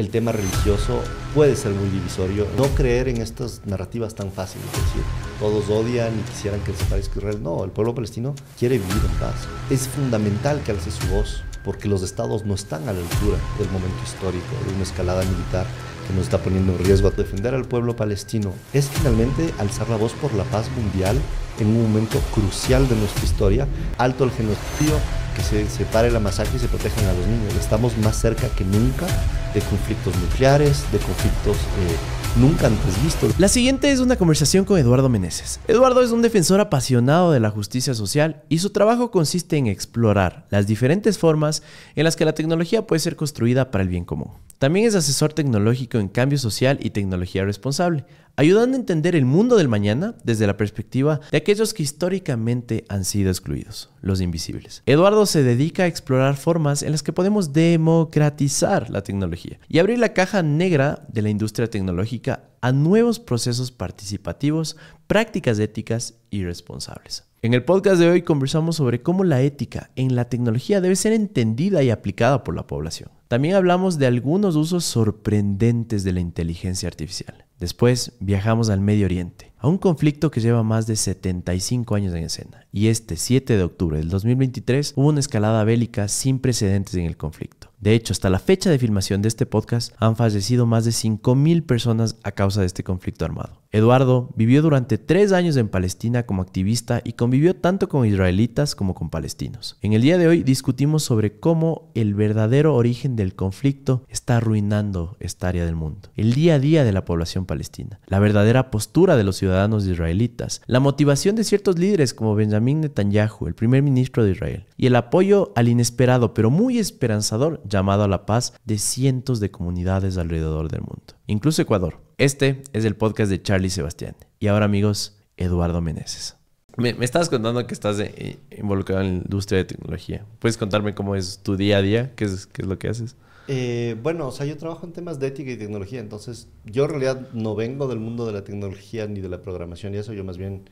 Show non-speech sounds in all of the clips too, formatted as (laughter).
el tema religioso puede ser muy divisorio. No creer en estas narrativas tan fáciles, es decir, todos odian y quisieran que desaparezca Israel. No, el pueblo palestino quiere vivir en paz. Es fundamental que alce su voz, porque los estados no están a la altura del momento histórico, de una escalada militar que nos está poniendo en riesgo. Defender al pueblo palestino es finalmente alzar la voz por la paz mundial en un momento crucial de nuestra historia, alto el genocidio, que se separe la masacre y se protejan a los niños. Estamos más cerca que nunca de conflictos nucleares, de conflictos... Eh, nunca antes vistos. La siguiente es una conversación con Eduardo Meneses. Eduardo es un defensor apasionado de la justicia social y su trabajo consiste en explorar las diferentes formas en las que la tecnología puede ser construida para el bien común. También es asesor tecnológico en cambio social y tecnología responsable, ayudando a entender el mundo del mañana desde la perspectiva de aquellos que históricamente han sido excluidos, los invisibles. Eduardo se dedica a explorar formas en las que podemos democratizar la tecnología y abrir la caja negra de la industria tecnológica a nuevos procesos participativos, prácticas éticas y responsables. En el podcast de hoy conversamos sobre cómo la ética en la tecnología debe ser entendida y aplicada por la población. También hablamos de algunos usos sorprendentes de la inteligencia artificial. Después viajamos al Medio Oriente, a un conflicto que lleva más de 75 años en escena, y este 7 de octubre del 2023 hubo una escalada bélica sin precedentes en el conflicto. De hecho, hasta la fecha de filmación de este podcast han fallecido más de 5.000 personas a causa de este conflicto armado. Eduardo vivió durante tres años en Palestina como activista y convivió tanto con israelitas como con palestinos. En el día de hoy discutimos sobre cómo el verdadero origen del conflicto está arruinando esta área del mundo, el día a día de la población palestina, la verdadera postura de los ciudadanos israelitas, la motivación de ciertos líderes como Benjamin Netanyahu, el primer ministro de Israel, y el apoyo al inesperado pero muy esperanzador llamado a la paz de cientos de comunidades alrededor del mundo, incluso Ecuador. Este es el podcast de Charlie Sebastián. Y ahora amigos, Eduardo Meneses. Me, estabas contando que estás eh, involucrado en la industria de tecnología. ¿Puedes contarme cómo es tu día a día? ¿Qué es, lo que haces? Eh, bueno, o sea, yo trabajo en temas de ética y tecnología, entonces yo en realidad no vengo del mundo de la tecnología ni de la programación y eso, yo más bien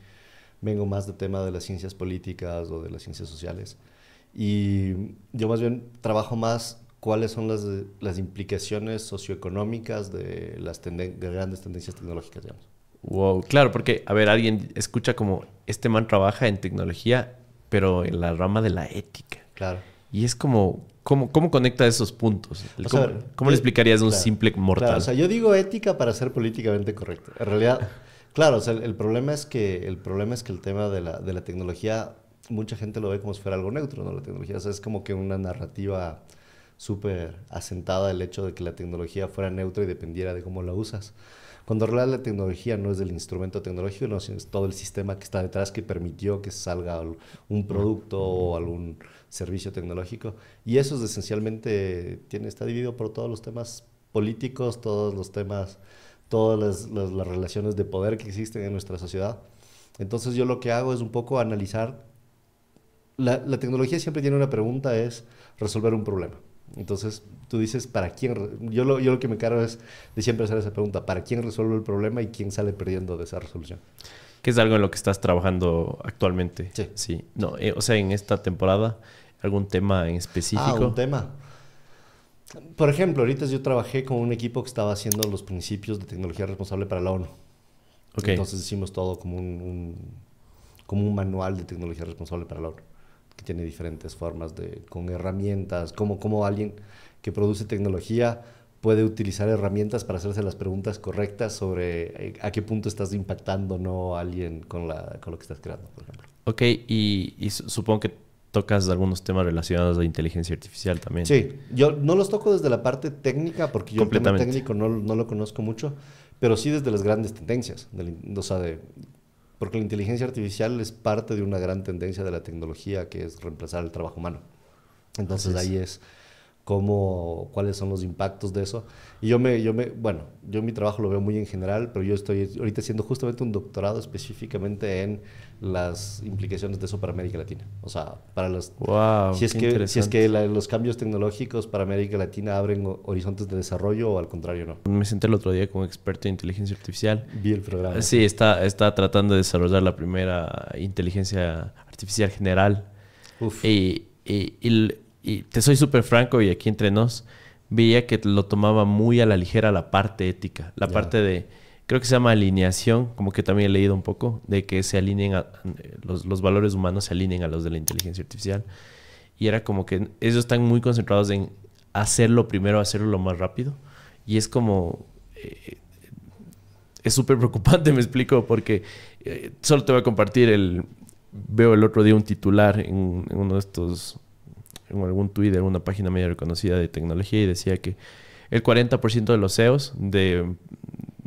vengo más del tema de las ciencias políticas o de las ciencias sociales. Y yo más bien trabajo más cuáles son las, las implicaciones socioeconómicas de las grandes tendencias tecnológicas, digamos. Wow, claro, porque, a ver, alguien escucha como, este man trabaja en tecnología, pero en la rama de la ética. Claro. Y es como, ¿cómo, cómo conecta esos puntos? ¿Cómo, le explicarías a un simple mortal? o sea, yo digo ética para ser políticamente correcto. En realidad, (laughs) claro, el, problema es que, el problema es que el tema de la, de la tecnología, mucha gente lo ve como si fuera algo neutro, ¿no? La tecnología, o sea, es como que una narrativa súper asentada el hecho de que la tecnología fuera neutra y dependiera de cómo la usas. Cuando en realidad la tecnología no es del instrumento tecnológico, no, sino es todo el sistema que está detrás que permitió que salga un producto o algún servicio tecnológico. Y eso es esencialmente, tiene, está dividido por todos los temas políticos, todos los temas, todas las, relaciones de poder que existen en nuestra sociedad. Entonces yo lo que hago es un poco analizar, la tecnología siempre tiene una pregunta, es resolver un problema. Entonces, tú dices, ¿para quién? Yo lo, yo lo que me encargo es de siempre hacer esa pregunta, ¿para quién resuelve el problema y quién sale perdiendo de esa resolución? Que es algo en lo que estás trabajando actualmente. Sí. sí. No, eh, o sea, en esta temporada, ¿algún tema en específico? Ah, un tema. Por ejemplo, ahorita yo trabajé con un equipo que estaba haciendo los principios de tecnología responsable para la ONU. Okay. Entonces hicimos todo como un, como un manual de tecnología responsable para la ONU tiene diferentes formas de, con herramientas, como, alguien que produce tecnología puede utilizar herramientas para hacerse las preguntas correctas sobre eh, a qué punto estás impactando no alguien con, la, con lo que estás creando, por ejemplo. Ok, y, supongo que tocas algunos temas relacionados a inteligencia artificial también. Sí, yo no los toco desde la parte técnica, porque yo el tema técnico no, lo conozco mucho, pero sí desde las grandes tendencias, o de porque la inteligencia artificial es parte de una gran tendencia de la tecnología que es reemplazar el trabajo humano. Entonces ahí es cómo, cuáles son los impactos de eso. Y yo me, yo me, bueno, yo mi trabajo lo veo muy en general, pero yo estoy ahorita haciendo justamente un doctorado específicamente en las implicaciones de eso para América Latina. O sea, para los... Wow, si, es que, si es que los cambios tecnológicos para América Latina abren horizontes de desarrollo o al contrario no. Me senté el otro día con un experto en inteligencia artificial. Vi el programa. Sí, está, está tratando de desarrollar la primera inteligencia artificial general. Uf. Y, y, y y te soy súper franco y aquí entre nos, veía que lo tomaba muy a la ligera la parte ética, la parte de, creo que se llama alineación, como que también he leído un poco, de que se alineen, a, los, valores humanos se alineen a los de la inteligencia artificial. Y era como que ellos están muy concentrados en hacerlo primero, hacerlo lo más rápido. Y es como... Eh, es súper preocupante, (laughs) me explico, porque eh, solo te voy a compartir el... Veo el otro día un titular en uno de estos en algún Twitter, una página medio reconocida de tecnología y decía que el 40% de los CEOs de,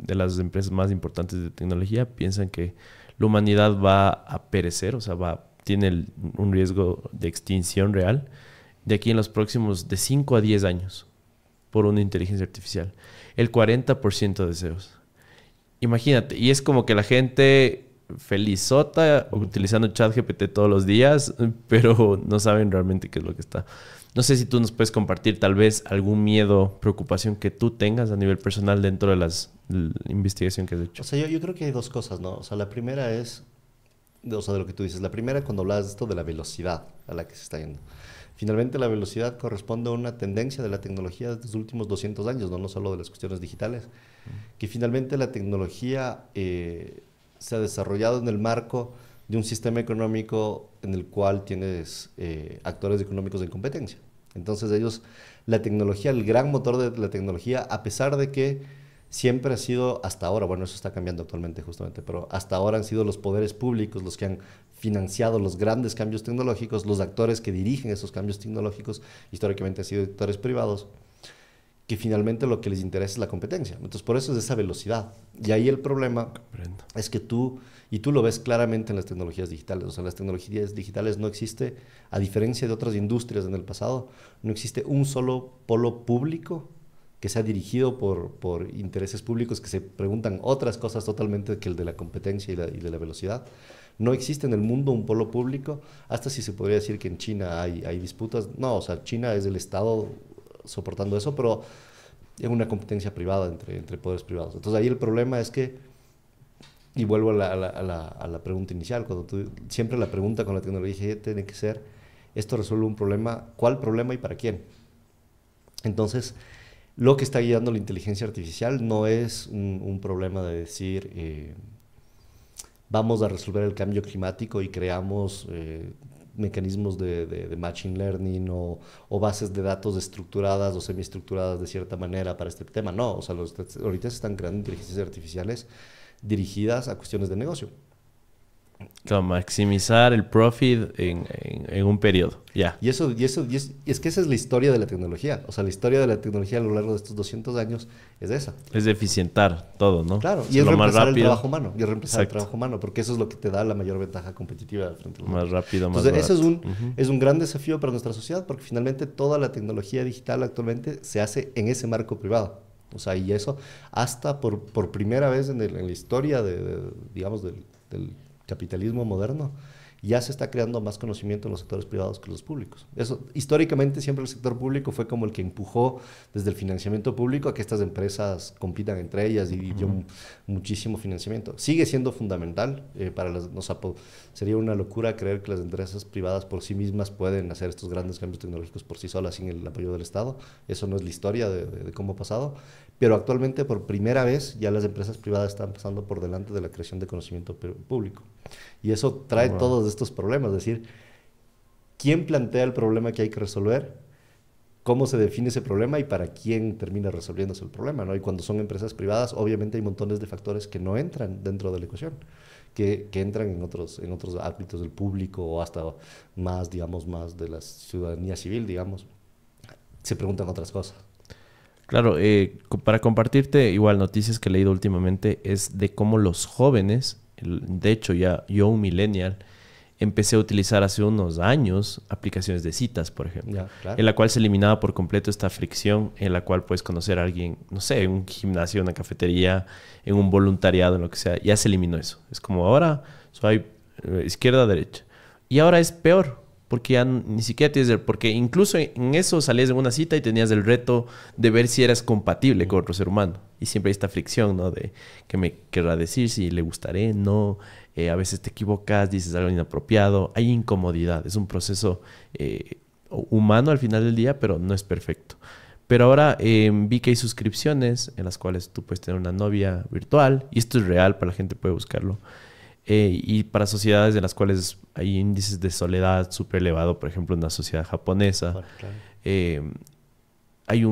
las empresas más importantes de tecnología piensan que la humanidad va a perecer, o sea, va, tiene un riesgo de extinción real de aquí en los próximos de 5 a 10 años por una inteligencia artificial. El 40% de CEOs. Imagínate, y es como que la gente felizota utilizando ChatGPT todos los días, pero no saben realmente qué es lo que está. No sé si tú nos puedes compartir tal vez algún miedo, preocupación que tú tengas a nivel personal dentro de las, la investigación que has hecho. O sea, yo, creo que hay dos cosas, ¿no? O sea, la primera es, o sea, de lo que tú dices, la primera cuando hablas de esto de la velocidad a la que se está yendo. Finalmente, la velocidad corresponde a una tendencia de la tecnología de los últimos 200 años, no, no solo de las cuestiones digitales, que finalmente la tecnología... Eh, se ha desarrollado en el marco de un sistema económico en el cual tienes eh, actores económicos en competencia. Entonces ellos, la tecnología, el gran motor de la tecnología, a pesar de que siempre ha sido hasta ahora, bueno, eso está cambiando actualmente justamente, pero hasta ahora han sido los poderes públicos los que han financiado los grandes cambios tecnológicos, los actores que dirigen esos cambios tecnológicos, históricamente han sido actores privados que finalmente lo que les interesa es la competencia. Entonces, por eso es esa velocidad. Y ahí el problema es que tú, y tú lo ves claramente en las tecnologías digitales, o sea, en las tecnologías digitales no existe, a diferencia de otras industrias en el pasado, no existe un solo polo público que sea dirigido por, por intereses públicos que se preguntan otras cosas totalmente que el de la competencia y, de la velocidad. No existe en el mundo un polo público, hasta si se podría decir que en China hay, hay disputas. No, o sea, China es el Estado soportando eso, pero es una competencia privada entre, entre poderes privados. Entonces ahí el problema es que, y vuelvo a la, a la, pregunta inicial, cuando tú, siempre la pregunta con la tecnología eh, tiene que ser, esto resuelve un problema, ¿cuál problema y para quién? Entonces, lo que está guiando la inteligencia artificial no es un, problema de decir, eh, vamos a resolver el cambio climático y creamos eh, mecanismos de, de, machine learning o, bases de datos estructuradas o semiestructuradas de cierta manera para este tema. No, o sea, ahorita se están creando inteligencias artificiales dirigidas a cuestiones de negocio maximizar el profit en, en, un periodo. Ya. Y eso, y eso y es, que esa es la historia de la tecnología. O sea, la historia de la tecnología a lo largo de estos 200 años es esa. Es de eficientar todo, ¿no? Claro, y es, reemplazar el trabajo humano. Y reemplazar el trabajo humano, porque eso es lo que te da la mayor ventaja competitiva frente Más rápido, más Entonces, eso es un, es un gran desafío para nuestra sociedad, porque finalmente toda la tecnología digital actualmente se hace en ese marco privado. O sea, y eso hasta por, por primera vez en, la historia de, digamos, del, del capitalismo moderno, ya se está creando más conocimiento en los sectores privados que en los públicos. Eso, históricamente siempre el sector público fue como el que empujó desde el financiamiento público a que estas empresas compitan entre ellas y, dio muchísimo financiamiento. Sigue siendo fundamental eh, para las... sería una locura creer que las empresas privadas por sí mismas pueden hacer estos grandes cambios tecnológicos por sí solas sin el apoyo del Estado. Eso no es la historia de cómo ha pasado pero actualmente por primera vez ya las empresas privadas están pasando por delante de la creación de conocimiento público. Y eso trae todos estos problemas, es decir, ¿quién plantea el problema que hay que resolver? ¿Cómo se define ese problema y para quién termina resolviéndose el problema? Y cuando son empresas privadas, obviamente hay montones de factores que no entran dentro de la ecuación. Que, que, entran en otros, en otros ámbitos del público o hasta más, digamos, más de la ciudadanía civil, digamos, se preguntan otras cosas. Claro, eh, para compartirte igual noticias que he leído últimamente es de cómo los jóvenes, de hecho ya yo un millennial, empecé a utilizar hace unos años aplicaciones de citas, por ejemplo, en la cual se eliminaba por completo esta fricción en la cual puedes conocer a alguien, no sé, en un gimnasio, en una cafetería, en un voluntariado, en lo que sea. Ya se eliminó eso. Es como ahora soy eh, izquierda, derecha. Y ahora es peor, porque ni siquiera tienes el, porque incluso en eso salías de una cita y tenías el reto de ver si eras compatible con otro ser humano. Y siempre hay esta fricción, ¿no? De que me querrá decir si le gustaré, no. Eh, a veces te equivocas, dices algo inapropiado. Hay incomodidad. Es un proceso eh, humano al final del día, pero no es perfecto. Pero ahora em, vi que hay suscripciones en las cuales tú puedes tener una novia virtual. Y esto es real, para la gente puede buscarlo. Eh, y para sociedades en las cuales hay índices de soledad súper elevado, por ejemplo, en la sociedad japonesa, eh, hay,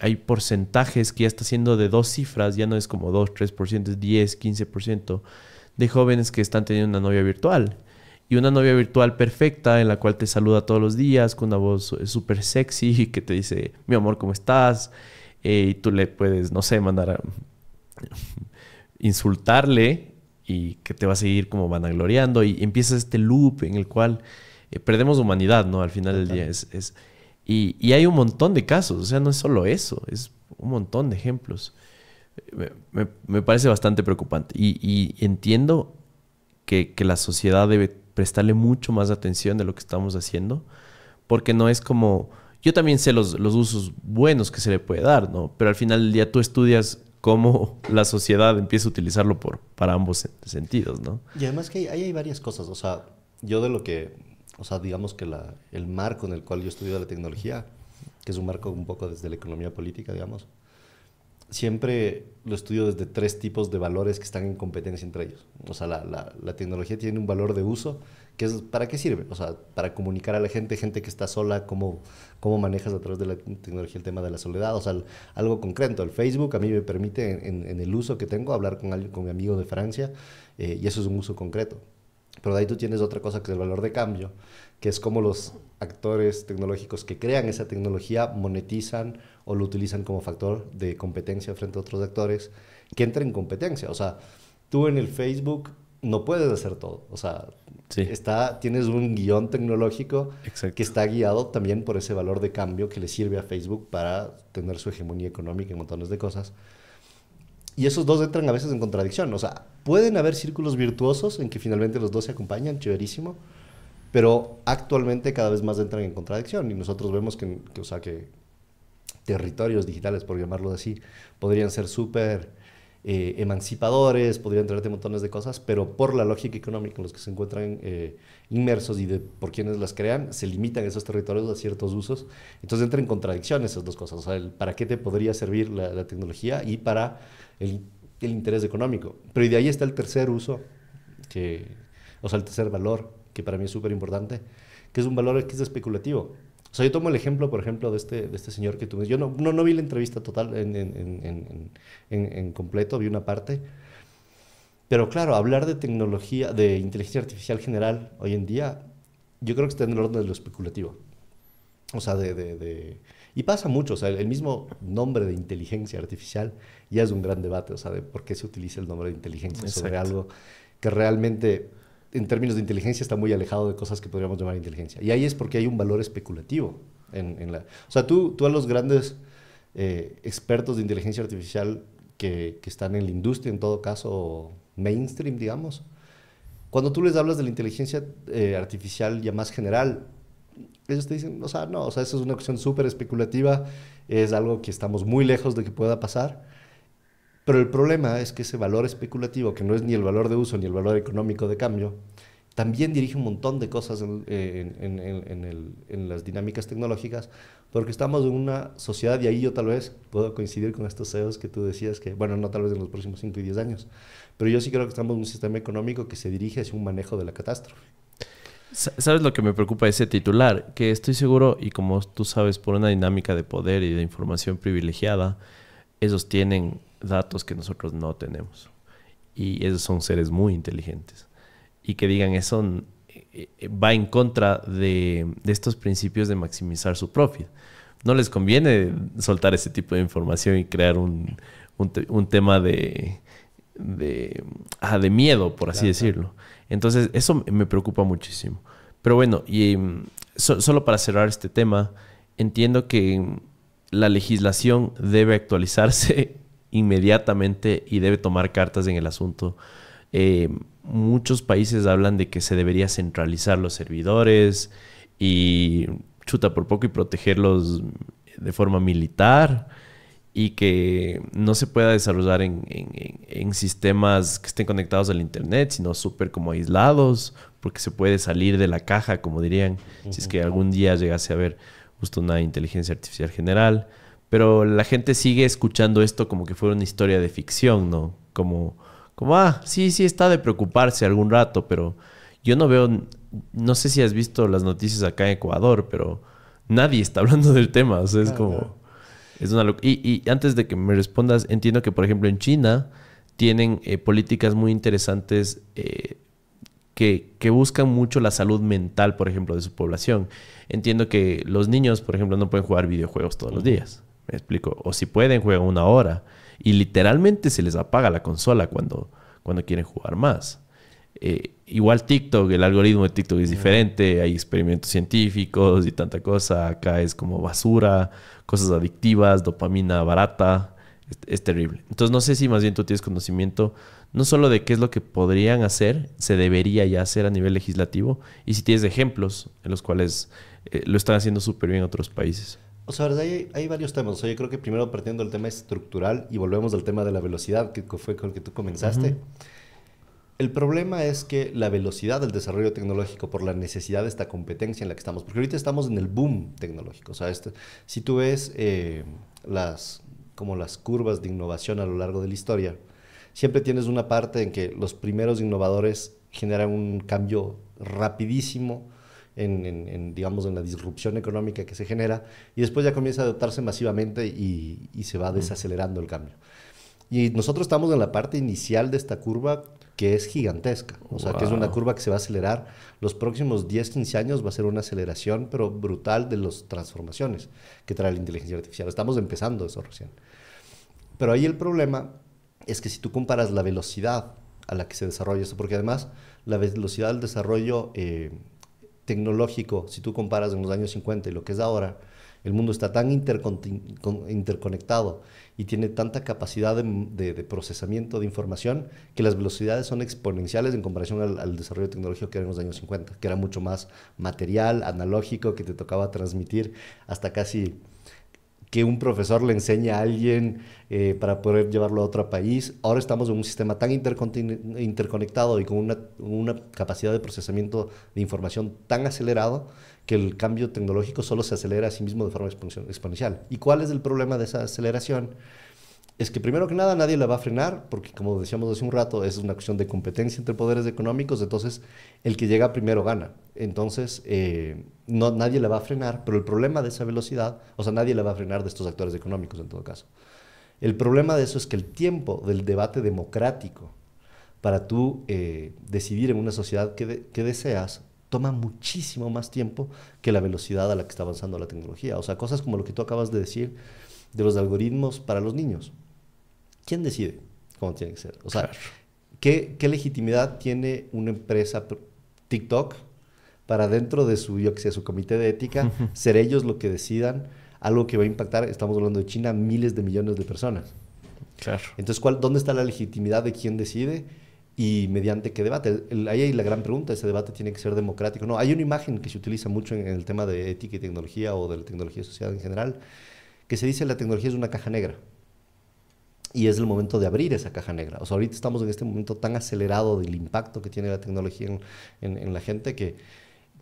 hay, porcentajes que ya está siendo de dos cifras, ya no es como 2, 3%, es 10, 15% de jóvenes que están teniendo una novia virtual. Y una novia virtual perfecta en la cual te saluda todos los días con una voz súper sexy que te dice, mi amor, ¿cómo estás? Eh, y tú le puedes, no sé, mandar a (laughs) insultarle y que te va a seguir como vanagloriando y empieza este loop en el cual eh, perdemos humanidad, ¿no? Al final del día es... y, hay un montón de casos, o sea, no es solo eso, es un montón de ejemplos. Me, parece bastante preocupante y, entiendo que, la sociedad debe prestarle mucho más atención de lo que estamos haciendo, porque no es como... Yo también sé los, los usos buenos que se le puede dar, ¿no? Pero al final del día tú estudias cómo la sociedad empieza a utilizarlo por, para ambos sentidos, ¿no? Y además que ahí hay, varias cosas, o sea, yo de lo que, o sea, digamos que la, el marco en el cual yo estudio la tecnología, que es un marco un poco desde la economía política, digamos, siempre lo estudio desde tres tipos de valores que están en competencia entre ellos. O sea, la, la, la tecnología tiene un valor de uso ¿Para qué sirve? O sea, para comunicar a la gente, gente que está sola, cómo, cómo manejas a través de la tecnología el tema de la soledad, o sea, algo concreto. El Facebook a mí me permite, en, el uso que tengo, hablar con, alguien, con mi amigo de Francia, eh, y eso es un uso concreto. Pero de ahí tú tienes otra cosa que es el valor de cambio, que es cómo los actores tecnológicos que crean esa tecnología monetizan o lo utilizan como factor de competencia frente a otros actores que entran en competencia. O sea, tú en el Facebook no puedes hacer todo. O sea, está, tienes un guión tecnológico que está guiado también por ese valor de cambio que le sirve a Facebook para tener su hegemonía económica y montones de cosas. Y esos dos entran a veces en contradicción. O sea, pueden haber círculos virtuosos en que finalmente los dos se acompañan, chéverísimo, pero actualmente cada vez más entran en contradicción. Y nosotros vemos que, o sea, que territorios digitales, por llamarlo así, podrían ser súper eh, emancipadores, podrían traerte montones de cosas, pero por la lógica económica en los que se encuentran eh, inmersos y por quienes las crean, se limitan esos territorios a ciertos usos. Entonces entran en contradicción esas dos cosas. O sea, ¿para qué te podría servir la, tecnología y para el, interés económico? Pero de ahí está el tercer uso, que, o sea, el tercer valor, que para mí es súper importante, que es un valor que es especulativo. O sea, yo tomo el ejemplo, por ejemplo, de este, de este señor que tú me... Yo no, vi la entrevista total en, completo, vi una parte. Pero claro, hablar de tecnología, de inteligencia artificial general hoy en día, yo creo que está en el orden de lo especulativo. O sea, de... y pasa mucho, o sea, el mismo nombre de inteligencia artificial ya es un gran debate, o sea, de por qué se utiliza el nombre de inteligencia sobre algo que realmente en términos de inteligencia está muy alejado de cosas que podríamos llamar inteligencia. Y ahí es porque hay un valor especulativo. En, la, o sea, tú, tú a los grandes eh, expertos de inteligencia artificial que, están en la industria, en todo caso, mainstream, digamos, cuando tú les hablas de la inteligencia eh, artificial ya más general, ellos te dicen, o sea, no, o sea, eso es una cuestión súper especulativa, es algo que estamos muy lejos de que pueda pasar. Pero el problema es que ese valor especulativo, que no es ni el valor de uso ni el valor económico de cambio, también dirige un montón de cosas en, las dinámicas tecnológicas, porque estamos en una sociedad, y ahí yo tal vez puedo coincidir con estos CEOs que tú decías, que bueno, no tal vez en los próximos 5 y 10 años, pero yo sí creo que estamos en un sistema económico que se dirige hacia un manejo de la catástrofe. ¿Sabes lo que me preocupa de ese titular? Que estoy seguro, y como tú sabes, por una dinámica de poder y de información privilegiada, ellos tienen datos que nosotros no tenemos. Y esos son seres muy inteligentes. Y que digan, eso eh, eh, va en contra de, estos principios de maximizar su profit. No les conviene soltar ese tipo de información y crear un, tema de, ah, de, miedo, por así decirlo. Entonces, eso me preocupa muchísimo. Pero bueno, y mm, solo para cerrar este tema, entiendo que mm, la legislación debe actualizarse inmediatamente y debe tomar cartas en el asunto. Eh, muchos países hablan de que se debería centralizar los servidores y chuta por poco y protegerlos de forma militar y que no se pueda desarrollar en, sistemas que estén conectados al Internet, sino súper como aislados, porque se puede salir de la caja, como dirían, si es que algún día llegase a haber justo una inteligencia artificial general. Pero la gente sigue escuchando esto como que fuera una historia de ficción, ¿no? Como, como, ah, sí, sí, está de preocuparse algún rato, pero yo no veo, no sé si has visto las noticias acá en Ecuador, pero nadie está hablando del tema, o sea, es como... Es una y, y, antes de que me respondas, entiendo que, por ejemplo, en China tienen eh, políticas muy interesantes eh, que, que, buscan mucho la salud mental, por ejemplo, de su población. Entiendo que los niños, por ejemplo, no pueden jugar videojuegos todos los días. Me explico. O si pueden, juegan una hora. Y literalmente se les apaga la consola cuando, cuando quieren jugar más. Eh, igual TikTok, el algoritmo de TikTok es diferente, hay experimentos científicos y tanta cosa, acá es como basura, cosas adictivas, dopamina barata, es, terrible. Entonces no sé si más bien tú tienes conocimiento no solo de qué es lo que podrían hacer, se debería ya hacer a nivel legislativo, y si tienes ejemplos en los cuales eh, lo están haciendo súper bien otros países. O sea, hay, hay varios temas. O yo creo que primero partiendo del tema estructural y volvemos al tema de la velocidad, que fue con el que tú comenzaste. El problema es que la velocidad del desarrollo tecnológico por la necesidad de esta competencia en la que estamos, porque ahorita estamos en el boom tecnológico. O sea, este, si tú ves eh, las, como las curvas de innovación a lo largo de la historia, siempre tienes una parte en que los primeros innovadores generan un cambio rapidísimo en, digamos, en la disrupción económica que se genera, y después ya comienza a adoptarse masivamente y, se va desacelerando el cambio. Y nosotros estamos en la parte inicial de esta curva que es gigantesca. O sea, que es una curva que se va a acelerar. Los próximos 10, 15 años va a ser una aceleración, pero brutal, de las transformaciones que trae la inteligencia artificial. Estamos empezando eso recién. Pero ahí el problema es que si tú comparas la velocidad a la que se desarrolla esto, porque además la velocidad del desarrollo eh, tecnológico, si tú comparas en los años 50 y lo que es ahora, el mundo está tan interconectado y tiene tanta capacidad de, procesamiento de información que las velocidades son exponenciales en comparación al, al, desarrollo tecnológico que era en los años 50, que era mucho más material, analógico, que te tocaba transmitir hasta casi que un profesor le enseña a alguien eh, para poder llevarlo a otro país. Ahora estamos en un sistema tan interconectado y con una, una, capacidad de procesamiento de información tan acelerado que el cambio tecnológico solo se acelera a sí mismo de forma exponencial. ¿Y cuál es el problema de esa aceleración? es que primero que nada nadie la va a frenar, porque como decíamos hace un rato, es una cuestión de competencia entre poderes económicos, entonces el que llega primero gana. Entonces eh, no, nadie la va a frenar, pero el problema de esa velocidad, o sea, nadie la va a frenar de estos actores económicos en todo caso. El problema de eso es que el tiempo del debate democrático para tú eh, decidir en una sociedad que deseas toma muchísimo más tiempo que la velocidad a la que está avanzando la tecnología. O sea, cosas como lo que tú acabas de decir de los algoritmos para los niños. ¿quién decide cómo tiene que ser? O sea, ¿qué, legitimidad tiene una empresa TikTok para dentro de su, yo su comité de ética, ser ellos lo que decidan algo que va a impactar, estamos hablando de China, miles de millones de personas? Claro. Entonces, ¿dónde está la legitimidad de quién decide? y mediante qué debate. ahí hay la gran pregunta, ese debate tiene que ser democrático. No, hay una imagen que se utiliza mucho en, en, el tema de ética y tecnología o de la tecnología social en general, que se dice la tecnología es una caja negra y es el momento de abrir esa caja negra. O sea, ahorita estamos en este momento tan acelerado del impacto que tiene la tecnología en, la gente que,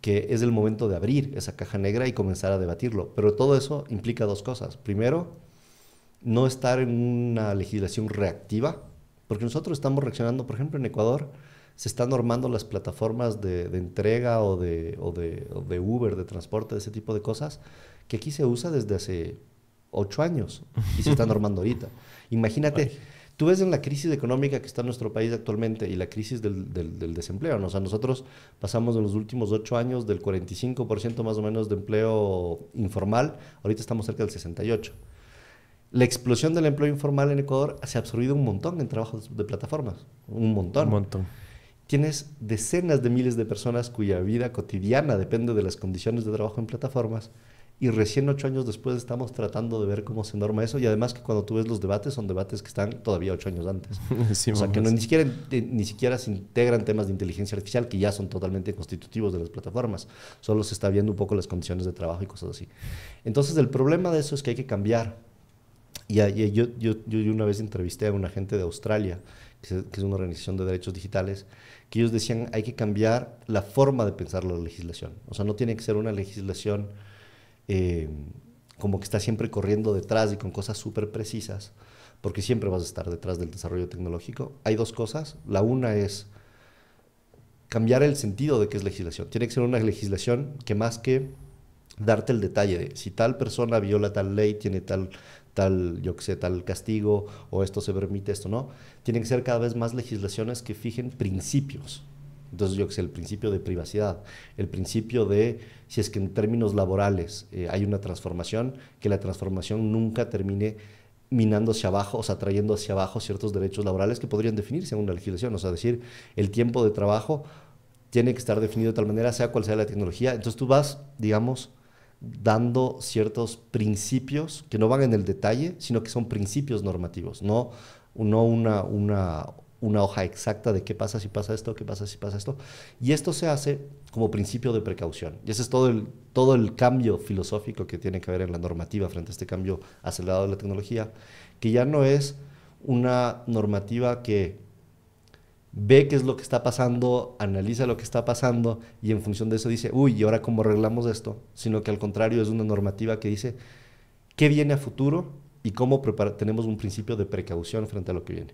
que es el momento de abrir esa caja negra y comenzar a debatirlo. Pero todo eso implica dos cosas. Primero, no estar en una legislación reactiva, porque nosotros estamos reaccionando, por ejemplo, en Ecuador se están normando las plataformas de, entrega o de, o de Uber, de transporte, de ese tipo de cosas, que aquí se usa desde hace ocho años y se está normando (laughs) ahorita. Imagínate, tú ves en la crisis económica que está en nuestro país actualmente y la crisis del, desempleo. nosotros pasamos en los últimos ocho años del 45% más o menos de empleo informal, ahorita estamos cerca del 68%. La explosión del empleo informal en Ecuador se ha absorbido un montón en trabajos de plataformas. Un montón. Un montón tienes decenas de miles de personas cuya vida cotidiana depende de las condiciones de trabajo en plataformas y recién ocho años después estamos tratando de ver cómo se norma eso y además que cuando tú ves los debates son debates que están todavía ocho años antes. (laughs) o sea, que no, ni, siquiera, eh, ni siquiera se integran temas de inteligencia artificial que ya son totalmente constitutivos de las plataformas, solo se está viendo un poco las condiciones de trabajo y cosas así. Entonces el problema de eso es que hay que cambiar. Y, yo, yo, yo una vez entrevisté a una gente de Australia, que es una organización de derechos digitales, que ellos decían hay que cambiar la forma de pensar la legislación. O sea, no tiene que ser una legislación eh, como que está siempre corriendo detrás y con cosas súper precisas, porque siempre vas a estar detrás del desarrollo tecnológico, hay dos cosas. La una es cambiar el sentido de qué es legislación. Tiene que ser una legislación que más que darte el detalle de si tal persona viola tal ley, tiene tal, tal, yo que sé, tal castigo, o esto se permite, esto no. Tienen que ser cada vez más legislaciones que fijen principios entonces, yo que sé, el principio de privacidad, el principio de si es que en términos laborales eh, hay una transformación, que la transformación nunca termine minando hacia abajo, o sea, trayendo hacia abajo ciertos derechos laborales que podrían definirse en una legislación, o sea, decir, el tiempo de trabajo tiene que estar definido de tal manera, sea cual sea la tecnología. Entonces tú vas, digamos, dando ciertos principios que no van en el detalle, sino que son principios normativos, no, no una, una una hoja exacta de qué pasa si pasa esto, qué pasa si pasa esto. Y esto se hace como principio de precaución. Y ese es todo el, todo el cambio filosófico que tiene que haber en la normativa frente a este cambio acelerado de la tecnología, que ya no es una normativa que ve qué es lo que está pasando, analiza lo que está pasando y en función de eso dice, uy, ¿y ahora cómo arreglamos esto? Sino que al contrario es una normativa que dice qué viene a futuro y cómo tenemos un principio de precaución frente a lo que viene.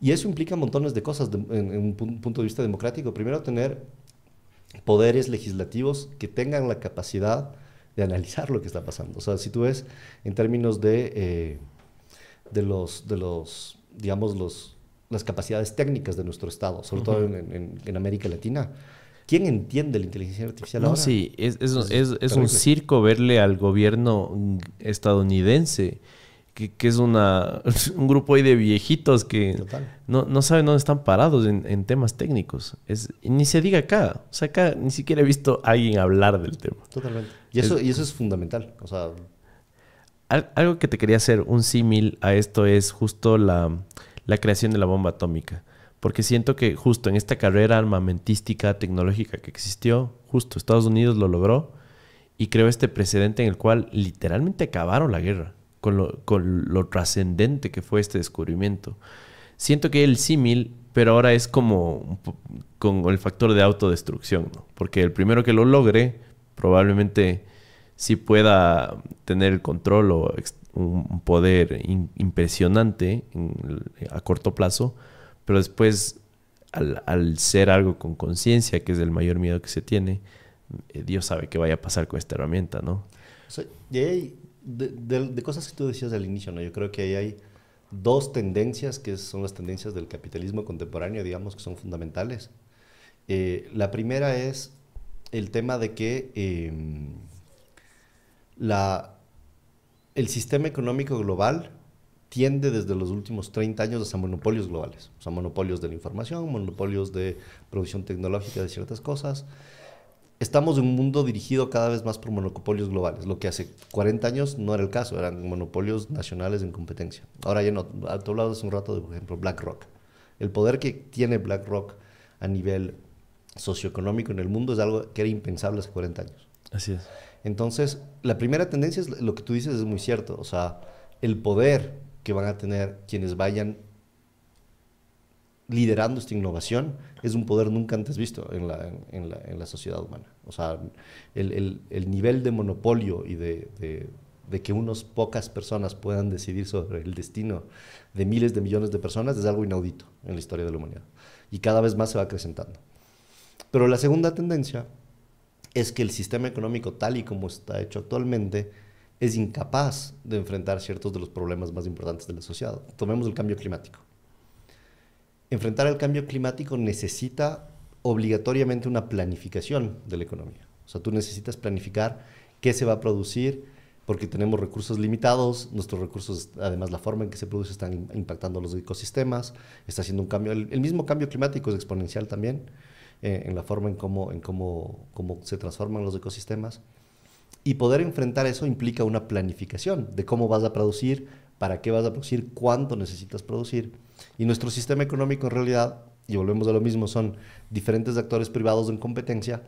Y eso implica montones de cosas en, un punto de vista democrático. Primero, tener poderes legislativos que tengan la capacidad de analizar lo que está pasando. O sea, si tú ves en términos de, eh, de, los, de los, digamos, las capacidades técnicas de nuestro Estado, sobre todo en, América Latina, ¿quién entiende la inteligencia artificial no, Sí, es un circo verle al gobierno estadounidense que, es una, (laughs) un grupo ahí de viejitos que no, saben dónde están parados en, temas técnicos. Es, ni se diga acá. O sea, acá ni siquiera he visto a alguien hablar del tema. Totalmente. Y eso es, y eso es fundamental. algo que te quería hacer, un símil a esto es justo la, la creación de la bomba atómica. Porque siento que justo en esta carrera armamentística, tecnológica que existió, justo Estados Unidos lo logró y creó este precedente en el cual literalmente acabaron la guerra con lo, trascendente que fue este descubrimiento. Siento que el símil, pero ahora es como con el factor de autodestrucción, porque el primero que lo logre probablemente sí pueda tener el control o un poder impresionante a corto plazo, pero después al, ser algo con conciencia, que es el mayor miedo que se tiene, eh, Dios sabe qué vaya a pasar con esta herramienta, ¿no? de, cosas que tú decías al inicio, ¿no? Yo creo que ahí hay dos tendencias que son las tendencias del capitalismo contemporáneo, digamos, que son fundamentales. Eh, la primera es el tema de que em, el sistema económico global tiende desde los últimos 30 años a monopolios globales, o monopolios de la información, monopolios de producción tecnológica de ciertas cosas, estamos en un mundo dirigido cada vez más por monopolios globales, lo que hace 40 años no era el caso, eran monopolios nacionales en competencia. Ahora ya no, tú lado hace un rato de, por ejemplo, BlackRock. El poder que tiene BlackRock a nivel socioeconómico en el mundo es algo que era impensable hace 40 años. Así es. Entonces, la primera tendencia es lo que tú dices es muy cierto, o sea, el poder que van a tener quienes vayan liderando esta innovación es un poder nunca antes visto en la, en la, en la sociedad humana. O sea, el, el, el, nivel de monopolio y de, de, de que unas pocas personas puedan decidir sobre el destino de miles de millones de personas es algo inaudito en la historia de la humanidad. Y cada vez más se va acrecentando. Pero la segunda tendencia es que el sistema económico tal y como está hecho actualmente es incapaz de enfrentar ciertos de los problemas más importantes de la sociedad. Tomemos el cambio climático enfrentar el cambio climático necesita obligatoriamente una planificación de la economía. O sea, tú necesitas planificar qué se va a producir, porque tenemos recursos limitados, nuestros recursos, además la forma en que se produce, están impactando los ecosistemas, está haciendo un cambio, el, mismo cambio climático es exponencial también, eh, en la forma en, cómo se transforman los ecosistemas. Y poder enfrentar eso implica una planificación de cómo vas a producir, para qué vas a producir, cuánto necesitas producir y nuestro sistema económico en realidad, y volvemos a lo mismo, son diferentes actores privados en competencia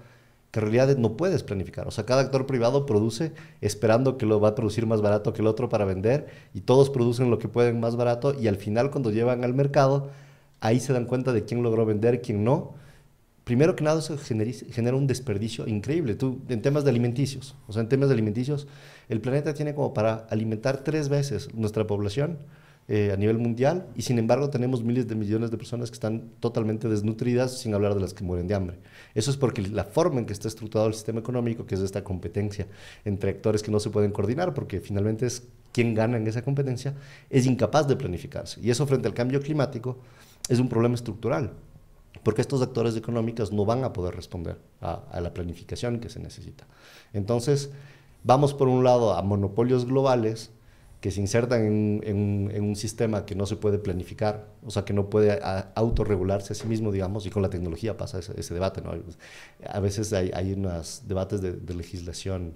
que en realidad no puedes planificar. O sea, cada actor privado produce esperando que lo va a producir más barato que el otro para vender y todos producen lo que pueden más barato y al final cuando llevan al mercado, ahí se dan cuenta de quién logró vender, quién no. Primero que nada, eso genera un desperdicio increíble. Tú, en temas de alimenticios, o sea, en temas de alimenticios, el planeta tiene como para alimentar tres veces nuestra población eh, a nivel mundial y sin embargo tenemos miles de millones de personas que están totalmente desnutridas, sin hablar de las que mueren de hambre. Eso es porque la forma en que está estructurado el sistema económico, que es esta competencia entre actores que no se pueden coordinar, porque finalmente es quien gana en esa competencia, es incapaz de planificarse. Y eso frente al cambio climático es un problema estructural, porque estos actores económicos no van a poder responder a la planificación que se necesita. Entonces, vamos por un lado a monopolios globales, que se insertan en, un sistema que no se puede planificar, o sea, que no puede autorregularse a sí mismo, digamos, y con la tecnología pasa ese, debate, ¿no? A veces hay, unos debates de, de legislación,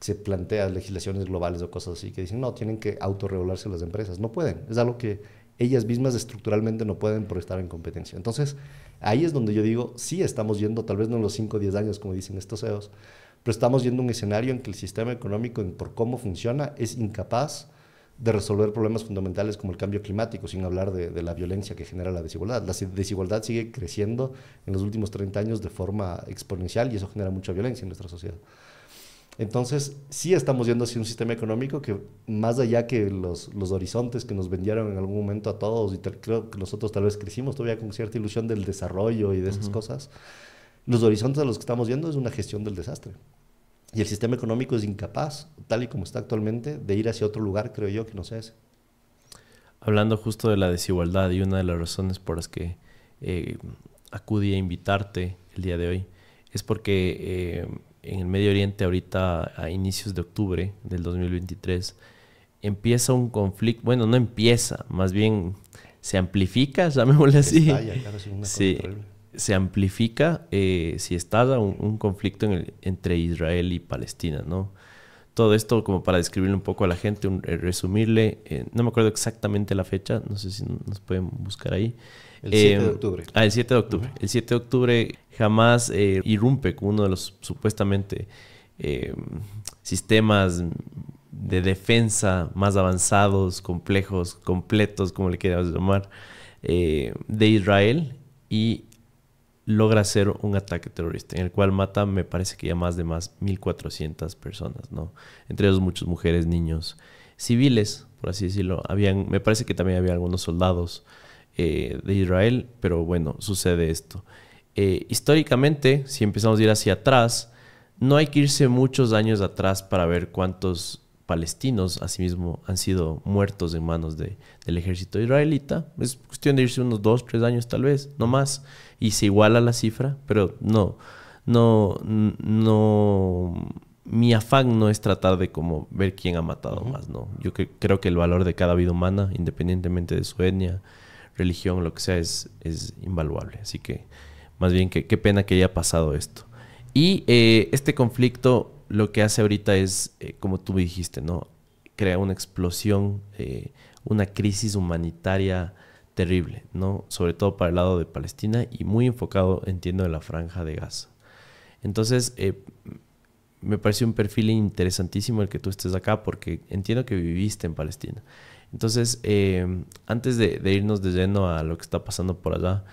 se plantean legislaciones globales o cosas así, que dicen, no, tienen que autorregularse las empresas, no pueden, es algo que ellas mismas estructuralmente no pueden por estar en competencia. Entonces, ahí es donde yo digo, sí estamos yendo, tal vez no en los 5 o 10 años, como dicen estos CEOs, pero estamos yendo a un escenario en que el sistema económico, por cómo funciona, es incapaz de resolver problemas fundamentales como el cambio climático, sin hablar de, la violencia que genera la desigualdad. La desigualdad sigue creciendo en los últimos 30 años de forma exponencial y eso genera mucha violencia en nuestra sociedad. Entonces, sí estamos yendo hacia un sistema económico que, más allá que los, horizontes que nos vendieron en algún momento a todos, y creo que nosotros tal vez crecimos todavía con cierta ilusión del desarrollo y de esas cosas, los horizontes a los que estamos yendo es una gestión del desastre. Y el sistema económico es incapaz, tal y como está actualmente, de ir hacia otro lugar, creo yo, que no sea ese. Hablando justo de la desigualdad y una de las razones por las que eh, acudí a invitarte el día de hoy es porque eh, en el Medio Oriente ahorita a inicios de octubre del 2023 empieza un conflicto, bueno, no empieza, más bien se amplifica, (laughs) llamémosle así. sí, se amplifica eh, si está un, conflicto entre Israel y Palestina, ¿no? Todo esto como para describirle un poco a la gente, eh, resumirle, eh, no me acuerdo exactamente la fecha, no sé si nos pueden buscar ahí. El 7 de em, octubre. Ah, el 7 de octubre. El 7 de octubre jamás irrumpe con uno de los supuestamente em, sistemas de defensa más avanzados, complejos, completos, como le quieras llamar, de Israel y logra hacer un ataque terrorista en el cual mata, me parece que ya más de más 1.400 personas, ¿no? Entre ellos muchas mujeres, niños, civiles, por así decirlo. Habían, me parece que también había algunos soldados eh, de Israel, pero bueno, sucede esto. Eh, históricamente, si empezamos a ir hacia atrás, no hay que irse muchos años atrás para ver cuántos palestinos asimismo han sido muertos en manos de, del ejército israelita. Es cuestión de irse unos dos, tres años tal vez, no más, y se iguala la cifra, pero no, no, no, mi afán no es tratar de como ver quién ha matado más, no. Yo creo que el valor de cada vida humana, independientemente de su etnia, religión, lo que sea, es, es invaluable. Así que, más bien, qué pena que haya pasado esto. Y eh, este conflicto lo que hace ahorita es, eh, como tú dijiste, ¿no? Crea una explosión, eh, una crisis humanitaria terrible, ¿no? Sobre todo para el lado de Palestina y muy enfocado, entiendo, en la franja de Gaza. Entonces, eh, me pareció un perfil interesantísimo el que tú estés acá porque entiendo que viviste en Palestina. Entonces, antes de, irnos de lleno a lo que está pasando por allá,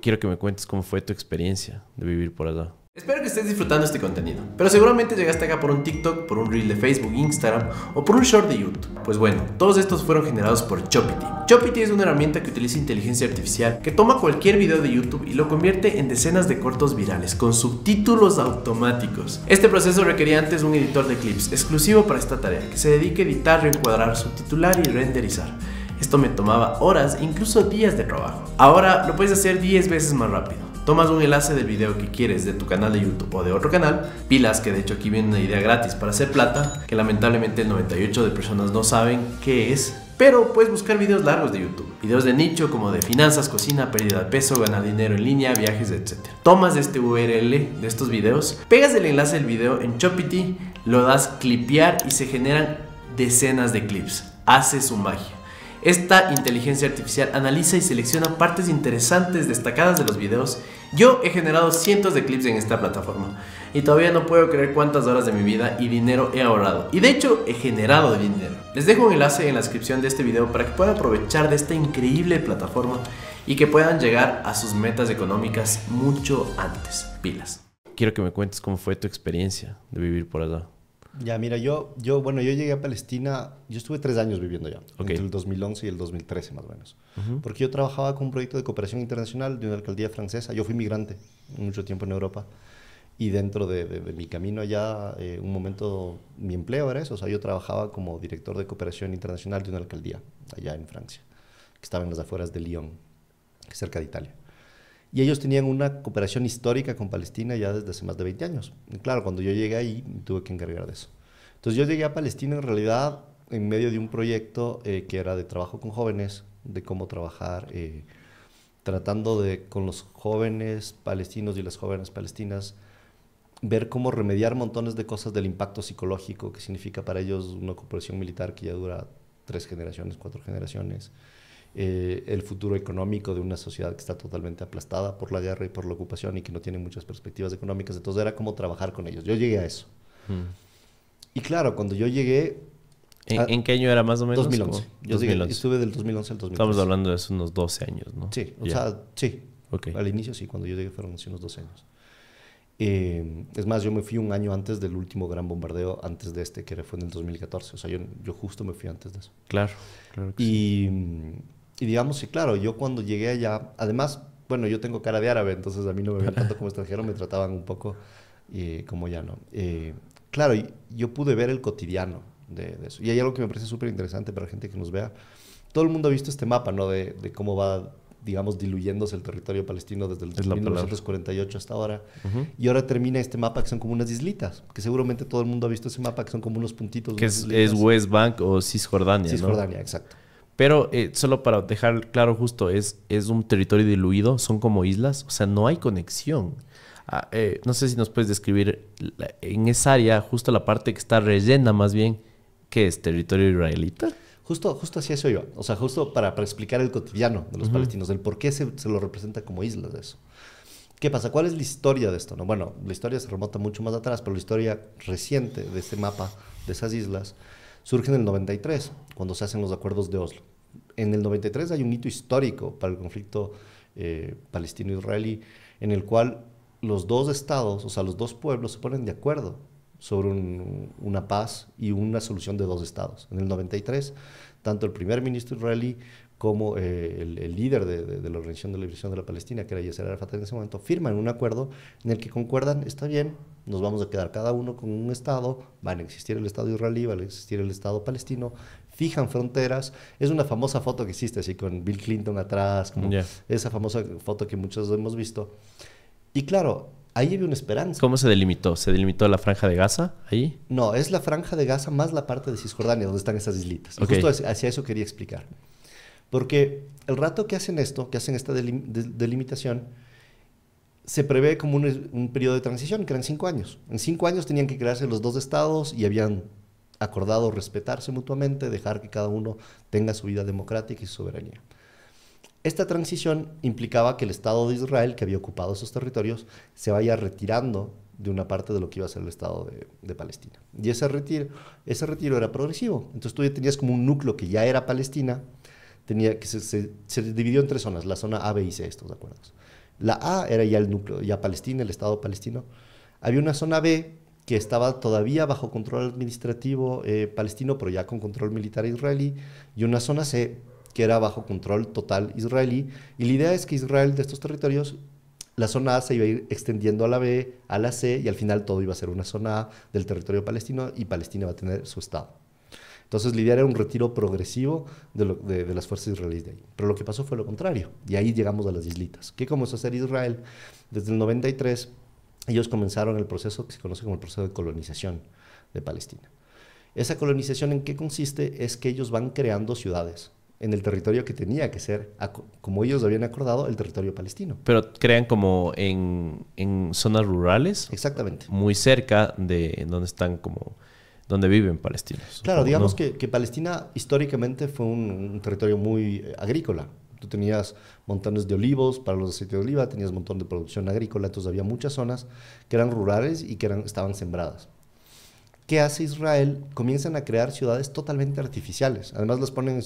quiero que me cuentes cómo fue tu experiencia de vivir por allá. Espero que estés disfrutando este contenido, pero seguramente llegaste acá por un TikTok, por un Reel de Facebook, Instagram o por un Short de YouTube. Pues bueno, todos estos fueron generados por Chopity. Chopity es una herramienta que utiliza inteligencia artificial que toma cualquier video de YouTube y lo convierte en decenas de cortos virales con subtítulos automáticos. Este proceso requería antes un editor de clips exclusivo para esta tarea que se dedique a editar, reencuadrar, subtitular y renderizar. Esto me tomaba horas, incluso días de trabajo. Ahora lo puedes hacer 10 veces más rápido tomas un enlace del video que quieres de tu canal de YouTube o de otro canal, pilas, que de hecho aquí viene una idea gratis para hacer plata, que lamentablemente el 98 de personas no saben qué es, pero puedes buscar videos largos de YouTube, videos de nicho como de finanzas, cocina, pérdida de peso, ganar dinero en línea, viajes, etc. Tomas este URL de estos videos, pegas el enlace del video en Chopity, lo das clipear y se generan decenas de clips. Hace su magia. Esta inteligencia artificial analiza y selecciona partes interesantes destacadas de los videos. Yo he generado cientos de clips en esta plataforma y todavía no puedo creer cuántas horas de mi vida y dinero he ahorrado. Y de hecho he generado dinero. Les dejo un enlace en la descripción de este video para que puedan aprovechar de esta increíble plataforma y que puedan llegar a sus metas económicas mucho antes. Pilas. Quiero que me cuentes cómo fue tu experiencia de vivir por allá. Ya, mira, yo, yo, bueno, yo llegué a Palestina, yo estuve tres años viviendo allá, entre el 2011 y el 2013 más o menos, porque yo trabajaba con un proyecto de cooperación internacional de una alcaldía francesa, yo fui migrante mucho tiempo en Europa, y dentro de, mi camino allá, eh, un momento, mi empleo era eso, o sea, yo trabajaba como director de cooperación internacional de una alcaldía allá en Francia, que estaba en las afueras de Lyon, cerca de Italia y ellos tenían una cooperación histórica con Palestina ya desde hace más de 20 años. claro, cuando yo llegué ahí me tuve que encargar de eso. Entonces yo llegué a Palestina en realidad en medio de un proyecto eh, que era de trabajo con jóvenes, de cómo trabajar, eh, tratando de con los jóvenes palestinos y las jóvenes palestinas ver cómo remediar montones de cosas del impacto psicológico que significa para ellos una cooperación militar que ya dura tres generaciones, cuatro generaciones, eh, el futuro económico de una sociedad que está totalmente aplastada por la guerra y por la ocupación y que no tiene muchas perspectivas económicas. Entonces era como trabajar con ellos. Yo llegué a eso. Mm. Y claro, cuando yo llegué... ¿En, qué año era más o menos? 2011. Yo estuve del 2011 al 2013. Estamos hablando de hace unos 12 años, ¿no? Sí, o sea, sí. Al inicio sí, cuando yo llegué fueron hace unos 12 años. Eh, es más, yo me fui un año antes del último gran bombardeo, antes de este, que fue en el 2014. O sea, yo, yo justo me fui antes de eso. Claro, claro. Que y sí. Mm, y digamos que, claro, yo cuando llegué allá, además, bueno, yo tengo cara de árabe, entonces a mí no me veían tanto como extranjero, me trataban un poco eh, como ya no. Eh, claro, yo pude ver el cotidiano de, eso. Y hay algo que me parece súper interesante para la gente que nos vea. Todo el mundo ha visto este mapa, ¿no? De, cómo va, digamos, diluyéndose el territorio palestino desde el 1948 hasta ahora. Y ahora termina este mapa que son como unas islitas, que seguramente todo el mundo ha visto ese mapa que son como unos puntitos. Que es, West Bank o Cisjordania. Cisjordania, exacto. Pero eh, solo para dejar claro justo, es, es un territorio diluido, son como islas, o sea, no hay conexión. Ah, eh, no sé si nos puedes describir en esa área, justo la parte que está rellena más bien, que es territorio israelita. Justo, justo así eso O sea, justo para, para explicar el cotidiano de los palestinos, el por qué se, se, lo representa como islas de eso. ¿Qué pasa? ¿Cuál es la historia de esto? No? Bueno, la historia se remonta mucho más atrás, pero la historia reciente de este mapa de esas islas surge en el 93, cuando se hacen los acuerdos de Oslo. En el 93 hay un hito histórico para el conflicto eh, palestino-israelí, en el cual los dos estados, o sea, los dos pueblos se ponen de acuerdo sobre una paz y una solución de dos estados. En el 93, tanto el primer ministro israelí como eh, el, líder de, la Organización de Liberación de la Palestina, que era Yasser Arafat en ese momento, firman un acuerdo en el que concuerdan, está bien, nos vamos a quedar cada uno con un Estado, van a existir el Estado israelí, va a existir el Estado palestino, fijan fronteras. Es una famosa foto que existe así con Bill Clinton atrás, como esa famosa foto que muchos hemos visto. Y claro, ahí había una esperanza. ¿Cómo se delimitó? ¿Se delimitó la franja de Gaza ahí? No, es la franja de Gaza más la parte de Cisjordania, donde están esas islitas. Okay. Justo hacia eso quería explicar. Porque el rato que hacen esto, que hacen esta delimitación, se prevé como un, periodo de transición, que eran cinco años. En cinco años tenían que crearse los dos estados y habían acordado respetarse mutuamente, dejar que cada uno tenga su vida democrática y su soberanía. Esta transición implicaba que el Estado de Israel, que había ocupado esos territorios, se vaya retirando de una parte de lo que iba a ser el Estado de, de Palestina. Y ese retiro, ese retiro era progresivo. Entonces tú ya tenías como un núcleo que ya era Palestina, que se, dividió en tres zonas, la zona A, B y C, estos acuerdos. La A era ya el núcleo, ya Palestina, el Estado palestino. Había una zona B que estaba todavía bajo control administrativo eh, palestino, pero ya con control militar israelí, y una zona C que era bajo control total israelí. Y la idea es que Israel de estos territorios, la zona A se iba a ir extendiendo a la B, a la C, y al final todo iba a ser una zona A del territorio palestino y Palestina va a tener su Estado. Entonces lidiar era un retiro progresivo de, las fuerzas israelíes de ahí. Pero lo que pasó fue lo contrario. Y ahí llegamos a las islitas. ¿Qué comenzó a hacer Israel? Desde el 93 ellos comenzaron el proceso que se conoce como el proceso de colonización de Palestina. Esa colonización en qué consiste es que ellos van creando ciudades en el territorio que tenía que ser, como ellos habían acordado, el territorio palestino. Pero crean como en, en zonas rurales. Exactamente. Muy cerca de donde están como donde viven palestinos. Claro, digamos que, Palestina históricamente fue un, territorio muy agrícola. Tú tenías montones de olivos para los aceites de oliva, tenías un montón de producción agrícola, entonces había muchas zonas que eran rurales y que eran, estaban sembradas. ¿Qué hace Israel? Comienzan a crear ciudades totalmente artificiales. Además, las ponen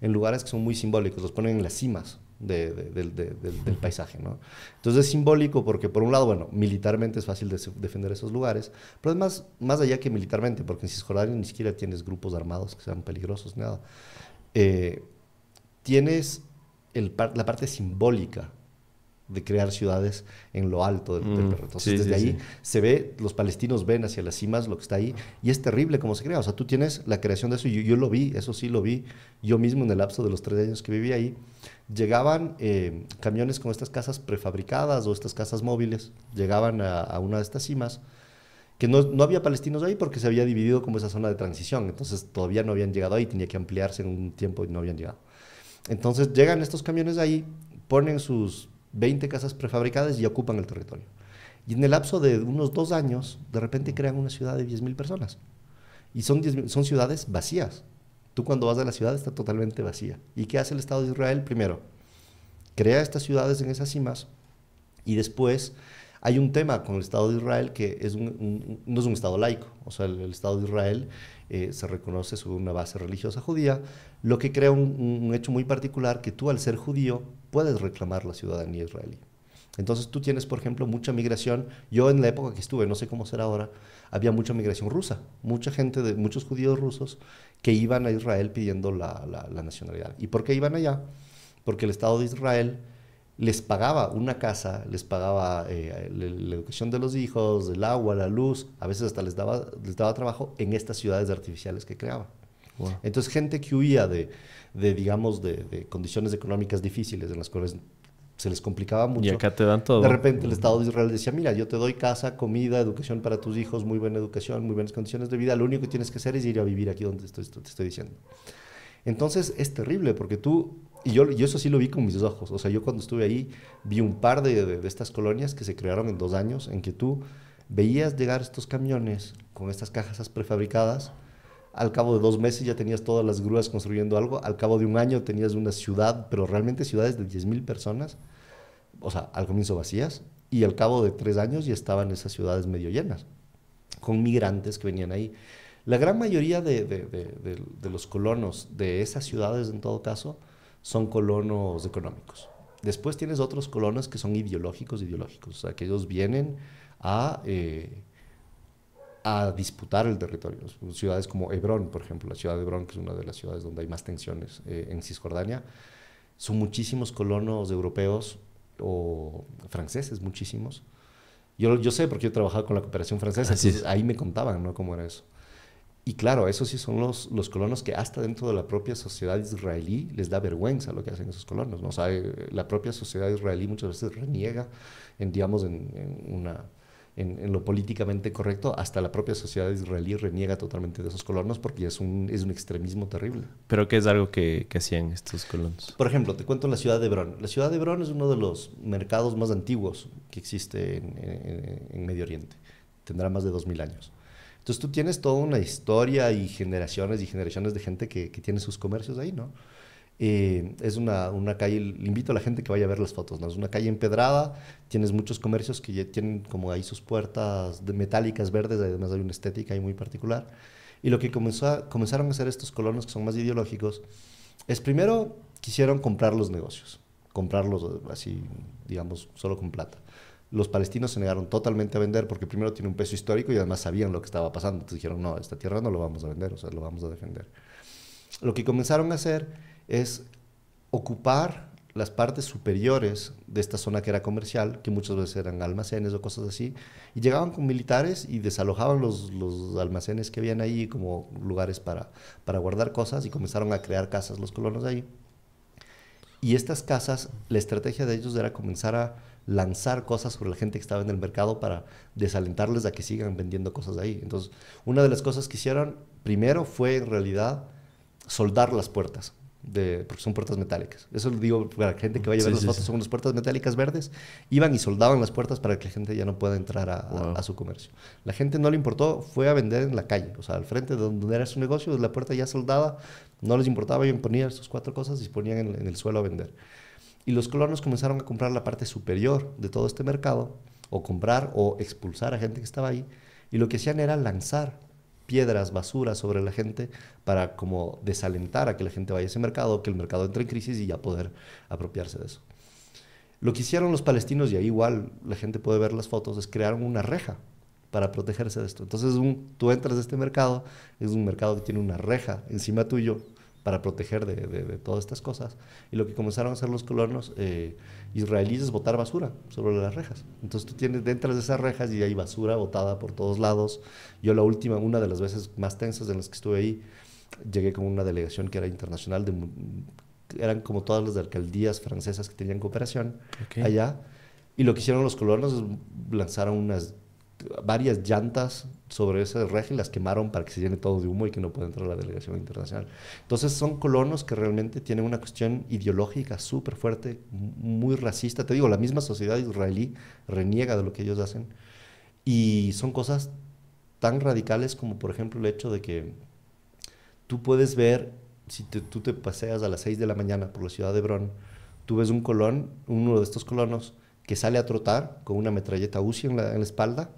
en, lugares que son muy simbólicos, los ponen en las cimas del paisaje. ¿no? Entonces es simbólico porque, por un lado, bueno, militarmente es fácil defender esos lugares, pero además, más allá que militarmente, porque en Cisjordania ni siquiera tienes grupos armados que sean peligrosos, nada. Eh, tienes el la parte simbólica de crear ciudades en lo alto del, mm, Entonces, desde ahí se ve, los palestinos ven hacia las cimas lo que está ahí, y es terrible cómo se crea. O sea, tú tienes la creación de eso, y yo, lo vi, eso sí lo vi, yo mismo en el lapso de los tres años que viví ahí. Llegaban eh, camiones con estas casas prefabricadas o estas casas móviles, llegaban a, una de estas cimas, que no, no, había palestinos ahí porque se había dividido como esa zona de transición, entonces todavía no habían llegado ahí, tenía que ampliarse en un tiempo y no habían llegado. Entonces llegan estos camiones ahí, ponen sus 20 casas prefabricadas y ocupan el territorio. Y en el lapso de unos dos años, de repente crean una ciudad de 10.000 personas. Y son, son ciudades vacías. Tú cuando vas a la ciudad está totalmente vacía. ¿Y qué hace el Estado de Israel? Primero, crea estas ciudades en esas cimas y después hay un tema con el Estado de Israel que es no es un Estado laico. O sea, el, Estado de Israel eh, se reconoce sobre una base religiosa judía, lo que crea un hecho muy particular que tú al ser judío puedes reclamar la ciudadanía israelí. Entonces tú tienes, por ejemplo, mucha migración. Yo en la época que estuve, no sé cómo será ahora, había mucha migración rusa, mucha gente, de, muchos judíos rusos que iban a Israel pidiendo la, nacionalidad. ¿Y por qué iban allá? Porque el Estado de Israel les pagaba una casa, les pagaba eh, la, educación de los hijos, el agua, la luz, a veces hasta les daba, les daba trabajo en estas ciudades artificiales que creaban. Entonces, gente que huía de, digamos, de, condiciones económicas difíciles en las cuales se les complicaba mucho. Y acá te dan todo. De repente el Estado de Israel decía, mira, yo te doy casa, comida, educación para tus hijos, muy buena educación, muy buenas condiciones de vida, lo único que tienes que hacer es ir a vivir aquí donde te estoy diciendo. Entonces es terrible porque tú, y yo, yo eso sí lo vi con mis ojos, o sea, yo cuando estuve ahí vi un par de, de estas colonias que se crearon en dos años en que tú veías llegar estos camiones con estas cajas prefabricadas al cabo de dos meses ya tenías todas las grúas construyendo algo. Al cabo de un año tenías una ciudad, pero realmente ciudades de 10.000 personas. O sea, al comienzo vacías. Y al cabo de tres años ya estaban esas ciudades medio llenas, con migrantes que venían ahí. La gran mayoría de, los colonos de esas ciudades, en todo caso, son colonos económicos. Después tienes otros colonos que son ideológicos, ideológicos. O sea, que ellos vienen a... Eh, a disputar el territorio. Ciudades como Hebrón, por ejemplo, la ciudad de Hebrón, que es una de las ciudades donde hay más tensiones eh, en Cisjordania, son muchísimos colonos europeos o franceses, muchísimos. Yo, yo sé porque yo he trabajado con la cooperación francesa, ahí me contaban ¿no? cómo era eso. Y claro, esos sí son los, los colonos que hasta dentro de la propia sociedad israelí les da vergüenza lo que hacen esos colonos. ¿no? Eh, la propia sociedad israelí muchas veces reniega en, digamos, en una en, lo políticamente correcto, hasta la propia sociedad israelí reniega totalmente de esos colonos porque es un, extremismo terrible. ¿Pero qué es algo que, que hacían estos colonos? Por ejemplo, te cuento la ciudad de Hebrón. La ciudad de Hebrón es uno de los mercados más antiguos que existe en, Medio Oriente. Tendrá más de 2.000 años. Entonces tú tienes toda una historia y generaciones y generaciones de gente que, que tiene sus comercios ahí, ¿no? Eh, es una, calle, le invito a la gente que vaya a ver las fotos, ¿no? Es una calle empedrada, tienes muchos comercios que tienen como ahí sus puertas de metálicas verdes, además hay una estética ahí muy particular. Y lo que comenzó comenzaron a hacer estos colonos que son más ideológicos es primero quisieron comprar los negocios, comprarlos así, digamos, solo con plata. Los palestinos se negaron totalmente a vender porque primero tiene un peso histórico y además sabían lo que estaba pasando. Entonces dijeron, no, esta tierra no lo vamos a vender, o sea, lo vamos a defender. Lo que comenzaron a hacer es ocupar las partes superiores de esta zona que era comercial, que muchas veces eran almacenes o cosas así, y llegaban con militares y desalojaban los, almacenes que habían ahí como lugares para, para guardar cosas y comenzaron a crear casas los colonos de ahí. Y estas casas, la estrategia de ellos era comenzar a lanzar cosas sobre la gente que estaba en el mercado para desalentarles a que sigan vendiendo cosas de ahí. Entonces, una de las cosas que hicieron primero fue en realidad soldar las puertas de, porque son puertas metálicas. Eso lo digo para la gente que va a llevar las fotos, son unas puertas metálicas verdes. Iban y soldaban las puertas para que la gente ya no pueda entrar a, su comercio. La gente no le importó, fue a vender en la calle, o sea, al frente de donde era su negocio, la puerta ya soldada, no les importaba, ellos ponían sus cuatro cosas y se ponían en, en, el suelo a vender. Y los colonos comenzaron a comprar la parte superior de todo este mercado, o comprar o expulsar a gente que estaba ahí, y lo que hacían era lanzar piedras, basura sobre la gente para como desalentar a que la gente vaya a ese mercado, que el mercado entre en crisis y ya poder apropiarse de eso. Lo que hicieron los palestinos, y ahí igual la gente puede ver las fotos, es crearon una reja para protegerse de esto. Entonces tú entras a este mercado, es un mercado que tiene una reja encima tuyo para proteger de, todas estas cosas. Y lo que comenzaron a hacer los colonos eh, israelíes es botar basura sobre las rejas. Entonces tú tienes dentro de esas rejas y hay basura botada por todos lados. Yo la última, una de las veces más tensas en las que estuve ahí, llegué con una delegación que era internacional, de, eran como todas las alcaldías francesas que tenían cooperación allá. Y lo que hicieron los colonos es lanzaron unas varias llantas sobre ese régimen las quemaron para que se llene todo de humo y que no pueda entrar la delegación internacional. Entonces son colonos que realmente tienen una cuestión ideológica súper fuerte, muy racista. Te digo, la misma sociedad israelí reniega de lo que ellos hacen. Y son cosas tan radicales como por ejemplo el hecho de que tú puedes ver, si tú te paseas a las 6 de la mañana por la ciudad de Hebrón, tú ves un colon, uno de estos colonos, que sale a trotar con una metralleta UCI en la espalda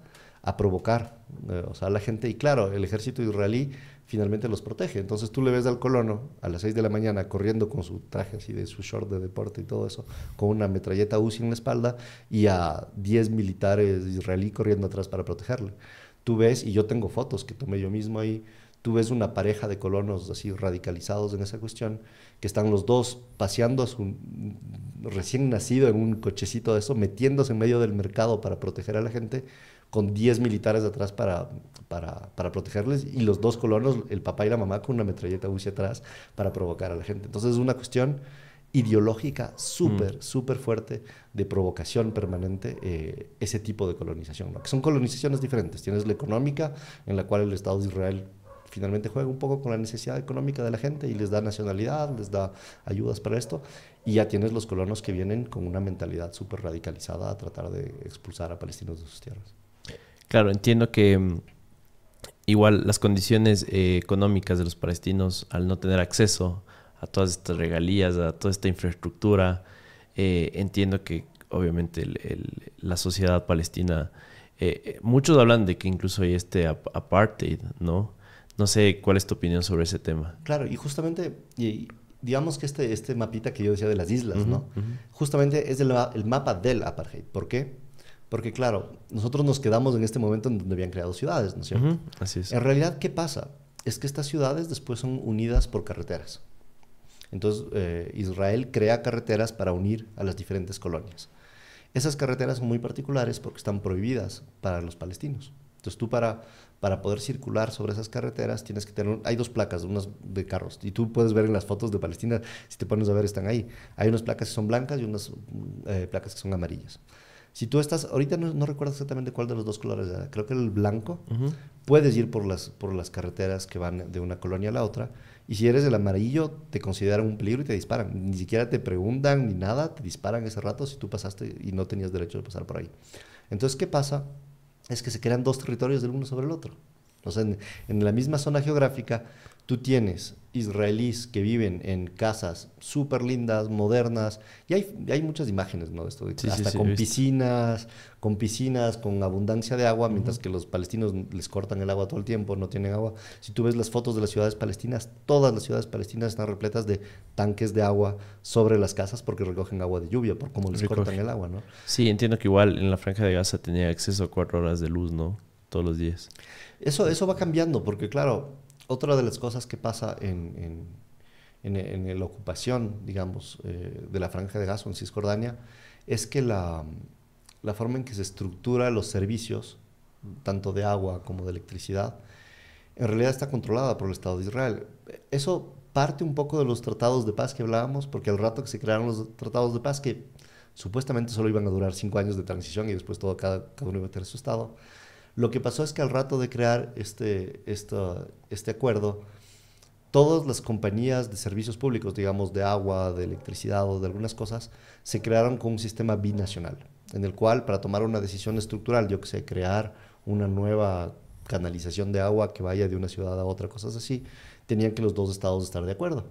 a provocar. a eh, o sea, la gente, y claro, el ejército israelí finalmente los protege. Entonces tú le ves al colono a las 6 de la mañana corriendo con su traje así de su short de deporte y todo eso, con una metralleta UCI en la espalda y a 10 militares israelí corriendo atrás para protegerle. Tú ves, y yo tengo fotos que tomé yo mismo ahí, tú ves una pareja de colonos así radicalizados en esa cuestión, que están los dos paseando a su recién nacido en un cochecito de eso, metiéndose en medio del mercado para proteger a la gente con 10 militares atrás para, para, para, protegerles y los dos colonos, el papá y la mamá, con una metralleta UCI atrás para provocar a la gente. Entonces es una cuestión ideológica súper, mm. súper fuerte de provocación permanente eh, ese tipo de colonización, que son colonizaciones diferentes. Tienes la económica, en la cual el Estado de Israel finalmente juega un poco con la necesidad económica de la gente y les da nacionalidad, les da ayudas para esto. Y ya tienes los colonos que vienen con una mentalidad súper radicalizada a tratar de expulsar a palestinos de sus tierras. Claro, entiendo que mm, igual las condiciones eh, económicas de los palestinos al no tener acceso a todas estas regalías, a toda esta infraestructura, eh, entiendo que obviamente la sociedad palestina, eh, muchos hablan de que incluso hay este apartheid, ¿no? No sé cuál es tu opinión sobre ese tema. Claro, y justamente, digamos que este, este mapita que yo decía de las islas, ¿no? Justamente es el, el mapa del apartheid. ¿Por qué? Porque claro, nosotros nos quedamos en este momento en donde habían creado ciudades, ¿no es cierto? Así es. En realidad, ¿qué pasa? Es que estas ciudades después son unidas por carreteras. Entonces, eh, Israel crea carreteras para unir a las diferentes colonias. Esas carreteras son muy particulares porque están prohibidas para los palestinos. Entonces, tú para, para poder circular sobre esas carreteras tienes que tener... Hay dos placas, unas de carros. Y tú puedes ver en las fotos de Palestina, si te pones a ver, están ahí. Hay unas placas que son blancas y unas mm, eh, placas que son amarillas. Si tú estás, ahorita no, recuerdo exactamente cuál de los dos colores era, creo que el blanco, puedes ir por las, por las carreteras que van de una colonia a la otra. Y si eres el amarillo, te consideran un peligro y te disparan. Ni siquiera te preguntan ni nada, te disparan ese rato si tú pasaste y no tenías derecho de pasar por ahí. Entonces, ¿qué pasa? Es que se crean dos territorios del uno sobre el otro. O sea, en la misma zona geográfica, tú tienes israelíes que viven en casas súper lindas, modernas, y hay, muchas imágenes, ¿no? Esto, hasta con piscinas, con piscinas, con abundancia de agua, mientras que los palestinos les cortan el agua todo el tiempo, no tienen agua. Si tú ves las fotos de las ciudades palestinas, todas las ciudades palestinas están repletas de tanques de agua sobre las casas porque recogen agua de lluvia, por cómo les cortan el agua, ¿no? Sí, entiendo que igual en la franja de Gaza tenía acceso a cuatro horas de luz, ¿no? Todos los días. Eso, eso va cambiando, porque claro, otra de las cosas que pasa en, la ocupación, digamos, eh, de la Franja de Gaza en Cisjordania, es que la, forma en que se estructura los servicios, tanto de agua como de electricidad, en realidad está controlada por el Estado de Israel. Eso parte un poco de los tratados de paz que hablábamos, porque al rato que se crearon los tratados de paz, que supuestamente solo iban a durar cinco años de transición y después todo cada, cada uno iba a tener su Estado, lo que pasó es que al rato de crear este, este acuerdo, todas las compañías de servicios públicos, digamos de agua, de electricidad o de algunas cosas, se crearon con un sistema binacional, en el cual para tomar una decisión estructural, yo que sé, crear una nueva canalización de agua que vaya de una ciudad a otra, cosas así, tenían que los dos estados estar de acuerdo.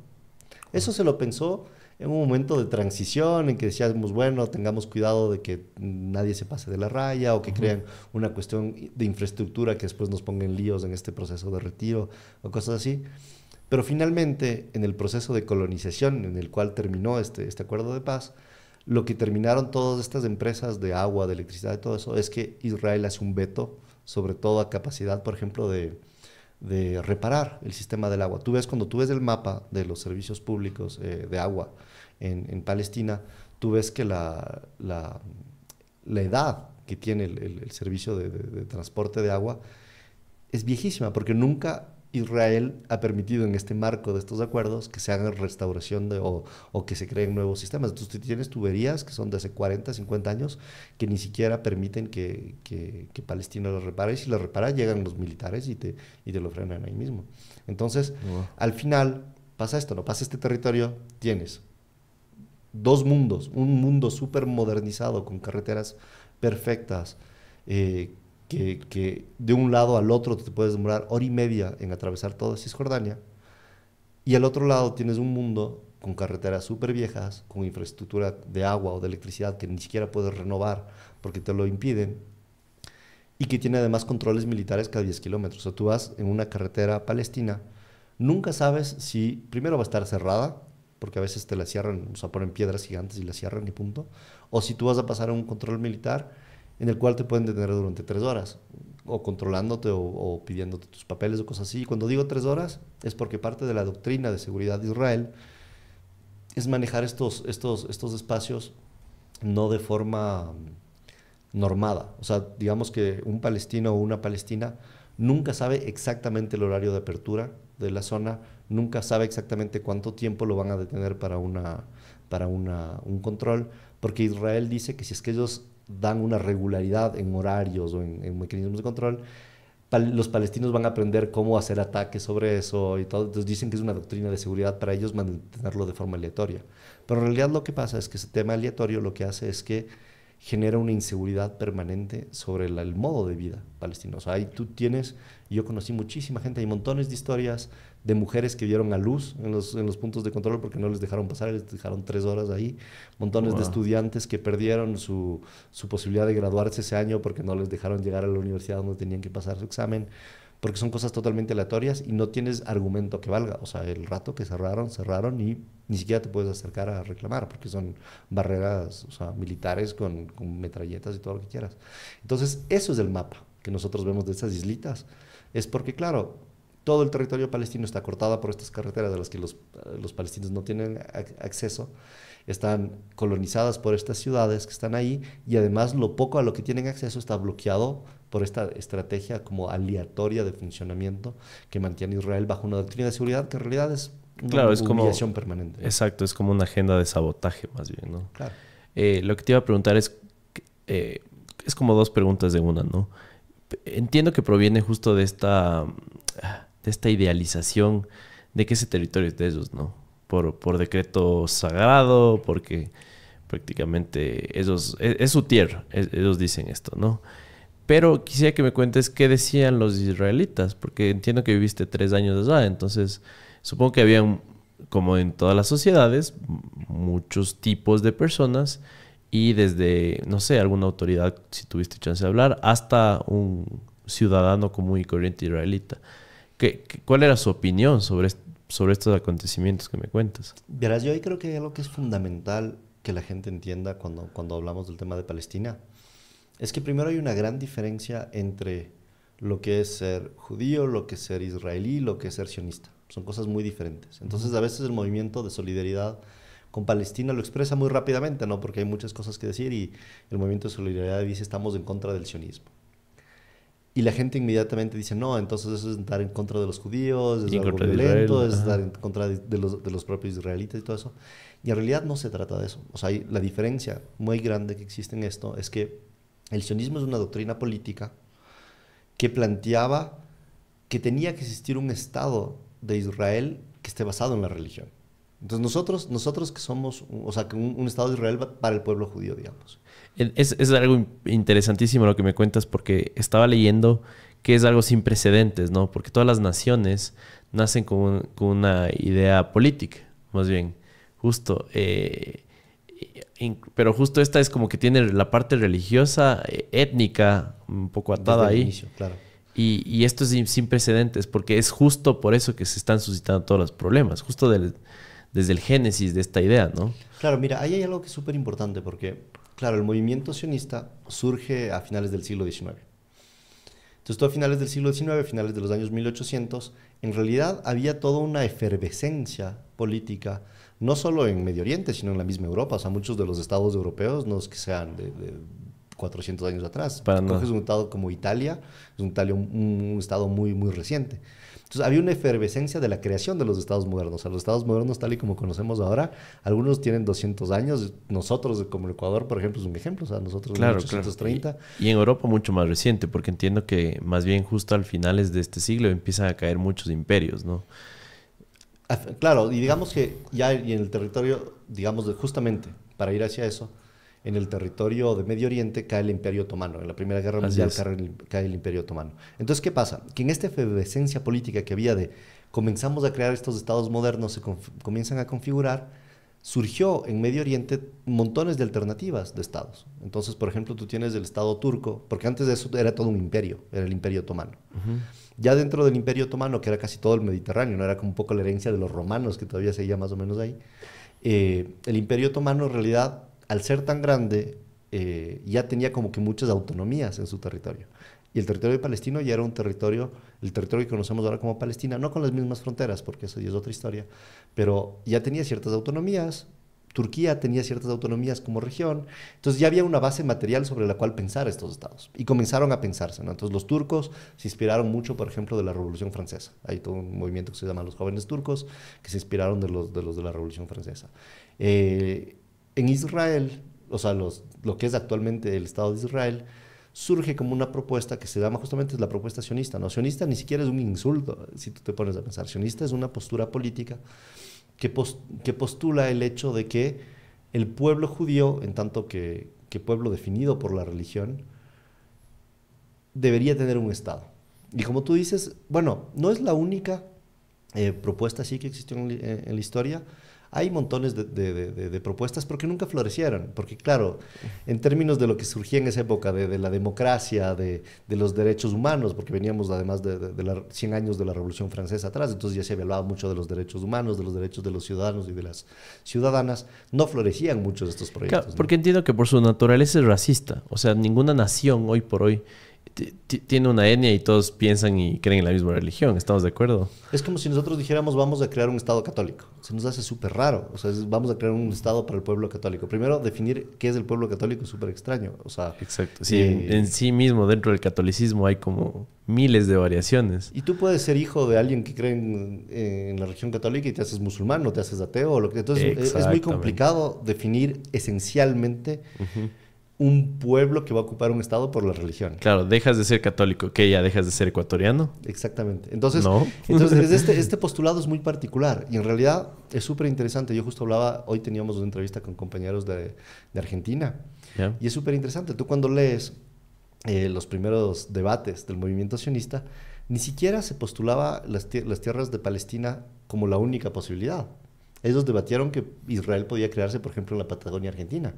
Eso se lo pensó en un momento de transición en que decíamos, pues, bueno, tengamos cuidado de que nadie se pase de la raya o que crean una cuestión de infraestructura que después nos pongan líos en este proceso de retiro o cosas así. Pero finalmente, en el proceso de colonización en el cual terminó este, este acuerdo de paz, lo que terminaron todas estas empresas de agua, de electricidad, de todo eso, es que Israel hace un veto, sobre todo a capacidad, por ejemplo, de, de reparar el sistema del agua. Tú ves, cuando tú ves el mapa de los servicios públicos eh, de agua en, Palestina, tú ves que la, la, edad que tiene el, servicio de transporte de agua es viejísima, porque nunca Israel ha permitido en este marco de estos acuerdos que se haga restauración o, que se creen nuevos sistemas. Entonces tú tienes tuberías que son de hace 40, 50 años que ni siquiera permiten que, Palestina lo repare. Y si lo repara llegan los militares y te, y te lo frenan ahí mismo. Entonces, al final pasa esto, no pasa este territorio, tienes dos mundos, un mundo súper modernizado con carreteras perfectas. Eh, que, de un lado al otro te puedes demorar hora y media en atravesar toda Cisjordania, y al otro lado tienes un mundo con carreteras súper viejas, con infraestructura de agua o de electricidad que ni siquiera puedes renovar porque te lo impiden, y que tiene además controles militares cada 10 kilómetros. O tú vas en una carretera palestina, nunca sabes si primero va a estar cerrada, porque a veces te la cierran, o sea, ponen piedras gigantes y la cierran y punto, o si tú vas a pasar a un control militar en el cual te pueden detener durante tres horas, o controlándote o, pidiéndote tus papeles o cosas así. Y cuando digo tres horas, es porque parte de la doctrina de seguridad de Israel es manejar estos, estos, estos espacios no de forma mm, normada. O sea, digamos que un palestino o una palestina nunca sabe exactamente el horario de apertura de la zona, nunca sabe exactamente cuánto tiempo lo van a detener para, una, para una, un control, porque Israel dice que si es que ellos dan una regularidad en horarios o en, mecanismos de control, los palestinos van a aprender cómo hacer ataques sobre eso y todo. Entonces dicen que es una doctrina de seguridad para ellos mantenerlo de forma aleatoria. Pero en realidad lo que pasa es que ese tema aleatorio lo que hace es que genera una inseguridad permanente sobre el, el modo de vida palestino. O sea, ahí tú tienes, yo conocí muchísima gente, hay montones de historias de mujeres que dieron a luz en los, en los puntos de control porque no les dejaron pasar, les dejaron tres horas ahí, montones de estudiantes que perdieron su, su posibilidad de graduarse ese año porque no les dejaron llegar a la universidad donde tenían que pasar su examen porque son cosas totalmente aleatorias y no tienes argumento que valga. O sea, el rato que cerraron, cerraron y ni siquiera te puedes acercar a reclamar, porque son barreras militares con, con, metralletas y todo lo que quieras. Entonces, eso es el mapa que nosotros vemos de estas islitas. Es porque, claro, todo el territorio palestino está cortado por estas carreteras a las que eh, los, palestinos no tienen acceso, están colonizadas por estas ciudades que están ahí y además lo poco a lo que tienen acceso está bloqueado por esta estrategia como aleatoria de funcionamiento que mantiene Israel bajo una doctrina de seguridad que en realidad es una claro, permanente. Exacto, es como una agenda de sabotaje más bien, ¿no? Claro. Eh, lo que te iba a preguntar es, eh, es como dos preguntas de una, ¿no? Entiendo que proviene justo de esta esta idealización de que ese territorio es de ellos, ¿no? Por, decreto sagrado, porque prácticamente ellos, e, es, su tierra, e, ellos dicen esto, ¿no? Pero quisiera que me cuentes qué decían los israelitas, porque entiendo que viviste tres años allá, entonces supongo que había como en todas las sociedades, muchos tipos de personas y desde, no sé, alguna autoridad, si tuviste chance de hablar, hasta un ciudadano común y corriente israelita. ¿Qué, cuál era su opinión sobre, sobre estos acontecimientos que me cuentas? Verás, yo ahí creo que hay algo que es fundamental que la gente entienda cuando, cuando hablamos del tema de Palestina. Es que primero hay una gran diferencia entre lo que es ser judío, lo que es ser israelí, lo que es ser sionista. Son cosas muy diferentes. Entonces a veces el movimiento de solidaridad con Palestina lo expresa muy rápidamente, ¿no? Porque hay muchas cosas que decir y el movimiento de solidaridad dice estamos en contra del sionismo. Y la gente inmediatamente dice, no, entonces eso es estar en contra de los judíos, es algo violento, es estar en contra de los, de los, propios israelitas y todo eso. Y en realidad no se trata de eso. O sea, la diferencia muy grande que existe en esto es que el sionismo es una doctrina política que planteaba que tenía que existir un Estado de Israel que esté basado en la religión. Entonces nosotros, nosotros que somos, o sea, que un, Estado de Israel para el pueblo judío, digamos. Es, algo interesantísimo lo que me cuentas porque estaba leyendo que es algo sin precedentes, ¿no? Porque todas las naciones nacen con, con una idea política, más bien, justo. Eh, pero justo esta es como que tiene la parte religiosa, eh, étnica, un poco atada ahí. claro. y, y, esto es sin, precedentes, porque es justo por eso que se están suscitando todos los problemas, justo del, desde el génesis de esta idea, ¿no? Claro, mira, ahí hay algo que es súper importante porque, claro, el movimiento sionista surge a finales del siglo XIX. Entonces, todo a finales del siglo XIX, a finales de los años 1800, en realidad había toda una efervescencia política, no solo en Medio Oriente, sino en la misma Europa. O sea, muchos de los estados europeos no es que sean de, 400 años atrás. Para no. Coges un estado como Italia, es un, un, un estado muy, muy reciente. Entonces había una efervescencia de la creación de los estados modernos. O sea, los estados modernos tal y como conocemos ahora, algunos tienen 200 años, nosotros como el Ecuador, por ejemplo, es un ejemplo, o sea, nosotros claro, 1830. Y, en Europa mucho más reciente, porque entiendo que más bien justo al finales de este siglo empiezan a caer muchos imperios, ¿no? Claro, y digamos que ya en el territorio, digamos, justamente para ir hacia eso, en el territorio de Medio Oriente cae el Imperio Otomano. En la Primera Guerra Mundial cae el, Imperio Otomano. Entonces, ¿qué pasa? Que en esta efervescencia política que había de comenzamos a crear estos estados modernos, se comienzan a configurar, surgió en Medio Oriente montones de alternativas de estados. Entonces, por ejemplo, tú tienes el estado turco, porque antes de eso era todo un imperio, era el Imperio Otomano. Ya dentro del Imperio Otomano, que era casi todo el Mediterráneo, era como un poco la herencia de los romanos que todavía seguía más o menos ahí, eh, el Imperio Otomano en realidad al ser tan grande, eh, ya tenía como que muchas autonomías en su territorio. Y el territorio palestino ya era un territorio, el territorio que conocemos ahora como Palestina, no con las mismas fronteras, porque eso ya es otra historia, pero ya tenía ciertas autonomías, Turquía tenía ciertas autonomías como región, entonces ya había una base material sobre la cual pensar estos estados. Y comenzaron a pensarse, ¿no? Entonces los turcos se inspiraron mucho, por ejemplo, de la Revolución Francesa. Hay todo un movimiento que se llama los jóvenes turcos, que se inspiraron de los de, los de la Revolución Francesa. Eh, en Israel, o sea, lo que es actualmente el Estado de Israel, surge como una propuesta que se llama justamente la propuesta sionista. No, sionista ni siquiera es un insulto, si tú te pones a pensar. Sionista es una postura política que, postula el hecho de que el pueblo judío, en tanto que, pueblo definido por la religión, debería tener un Estado. Y como tú dices, bueno, no es la única eh, propuesta así que existió en eh, la historia, hay montones de, propuestas, porque nunca florecieron. Porque, claro, en términos de lo que surgía en esa época, de, la democracia, de, los derechos humanos, porque veníamos además de, 100 años de la Revolución Francesa atrás, entonces ya se hablaba mucho de los derechos humanos, de los derechos de los ciudadanos y de las ciudadanas, no florecían muchos de estos proyectos. porque entiendo que por su naturaleza es racista. O sea, ninguna nación hoy por hoy tiene una etnia y todos piensan y creen en la misma religión, estamos de acuerdo. Es como si nosotros dijéramos vamos a crear un Estado católico. Se nos hace súper raro. O sea, vamos a crear un Estado para el pueblo católico. Primero, definir qué es el pueblo católico es súper extraño. O sea, Exacto. Eh, en, sí mismo, dentro del catolicismo hay como miles de variaciones. Y tú puedes ser hijo de alguien que cree en, la religión católica y te haces musulmán o te haces ateo. O lo que, entonces, eh, es, muy complicado definir esencialmente un pueblo que va a ocupar un estado por la religión. Claro, dejas de ser católico, ¿qué? ya dejas de ser ecuatoriano. Exactamente. Entonces, no. Este, (laughs) este, postulado es muy particular y en realidad es súper interesante. Yo justo hablaba, hoy teníamos una entrevista con compañeros de, Argentina y es súper interesante. Tú cuando lees eh, los primeros debates del movimiento sionista, ni siquiera se postulaba las, las tierras de Palestina como la única posibilidad. Ellos debatieron que Israel podía crearse, por ejemplo, en la Patagonia Argentina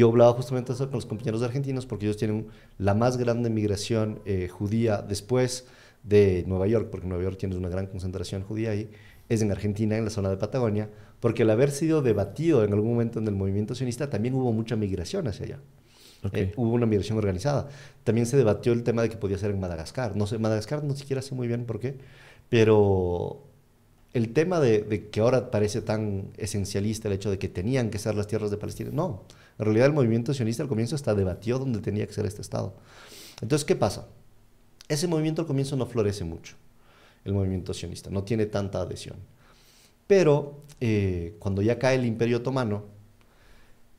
he hablado justamente eso con los compañeros argentinos porque ellos tienen la más grande migración eh, judía después de Nueva York, porque Nueva York tiene una gran concentración judía ahí, es en Argentina, en la zona de Patagonia, porque al haber sido debatido en algún momento en el movimiento sionista, también hubo mucha migración hacia allá. Eh, hubo una migración organizada. También se debatió el tema de que podía ser en Madagascar. No sé, Madagascar no siquiera sé muy bien por qué, pero el tema de, de que ahora parece tan esencialista el hecho de que tenían que ser las tierras de Palestina, no. En realidad el movimiento sionista al comienzo hasta debatió dónde tenía que ser este Estado. Entonces, ¿qué pasa? Ese movimiento al comienzo no florece mucho, el movimiento sionista, no tiene tanta adhesión. Pero eh, cuando ya cae el imperio otomano,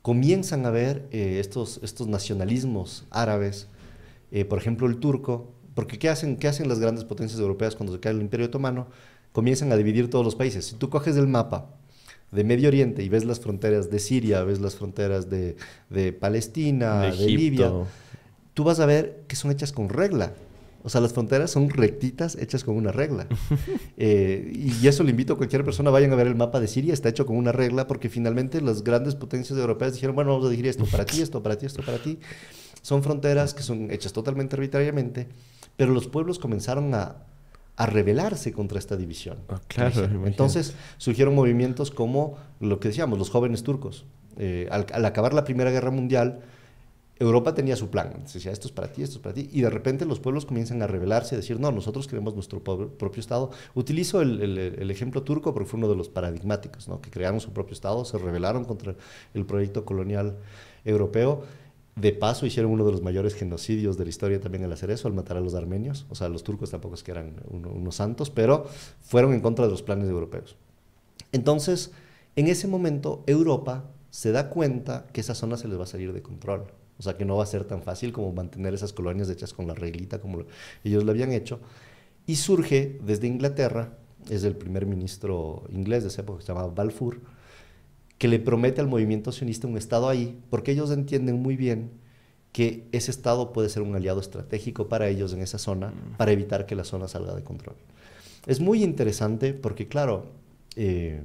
comienzan a ver eh, estos, estos nacionalismos árabes, eh, por ejemplo el turco, porque ¿qué hacen, ¿qué hacen las grandes potencias europeas cuando se cae el imperio otomano? Comienzan a dividir todos los países. Si tú coges el mapa de Medio Oriente y ves las fronteras de Siria, ves las fronteras de, Palestina, de, Libia, tú vas a ver que son hechas con regla. O sea, las fronteras son rectitas, hechas con una regla. (laughs) Eh, y eso le invito a cualquier persona, vayan a ver el mapa de Siria, está hecho con una regla, porque finalmente las grandes potencias europeas dijeron, bueno, vamos a dirigir esto para ti, esto para ti, esto para ti. Son fronteras que son hechas totalmente arbitrariamente, pero los pueblos comenzaron a a rebelarse contra esta división. Ah, Entonces surgieron movimientos como lo que decíamos, los jóvenes turcos. Eh, al, acabar la Primera Guerra Mundial, Europa tenía su plan. Se decía, esto es para ti, esto es para ti. Y de repente los pueblos comienzan a rebelarse, a decir, no, nosotros queremos nuestro propio Estado. Utilizo el, ejemplo turco porque fue uno de los paradigmáticos, que crearon su propio Estado, se rebelaron contra el proyecto colonial europeo de paso, hicieron uno de los mayores genocidios de la historia también al hacer eso, al matar a los armenios. O sea, los turcos tampoco es que eran unos santos, pero fueron en contra de los planes europeos. Entonces, en ese momento, Europa se da cuenta que esa zona se les va a salir de control. O sea, que no va a ser tan fácil como mantener esas colonias hechas con la reglita como ellos lo habían hecho. Y surge desde Inglaterra, es el primer ministro inglés de esa época, se llamaba Balfour, que le promete al movimiento sionista un Estado ahí, porque ellos entienden muy bien que ese Estado puede ser un aliado estratégico para ellos en esa zona, para evitar que la zona salga de control. Es muy interesante porque, claro, eh,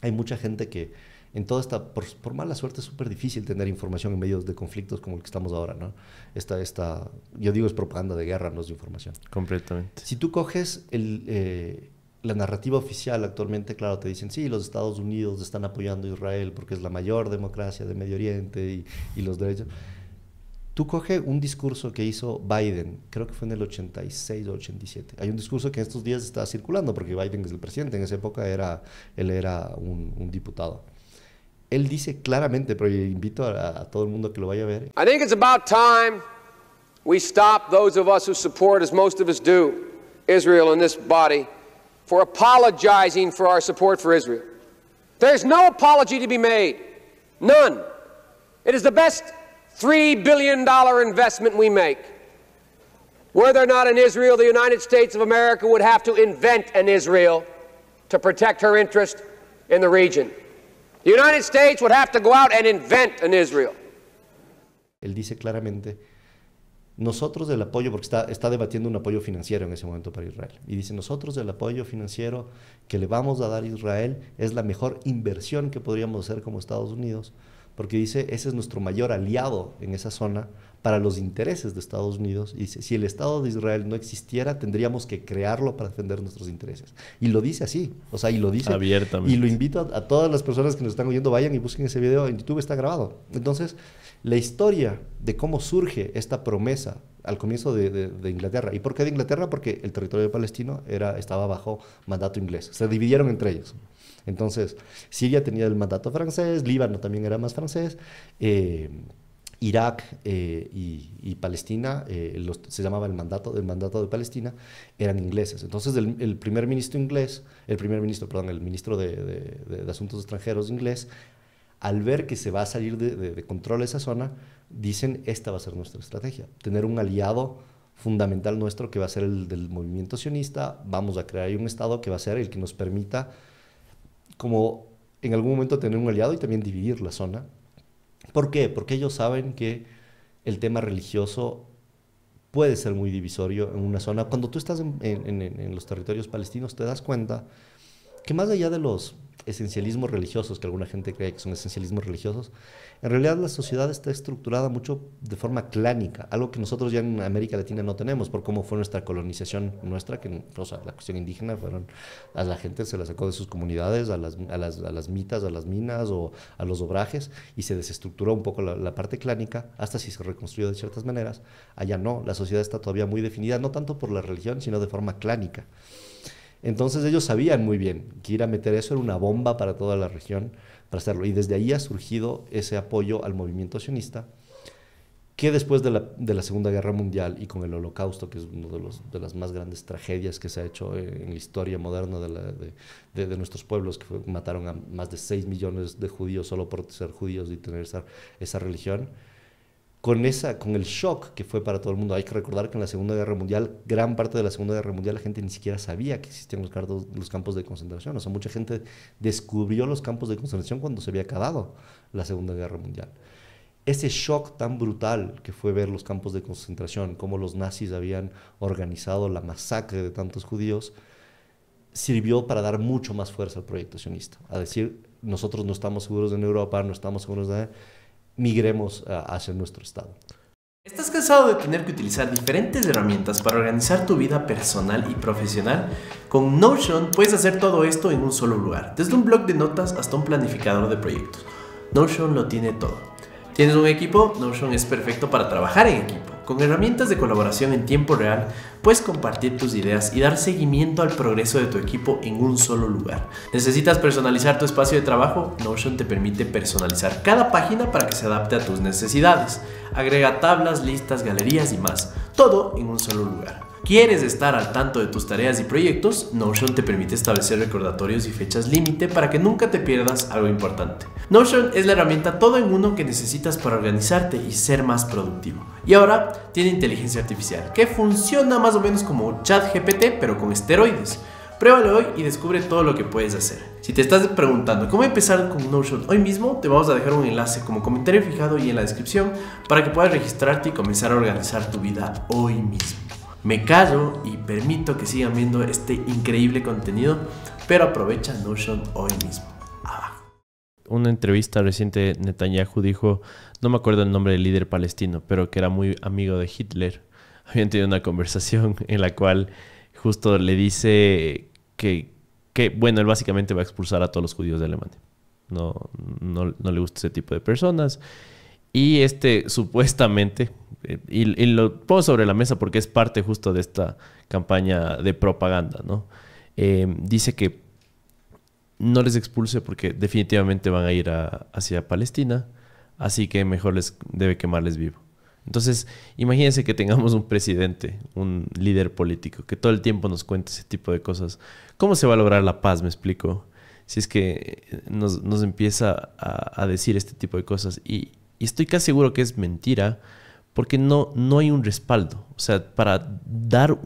hay mucha gente que en toda esta, por, mala suerte es súper difícil tener información en medios de conflictos como el que estamos ahora, ¿no? Esta, esta, yo digo es propaganda de guerra, no es de información. Completamente. Si tú coges el, eh, la narrativa oficial actualmente, claro, te dicen, sí, los Estados Unidos están apoyando a Israel porque es la mayor democracia de Medio Oriente y, los derechos. Tú coge un discurso que hizo Biden, creo que fue en el 86 o 87. Hay un discurso que en estos días está circulando porque Biden es el presidente, en esa época era, él era un, diputado. Él dice claramente, pero invito a, todo el mundo que lo vaya a ver. I think it's about time we stop those of us who support, as most of us do, Israel in this body. for apologizing for our support for Israel. There's no apology to be made. None. It is the best $3 billion investment we make. Were there not an Israel, the United States of America would have to invent an Israel to protect her interest in the region. The United States would have to go out and invent an Israel. Él dice claramente nosotros del apoyo, porque está, está debatiendo un apoyo financiero en ese momento para Israel, y dice, nosotros del apoyo financiero que le vamos a dar a Israel es la mejor inversión que podríamos hacer como Estados Unidos porque dice, ese es nuestro mayor aliado en esa zona para los intereses de Estados Unidos. Y dice, si el Estado de Israel no existiera, tendríamos que crearlo para defender nuestros intereses. Y lo dice así, o sea, y lo dice Y lo invito a, todas las personas que nos están oyendo, vayan y busquen ese video, en YouTube está grabado. Entonces, la historia de cómo surge esta promesa al comienzo de, de, Inglaterra. ¿Y por qué de Inglaterra? Porque el territorio palestino era, estaba bajo mandato inglés. Se dividieron entre ellos. Entonces, Siria tenía el mandato francés, Líbano también era más francés. Eh, Irak eh, y, Palestina, eh, se llamaba el mandato, mandato de Palestina, eran ingleses. Entonces el, primer ministro inglés, el primer ministro, perdón, el ministro de, Asuntos Extranjeros inglés, al ver que se va a salir de, de, control esa zona, dicen, esta va a ser nuestra estrategia, tener un aliado fundamental nuestro que va a ser el del movimiento sionista, vamos a crear un Estado que va a ser el que nos permita como en algún momento tener un aliado y también dividir la zona. ¿Por qué? Porque ellos saben que el tema religioso puede ser muy divisorio en una zona. Cuando tú estás en, los territorios palestinos te das cuenta que más allá de los esencialismos religiosos, que alguna gente cree que son esencialismos religiosos, en realidad la sociedad está estructurada mucho de forma clánica, algo que nosotros ya en América Latina no tenemos, por cómo fue nuestra colonización nuestra, que la cuestión indígena fueron, a la gente se la sacó de sus comunidades, a las, mitas, a las minas o a los obrajes, y se desestructuró un poco la, la parte clánica, hasta si se reconstruyó de ciertas maneras. Allá no, la sociedad está todavía muy definida, no tanto por la religión, sino de forma clánica. Entonces ellos sabían muy bien que ir a meter eso era una bomba para toda la región hacerlo. Y desde ahí ha surgido ese apoyo al movimiento sionista, que después de la, Segunda Guerra Mundial y con el Holocausto, que es una de, las más grandes tragedias que se ha hecho en la historia moderna de, nuestros pueblos, que mataron a más de 6 millones de judíos solo por ser judíos y tener esa religión, con, esa, con el shock que fue para todo el mundo. Hay que recordar que en la Segunda Guerra Mundial, gran parte de la Segunda Guerra Mundial, la gente ni siquiera sabía que existían los, campos de concentración. O sea, mucha gente descubrió los campos de concentración cuando se había acabado la Segunda Guerra Mundial ese shock tan brutal que fue ver los campos de concentración, cómo los nazis habían organizado la masacre de tantos judíos, sirvió para dar mucho más fuerza al proyecto sionista. A decir, nosotros no estamos seguros en Europa, no estamos seguros de migremos hacia nuestro estado. ¿Estás cansado de tener que utilizar diferentes herramientas para organizar tu vida personal y profesional? Con Notion puedes hacer todo esto en un solo lugar, desde un blog de notas hasta un planificador de proyectos. Notion lo tiene todo. ¿Tienes un equipo? Notion es perfecto para trabajar en equipo. Con herramientas de colaboración en tiempo real, puedes compartir tus ideas y dar seguimiento al progreso de tu equipo en un solo lugar. ¿Necesitas personalizar tu espacio de trabajo? Notion te permite personalizar cada página para que se adapte a tus necesidades. Agrega tablas, listas, galerías y más. Todo en un solo lugar. ¿Quieres estar al tanto de tus tareas y proyectos? Notion te permite establecer recordatorios y fechas límite para que nunca te pierdas algo importante. Notion es la herramienta todo en uno que necesitas para organizarte y ser más productivo. Y ahora tiene inteligencia artificial, que funciona más o menos como chat GPT, pero con esteroides. Pruébalo hoy y descubre todo lo que puedes hacer. Si te estás preguntando cómo empezar con Notion hoy mismo, te vamos a dejar un enlace como comentario fijado y en la descripción para que puedas registrarte y comenzar a organizar tu vida hoy mismo. Me callo y permito que sigan viendo este increíble contenido, pero aprovecha Notion hoy mismo. Abajo. Una entrevista reciente, Netanyahu dijo, no me acuerdo el nombre del líder palestino, pero que era muy amigo de Hitler. (laughs) Habían tenido una conversación (laughs) en la cual justo le dice que, que bueno, él básicamente va a expulsar a todos los judíos de Alemania. No, no, no le gusta ese tipo de personas y este supuestamente, eh, y, lo pongo sobre la mesa porque es parte justo de esta campaña de propaganda, ¿no? Em, dice que no les expulse porque definitivamente van a ir hacia Palestina, así que mejor les debe quemarles vivo. Entonces, imagínense que tengamos un presidente, un líder político, que todo el tiempo nos cuente ese tipo de cosas. ¿Cómo se va a lograr la paz? Me explico. Si es que nos, nos empieza a, a, decir este tipo de cosas. Y, y estoy casi seguro que es mentira porque no, no hay un respaldo. O sea, para dar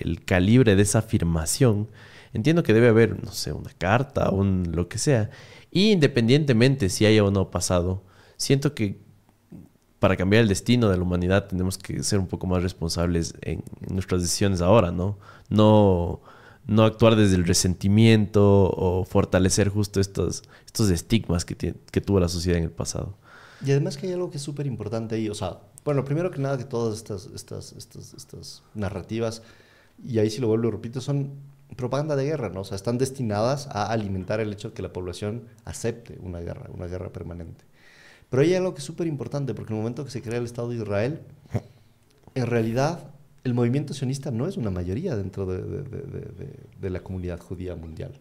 el calibre de esa afirmación, entiendo que debe haber, no sé, una carta, un lo que sea. Y independientemente si haya o no pasado, siento que para cambiar el destino de la humanidad tenemos que ser un poco más responsables en, nuestras decisiones ahora, ¿no? No, no actuar desde el resentimiento o fortalecer justo estos, estos estigmas que, que tuvo la sociedad en el pasado. Y además que hay algo que es súper importante ahí, o sea, bueno, primero que nada que todas estas, estas, estas, estas narrativas, y ahí si lo vuelvo y repito, son propaganda de guerra, ¿no? O sea, están destinadas a alimentar el hecho de que la población acepte una guerra, una guerra permanente. Pero hay algo que es súper importante, porque en el momento que se crea el Estado de Israel, en realidad el movimiento sionista no es una mayoría dentro de, de, la comunidad judía mundial.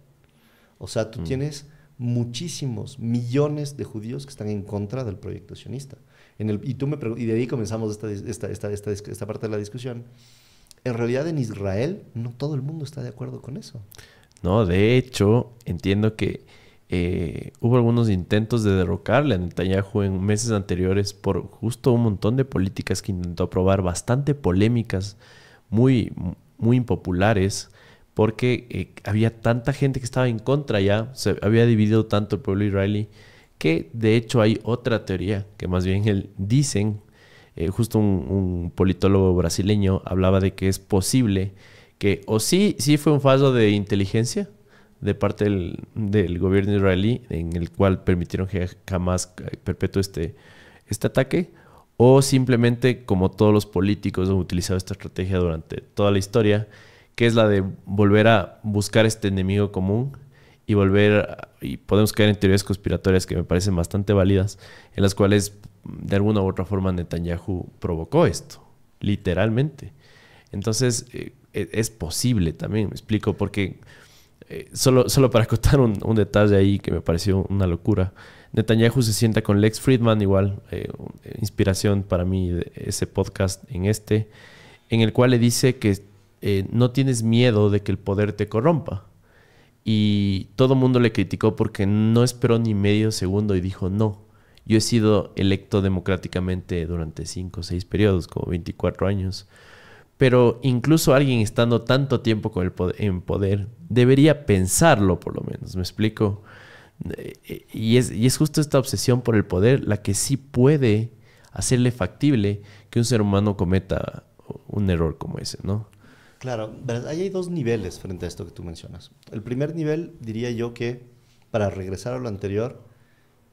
O sea, tú mm. tienes muchísimos millones de judíos que están en contra del proyecto sionista. y, de ahí comenzamos esta, parte de la discusión. En realidad en Israel no todo el mundo está de acuerdo con eso. No, de hecho, entiendo que eh, hubo algunos intentos de derrocarle a Netanyahu en meses anteriores por justo un montón de políticas que intentó aprobar, bastante polémicas, muy, muy impopulares porque eh, había tanta gente que estaba en contra ya, se había dividido tanto el pueblo israelí, que de hecho hay otra teoría, que más bien el, dicen, eh, justo un, politólogo brasileño hablaba de que es posible que o sí, sí fue un fallo de inteligencia de parte del, gobierno israelí, en el cual permitieron que jamás eh, perpetuó este, este ataque, o simplemente como todos los políticos han utilizado esta estrategia durante toda la historia, que es la de volver a buscar este enemigo común y volver, y podemos caer en teorías conspiratorias que me parecen bastante válidas, en las cuales de alguna u otra forma Netanyahu provocó esto, literalmente. Entonces, eh, e, es posible también, me explico, porque eh, solo, solo para contar un, detalle ahí que me pareció una locura, Netanyahu se sienta con Lex Friedman, igual, eh, inspiración para mí de ese podcast en este, en el cual le dice que eh, no tienes miedo de que el poder te corrompa. Y todo el mundo le criticó porque no esperó ni medio segundo y dijo, no, yo he sido electo democráticamente durante cinco o seis periodos, como 24 años. Pero incluso alguien estando tanto tiempo con el en poder debería pensarlo por lo menos, ¿me explico? Eh, eh, y es, y es justo esta obsesión por el poder la que sí puede hacerle factible que un ser humano cometa un error como ese, ¿no? Claro, ahí hay dos niveles frente a esto que tú mencionas. El primer nivel, diría yo que, para regresar a lo anterior,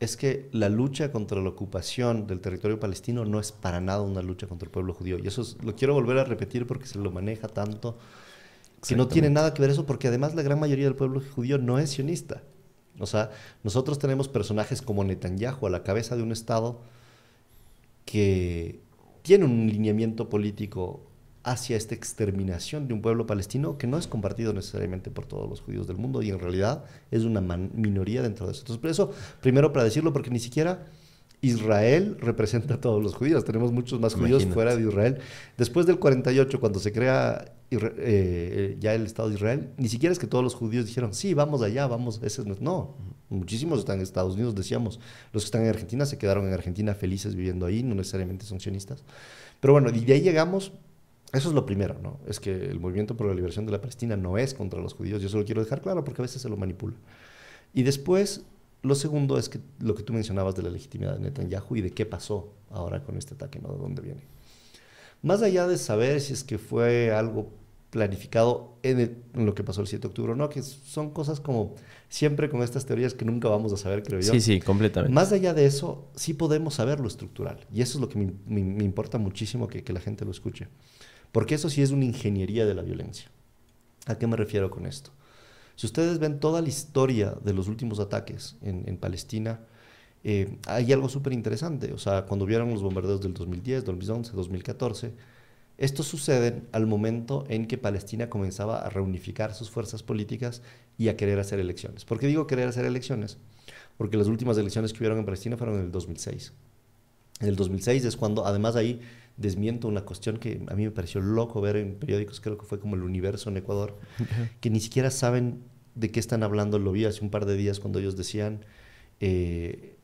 es que la lucha contra la ocupación del territorio palestino no es para nada una lucha contra el pueblo judío. Y eso lo quiero volver a repetir porque se lo maneja tanto, que no tiene nada que ver eso, porque además la gran mayoría del pueblo judío no es sionista. O sea, nosotros tenemos personajes como Netanyahu a la cabeza de un Estado que tiene un lineamiento político hacia esta exterminación de un pueblo palestino que no es compartido necesariamente por todos los judíos del mundo y en realidad es una minoría dentro de eso. Pero eso, primero para decirlo, porque ni siquiera Israel (laughs) representa a todos los judíos, tenemos muchos más judíos fuera de Israel. Después del 48, cuando se crea eh, eh, ya el Estado de Israel, ni siquiera es que todos los judíos dijeron, sí, vamos allá, vamos, ese no. Muchísimos están en Estados Unidos, decíamos. Los que están en Argentina se quedaron en Argentina felices viviendo ahí, no necesariamente sancionistas. sionistas. Pero bueno, y de ahí llegamos eso es lo primero, ¿no? Es que el movimiento por la liberación de la Palestina no es contra los judíos, yo solo quiero dejar claro porque a veces se lo manipula. Y después, lo segundo es que lo que tú mencionabas de la legitimidad de Netanyahu y de qué pasó ahora con este ataque, ¿no? ¿De dónde viene? Más allá de saber si es que fue algo planificado en, lo que pasó el 7 de octubre, ¿no? Que son cosas como siempre con estas teorías que nunca vamos a saber, creo yo. Sí, sí, completamente. Más allá de eso, sí podemos saber lo estructural. Y eso es lo que me, importa muchísimo que la gente lo escuche. Porque eso sí es una ingeniería de la violencia. ¿A qué me refiero con esto? Si ustedes ven toda la historia de los últimos ataques en, Palestina, eh, hay algo súper interesante. O sea, cuando vieron los bombardeos del 2010, 2011, 2014, esto suceden al momento en que Palestina comenzaba a reunificar sus fuerzas políticas y a querer hacer elecciones. ¿Por qué digo querer hacer elecciones? Porque las últimas elecciones que hubieron en Palestina fueron en el 2006. En el 2006 es cuando, además ahí desmiento una cuestión que a mí me pareció loco ver en periódicos, creo que fue como el universo en Ecuador, que ni siquiera saben de qué están hablando. Lo vi hace un par de días cuando ellos decían... Eh,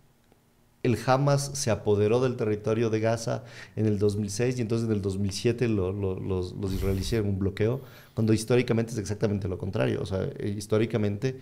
el Hamas se apoderó del territorio de Gaza en el 2006 y entonces en el 2007 los, los, israelíes hicieron un bloqueo, cuando históricamente es exactamente lo contrario. O sea, eh, históricamente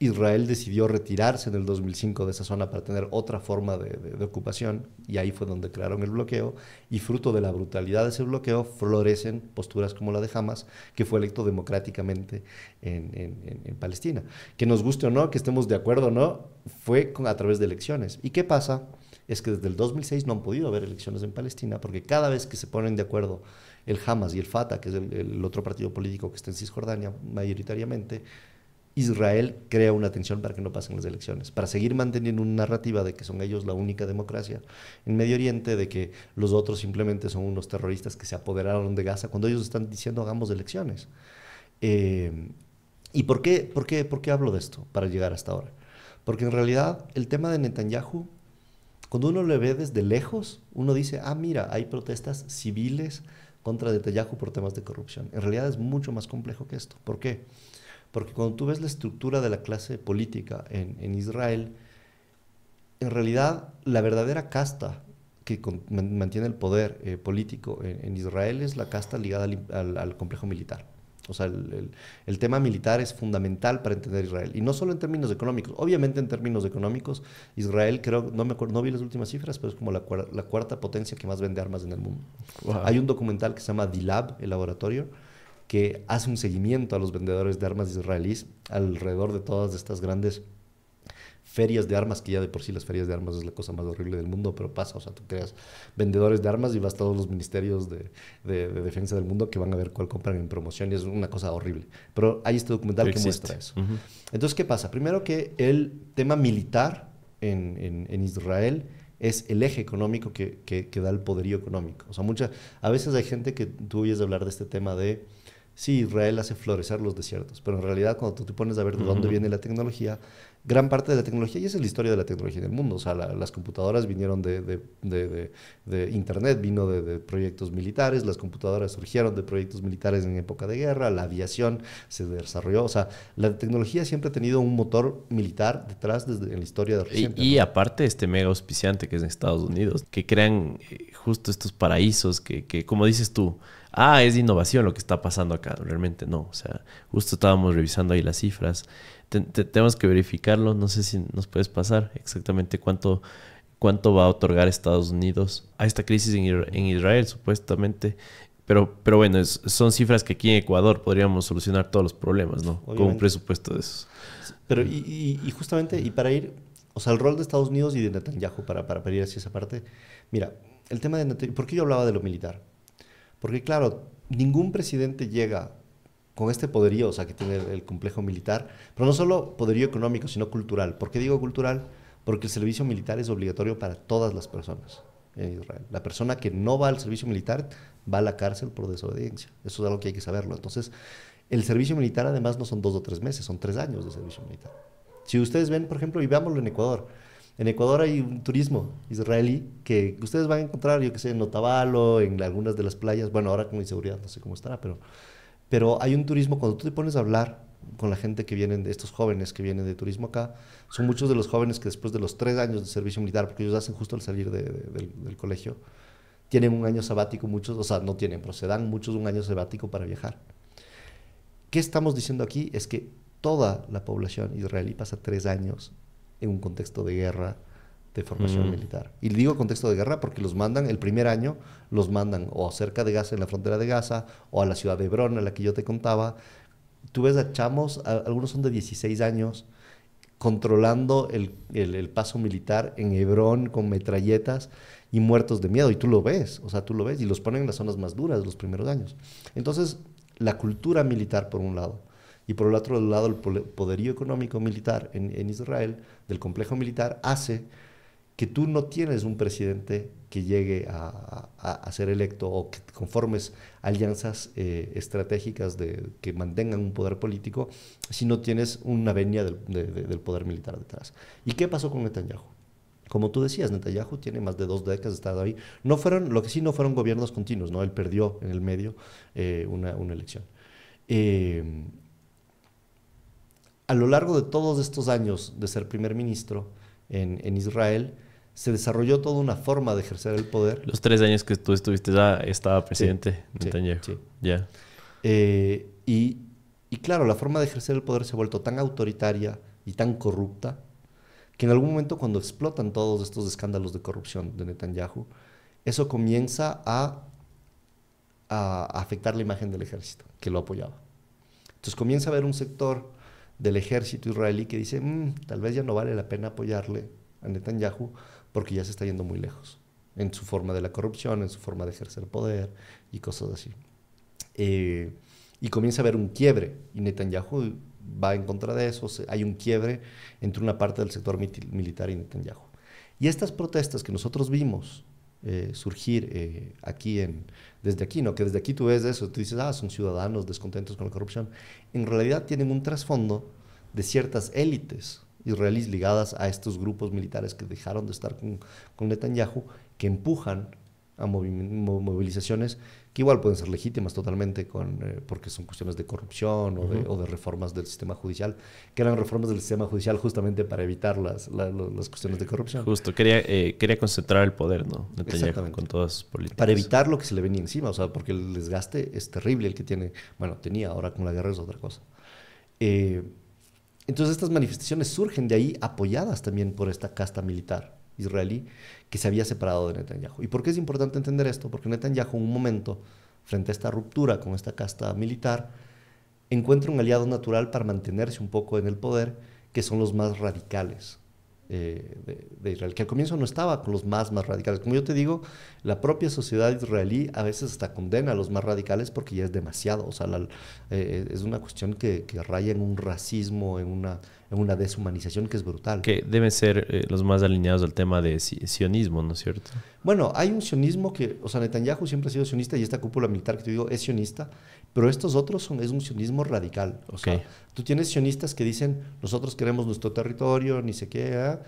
Israel decidió retirarse en el 2005 de esa zona para tener otra forma de, ocupación y ahí fue donde crearon el bloqueo y fruto de la brutalidad de ese bloqueo florecen posturas como la de Hamas, que fue electo democráticamente en, Palestina. Que nos guste o no, que estemos de acuerdo o no, fue a través de elecciones. ¿Y qué pasa? Es que desde el 2006 no han podido haber elecciones en Palestina porque cada vez que se ponen de acuerdo el Hamas y el Fatah, que es el otro partido político que está en Cisjordania mayoritariamente, Israel crea una tensión para que no pasen las elecciones, para seguir manteniendo una narrativa de que son ellos la única democracia en Medio Oriente, de que los otros simplemente son unos terroristas que se apoderaron de Gaza, cuando ellos están diciendo hagamos elecciones. Eh, ¿Y por qué, por, qué, por qué hablo de esto para llegar hasta ahora? Porque en realidad el tema de Netanyahu, cuando uno lo ve desde lejos, uno dice, ah, mira, hay protestas civiles contra Netanyahu por temas de corrupción. En realidad es mucho más complejo que esto. ¿Por qué? Porque cuando tú ves la estructura de la clase política en, Israel, en realidad la verdadera casta que mantiene el poder eh, político en, Israel es la casta ligada al, complejo militar. O sea, el, tema militar es fundamental para entender Israel. Y no solo en términos económicos. Obviamente en términos económicos, Israel creo, no me acuerdo, no vi las últimas cifras, pero es como la, cuarta potencia que más vende armas en el mundo. Hay un documental que se llama Dilab, el laboratorio, que hace un seguimiento a los vendedores de armas israelíes alrededor de todas estas grandes ferias de armas, que ya de por sí las ferias de armas es la cosa más horrible del mundo, pero pasa, o sea, tú creas vendedores de armas y vas a todos los ministerios de, defensa del mundo que van a ver cuál compran en promoción y es una cosa horrible. Pero hay este documental que muestra eso. Entonces, ¿qué pasa? Primero que el tema militar en, Israel es el eje económico que, da el poderío económico. O sea, a veces hay gente que tú oyes hablar de este tema de sí, Israel hace florecer los desiertos, pero en realidad cuando tú te pones a ver de dónde viene la tecnología, gran parte de la tecnología, y esa es la historia de la tecnología en el mundo, o sea, las computadoras vinieron de, Internet, vino de, proyectos militares, las computadoras surgieron de proyectos militares en época de guerra, la aviación se desarrolló, o sea, la tecnología siempre ha tenido un motor militar detrás desde en la historia de Y, y aparte este mega auspiciante que es Estados Unidos, que crean eh, justo estos paraísos que como dices tú, ah, es innovación lo que está pasando acá. Realmente no. O sea, justo estábamos revisando ahí las cifras. tenemos que verificarlo. No sé si nos puedes pasar exactamente cuánto, cuánto va a otorgar Estados Unidos a esta crisis en, Israel, supuestamente. Pero, pero bueno, son cifras que aquí en Ecuador podríamos solucionar todos los problemas, ¿no? Con un presupuesto de esos. Pero, y, justamente, y para ir, o sea, el rol de Estados Unidos y de Netanyahu, para, para, para ir hacia esa parte, mira, el tema de Netanyahu, ¿por qué yo hablaba de lo militar? Porque claro, ningún presidente llega con este poderío, o sea, que tiene el, complejo militar, pero no solo poderío económico, sino cultural. ¿Por qué digo cultural? Porque el servicio militar es obligatorio para todas las personas en Israel. La persona que no va al servicio militar va a la cárcel por desobediencia. Eso es algo que hay que saberlo. Entonces, el servicio militar además no son dos o tres meses, son tres años de servicio militar. Si ustedes ven, por ejemplo, y veámoslo en Ecuador, en Ecuador hay un turismo israelí que ustedes van a encontrar, yo que sé, en Otavalo, en algunas de las playas, bueno, ahora con inseguridad no sé cómo estará, pero, pero hay un turismo, cuando tú te pones a hablar con la gente que vienen, de estos jóvenes que vienen de turismo acá, son muchos de los jóvenes que después de los tres años de servicio militar, porque ellos hacen justo al salir del, del, colegio, tienen un año sabático, muchos, o sea, no tienen, pero se dan muchos un año sabático para viajar. ¿Qué estamos diciendo aquí? Es que toda la población israelí pasa tres años en un contexto de guerra de formación militar. Y digo contexto de guerra porque los mandan, el primer año los mandan o cerca de Gaza, en la frontera de Gaza, o a la ciudad de Hebrón, a la que yo te contaba. Tú ves a chamos, algunos son de 16 años, controlando el, paso militar en Hebrón con metralletas y muertos de miedo. Y tú lo ves, o sea, tú lo ves y los ponen en las zonas más duras los primeros años. Entonces, la cultura militar, por un lado, y por el otro lado el poderío económico militar en, Israel, del complejo militar, hace que tú no tienes un presidente que llegue a, ser electo o que conformes alianzas eh, estratégicas de, que mantengan un poder político si no tienes una venia del, poder militar detrás. ¿Y qué pasó con Netanyahu? Como tú decías, Netanyahu tiene más de dos décadas de estado ahí. No fueron, lo que sí no fueron gobiernos continuos, ¿no? Él perdió en el medio eh, una, elección. Eh, a lo largo de todos estos años de ser primer ministro en, Israel, se desarrolló toda una forma de ejercer el poder. Los tres años que tú estuviste ya ah, estaba presidente Netanyahu. Sí, Ya. Eh, y, claro, la forma de ejercer el poder se ha vuelto tan autoritaria y tan corrupta que en algún momento cuando explotan todos estos escándalos de corrupción de Netanyahu, eso comienza a, a afectar la imagen del ejército que lo apoyaba. Entonces comienza a haber un sector del ejército israelí que dice, mm, tal vez ya no vale la pena apoyarle a Netanyahu porque ya se está yendo muy lejos en su forma de la corrupción, en su forma de ejercer poder y cosas así. Eh, y comienza a haber un quiebre y Netanyahu va en contra de eso, hay un quiebre entre una parte del sector militar y Netanyahu. Y estas protestas que nosotros vimos eh, surgir eh, aquí en, desde aquí, ¿no? Que desde aquí tú ves eso, tú dices, ah, son ciudadanos descontentos con la corrupción. En realidad tienen un trasfondo de ciertas élites israelíes ligadas a estos grupos militares que dejaron de estar con, Netanyahu, que empujan a movilizaciones que igual pueden ser legítimas totalmente con, eh, porque son cuestiones de corrupción o, de, reformas del sistema judicial, que eran reformas del sistema judicial justamente para evitar las, cuestiones de corrupción. Justo, quería, eh, quería concentrar el poder, ¿no? Exactamente. Con todas políticas. Para evitar lo que se le venía encima, o sea, porque el desgaste es terrible el que tiene, bueno, tenía, ahora con la guerra es otra cosa. Eh, entonces estas manifestaciones surgen de ahí apoyadas también por esta casta militar israelí que se había separado de Netanyahu. ¿Y por qué es importante entender esto? Porque Netanyahu en un momento, frente a esta ruptura con esta casta militar, encuentra un aliado natural para mantenerse un poco en el poder, que son los más radicales, eh, de, Israel, que al comienzo no estaba con los más, más radicales. Como yo te digo, la propia sociedad israelí a veces hasta condena a los más radicales porque ya es demasiado. O sea, eh, es una cuestión que, raya en un racismo, en una, en una deshumanización que es brutal. Que deben ser eh, los más alineados al tema de sionismo, ¿no es cierto? Bueno, hay un sionismo que, o sea, Netanyahu siempre ha sido sionista y esta cúpula militar que te digo es sionista. Pero estos otros son, es un sionismo radical. O sea, tú tienes sionistas que dicen, nosotros queremos nuestro territorio, ni sé qué.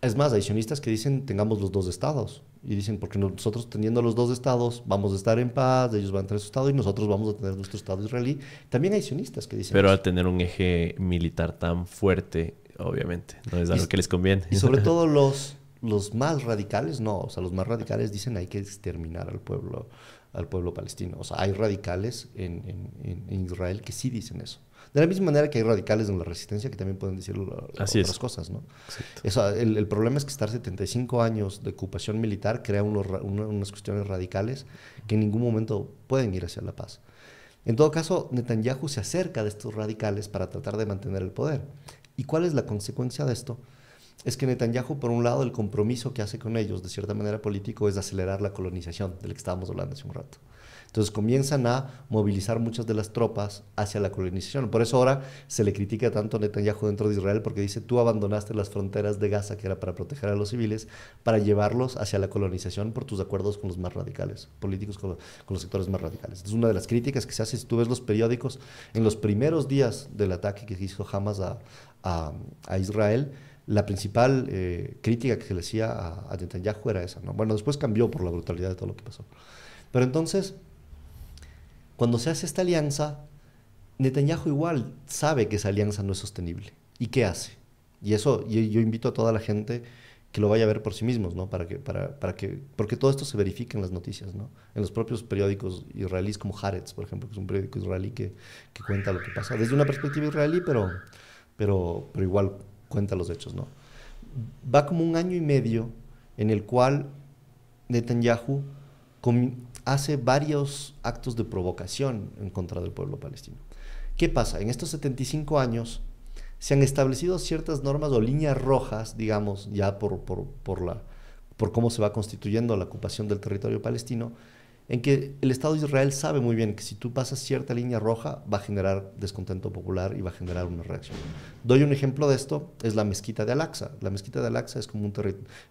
Es más, hay sionistas que dicen, tengamos los dos estados. Y dicen, porque nosotros teniendo los dos estados vamos a estar en paz, ellos van a tener su estado y nosotros vamos a tener nuestro estado israelí. También hay sionistas que dicen... Pero al tener un eje militar tan fuerte, obviamente, no es algo que les conviene. Y sobre todo (laughs) los, los más radicales, no, o sea, los más radicales dicen hay que exterminar al pueblo al pueblo palestino. O sea, hay radicales en, Israel que sí dicen eso. De la misma manera que hay radicales en la resistencia que también pueden decir otras cosas, ¿no? el, problema es que estar 75 años de ocupación militar crea unas cuestiones radicales que en ningún momento pueden ir hacia la paz. En todo caso, Netanyahu se acerca de estos radicales para tratar de mantener el poder. ¿Y cuál es la consecuencia de esto? es que Netanyahu, por un lado, el compromiso que hace con ellos, de cierta manera político, es acelerar la colonización, del que estábamos hablando hace un rato. Entonces comienzan a movilizar muchas de las tropas hacia la colonización. Por eso ahora se le critica tanto a Netanyahu dentro de Israel porque dice, tú abandonaste las fronteras de Gaza, que era para proteger a los civiles, para llevarlos hacia la colonización por tus acuerdos con los más radicales, políticos con, los, sectores más radicales. Es una de las críticas que se hace, si tú ves los periódicos, en los primeros días del ataque que hizo Hamas a Israel, la principal eh, crítica que se le hacía a, Netanyahu era esa. ¿no? Bueno, después cambió por la brutalidad de todo lo que pasó. Pero entonces, cuando se hace esta alianza, Netanyahu igual sabe que esa alianza no es sostenible. ¿Y qué hace? Y eso yo, invito a toda la gente que lo vaya a ver por sí mismos, ¿no? Para que, para, para que, porque todo esto se verifique en las noticias, ¿no? En los propios periódicos israelíes como Haaretz, por ejemplo, que es un periódico israelí que, cuenta lo que pasa desde una perspectiva israelí, pero, pero, pero igual cuenta los hechos, ¿no? Va como un año y medio en el cual Netanyahu hace varios actos de provocación en contra del pueblo palestino. ¿Qué pasa? En estos 75 años se han establecido ciertas normas o líneas rojas, digamos, ya por, por cómo se va constituyendo la ocupación del territorio palestino, en que el Estado de Israel sabe muy bien que si tú pasas cierta línea roja va a generar descontento popular y va a generar una reacción. Doy un ejemplo de esto, es la mezquita de Al-Aqsa. La mezquita de Al-Aqsa es como un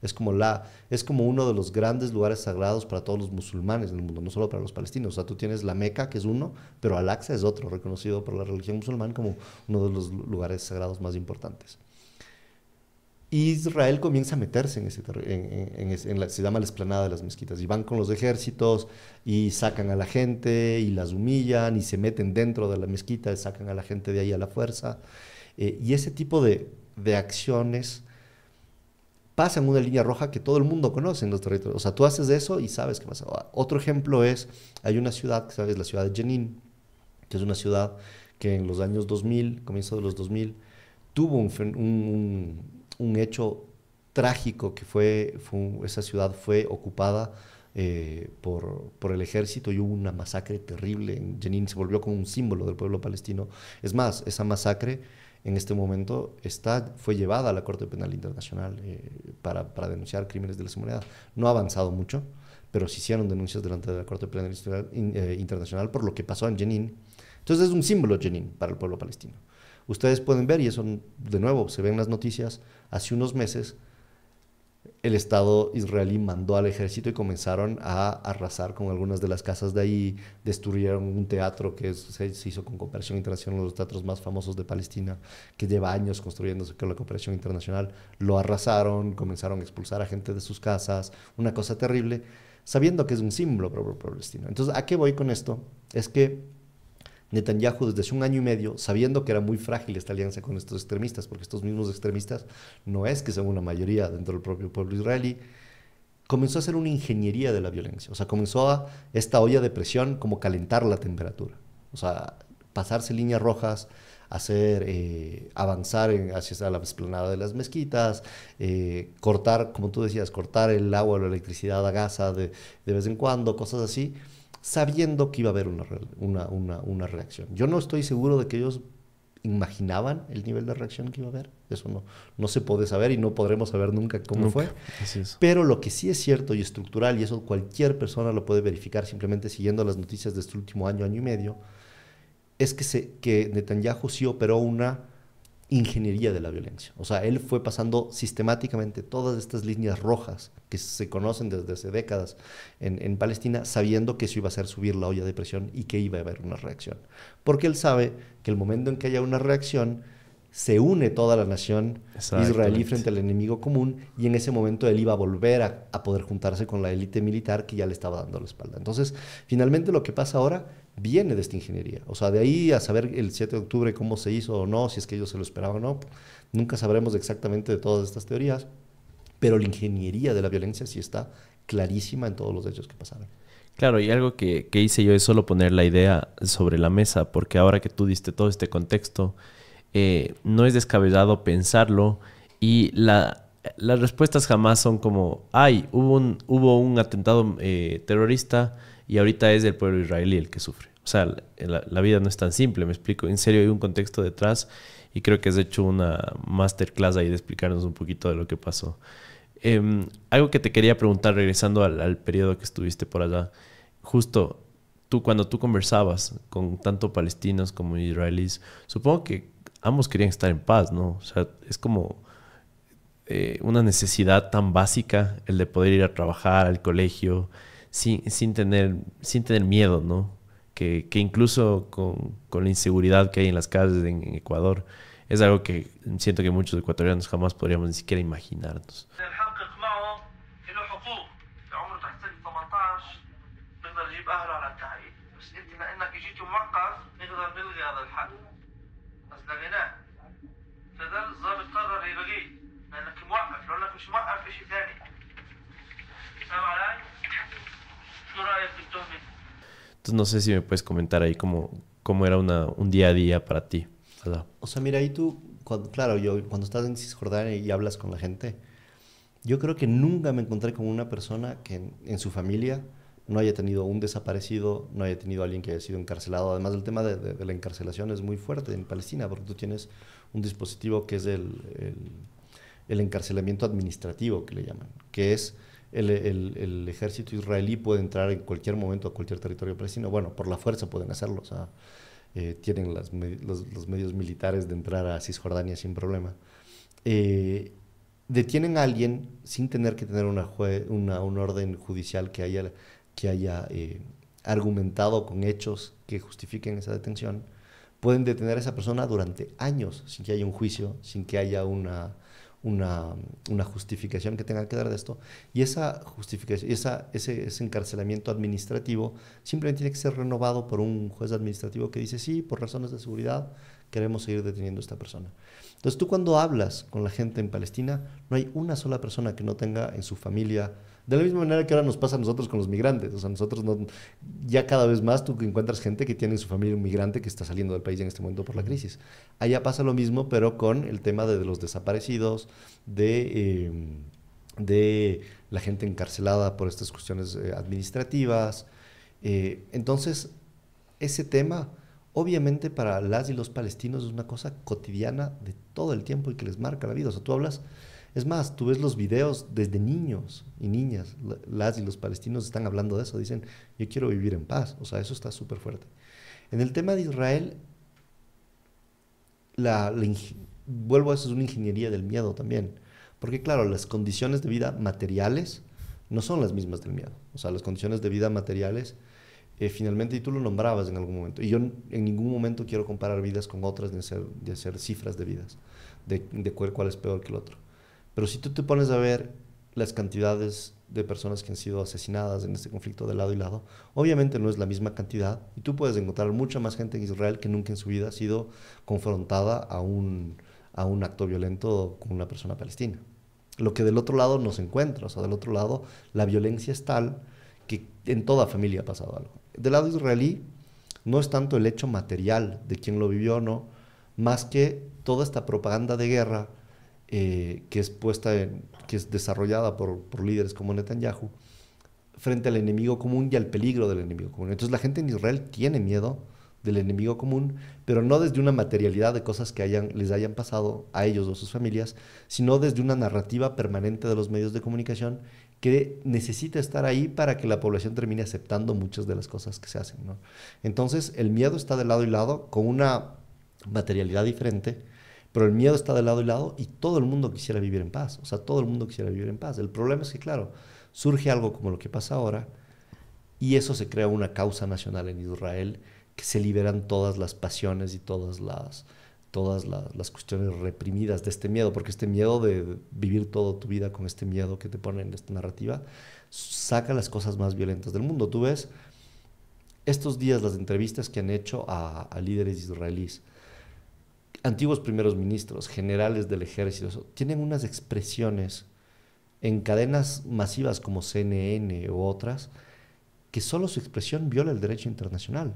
es como la es como uno de los grandes lugares sagrados para todos los musulmanes del mundo, no solo para los palestinos. O sea, tú tienes la Meca que es uno, pero Al-Aqsa es otro, reconocido por la religión musulmana como uno de los lugares sagrados más importantes. Israel comienza a meterse en ese en, la, se llama la esplanada de las mezquitas, y van con los ejércitos y sacan a la gente y las humillan y se meten dentro de la mezquita y sacan a la gente de ahí a la fuerza. Eh, y ese tipo de, de acciones pasan una línea roja que todo el mundo conoce en los territorios. O sea, tú haces eso y sabes qué pasa. Ah, otro ejemplo es, hay una ciudad, que es la ciudad de Jenin, que es una ciudad que en los años 2000, comienzo de los 2000, tuvo un, un un hecho trágico que fue, esa ciudad fue ocupada eh, por, por, el ejército y hubo una masacre terrible. en Jenin se volvió como un símbolo del pueblo palestino. Es más, esa masacre en este momento está, fue llevada a la Corte Penal Internacional eh, para, para, denunciar crímenes de la humanidad. No ha avanzado mucho, pero se hicieron denuncias delante de la Corte Penal eh, Internacional por lo que pasó en Jenin. Entonces es un símbolo Jenin para el pueblo palestino. Ustedes pueden ver, y eso de nuevo se ven las noticias, hace unos meses el Estado israelí mandó al ejército y comenzaron a arrasar con algunas de las casas de ahí, destruyeron un teatro que se, hizo con cooperación internacional, uno de los teatros más famosos de Palestina, que lleva años construyéndose con la cooperación internacional, lo arrasaron, comenzaron a expulsar a gente de sus casas, una cosa terrible, sabiendo que es un símbolo pro palestino. Entonces, ¿a qué voy con esto? Es que Netanyahu desde hace un año y medio, sabiendo que era muy frágil esta alianza con estos extremistas, porque estos mismos extremistas no es que sean una mayoría dentro del propio pueblo israelí, comenzó a hacer una ingeniería de la violencia. O sea, comenzó a esta olla de presión como calentar la temperatura. O sea, pasarse líneas rojas, hacer eh, avanzar hacia la esplanada de las mezquitas, eh, cortar, como tú decías, cortar el agua o la electricidad a Gaza de, de vez en cuando, cosas así sabiendo que iba a haber una, una, reacción. Yo no estoy seguro de que ellos imaginaban el nivel de reacción que iba a haber. Eso no, no se puede saber y no podremos saber nunca cómo fue. Pero lo que sí es cierto y estructural, y eso cualquier persona lo puede verificar simplemente siguiendo las noticias de este último año, año y medio, es que, se, que Netanyahu sí operó una ingeniería de la violencia. O sea, él fue pasando sistemáticamente todas estas líneas rojas que se conocen desde hace décadas en, Palestina, sabiendo que eso iba a hacer subir la olla de presión y que iba a haber una reacción. Porque él sabe que el momento en que haya una reacción, se une toda la nación israelí frente al enemigo común y en ese momento él iba a volver a, a poder juntarse con la élite militar que ya le estaba dando la espalda. Entonces, finalmente lo que pasa ahora viene de esta ingeniería. O sea, de ahí a saber el 7 de octubre cómo se hizo o no, si es que ellos se lo esperaban o no, nunca sabremos exactamente de todas estas teorías, pero la ingeniería de la violencia sí está clarísima en todos los hechos que pasaron. Claro, y algo que, hice yo es solo poner la idea sobre la mesa, porque ahora que tú diste todo este contexto, eh, no es descabellado pensarlo y las respuestas jamás son como, ay, hubo un, hubo un atentado eh, terrorista, y ahorita es el pueblo israelí el que sufre. O sea, la, vida no es tan simple, me explico. En serio, hay un contexto detrás y creo que has hecho una masterclass ahí de explicarnos un poquito de lo que pasó. Em, algo que te quería preguntar, regresando al, periodo que estuviste por allá, justo tú cuando tú conversabas con tanto palestinos como israelíes, supongo que ambos querían estar en paz, ¿no? O sea, es como eh, una necesidad tan básica el de poder ir a trabajar, al colegio, sin, tener, sin tener miedo, ¿no? Que, que incluso con, con, la inseguridad que hay en las calles en, Ecuador, es algo que siento que muchos ecuatorianos jamás podríamos ni siquiera imaginarnos. Entonces no sé si me puedes comentar ahí cómo, cómo era un día a día para ti. O sea, mira, ahí tú, claro, yo cuando estás en Cisjordania y hablas con la gente, yo creo que nunca me encontré con una persona que en, su familia no haya tenido un desaparecido, no haya tenido alguien que haya sido encarcelado. Además, el tema de, la encarcelación es muy fuerte en Palestina, porque tú tienes un dispositivo que es el, el, el encarcelamiento administrativo, que le llaman, que es el, el, ejército israelí puede entrar en cualquier momento a cualquier territorio palestino. Bueno, por la fuerza pueden hacerlo. O sea, eh, tienen los, medios militares de entrar a Cisjordania sin problema. Eh, detienen a alguien sin tener que tener una, una, orden judicial que haya, que haya eh, argumentado con hechos que justifiquen esa detención. Pueden detener a esa persona durante años sin que haya un juicio, sin que haya una, una, justificación que tenga que dar de esto. Y esa justificación, ese, ese, encarcelamiento administrativo simplemente tiene que ser renovado por un juez administrativo que dice, sí, por razones de seguridad queremos seguir deteniendo a esta persona. Entonces tú cuando hablas con la gente en Palestina, no hay una sola persona que no tenga en su familia de la misma manera que ahora nos pasa a nosotros con los migrantes. O sea, nosotros no, ya cada vez más tú encuentras gente que tiene en su familia un migrante que está saliendo del país en este momento por la crisis. Allá pasa lo mismo, pero con el tema de, los desaparecidos, de, em, de la gente encarcelada por estas cuestiones eh, administrativas. Eh, entonces, ese tema, obviamente para las y los palestinos es una cosa cotidiana de todo el tiempo y que les marca la vida. O sea, tú hablas es más, tú ves los videos desde niños y niñas, las y los palestinos están hablando de eso, dicen, yo quiero vivir en paz, o sea, eso está súper fuerte. En el tema de Israel, vuelvo a eso, es una ingeniería del miedo también, porque claro, las condiciones de vida materiales no son las mismas del miedo, o sea, las condiciones de vida materiales... Eh, finalmente, y tú lo nombrabas en algún momento, y yo en ningún momento quiero comparar vidas con otras ni hacer, cifras de vidas, de, cuál es peor que el otro. Pero si tú te pones a ver las cantidades de personas que han sido asesinadas en este conflicto de lado y lado, obviamente no es la misma cantidad y tú puedes encontrar mucha más gente en Israel que nunca en su vida ha sido confrontada a un, a un acto violento con una persona palestina. Lo que del otro lado no se encuentra, o sea, del otro lado la violencia es tal que en toda familia ha pasado algo. Del lado israelí no es tanto el hecho material de quién lo vivió o no, más que toda esta propaganda de guerra eh, que, es puesta que es desarrollada por, líderes como Netanyahu, frente al enemigo común y al peligro del enemigo común. Entonces la gente en Israel tiene miedo del enemigo común, pero no desde una materialidad de cosas que les hayan pasado a ellos o sus familias, sino desde una narrativa permanente de los medios de comunicación que necesita estar ahí para que la población termine aceptando muchas de las cosas que se hacen. Entonces el miedo está de lado y lado con una materialidad diferente, pero el miedo está de lado y lado y todo el mundo quisiera vivir en paz. O sea, todo el mundo quisiera vivir en paz. El problema es que, claro, surge algo como lo que pasa ahora y eso se crea una causa nacional en Israel que se liberan todas las pasiones y todas las todas las, cuestiones reprimidas de este miedo, porque este miedo de vivir toda tu vida con este miedo que te pone en esta narrativa, saca las cosas más violentas del mundo. Tú ves estos días las entrevistas que han hecho a líderes israelíes, antiguos primeros ministros, generales del ejército, tienen unas expresiones en cadenas masivas como CNN u otras, que solo su expresión viola el derecho internacional.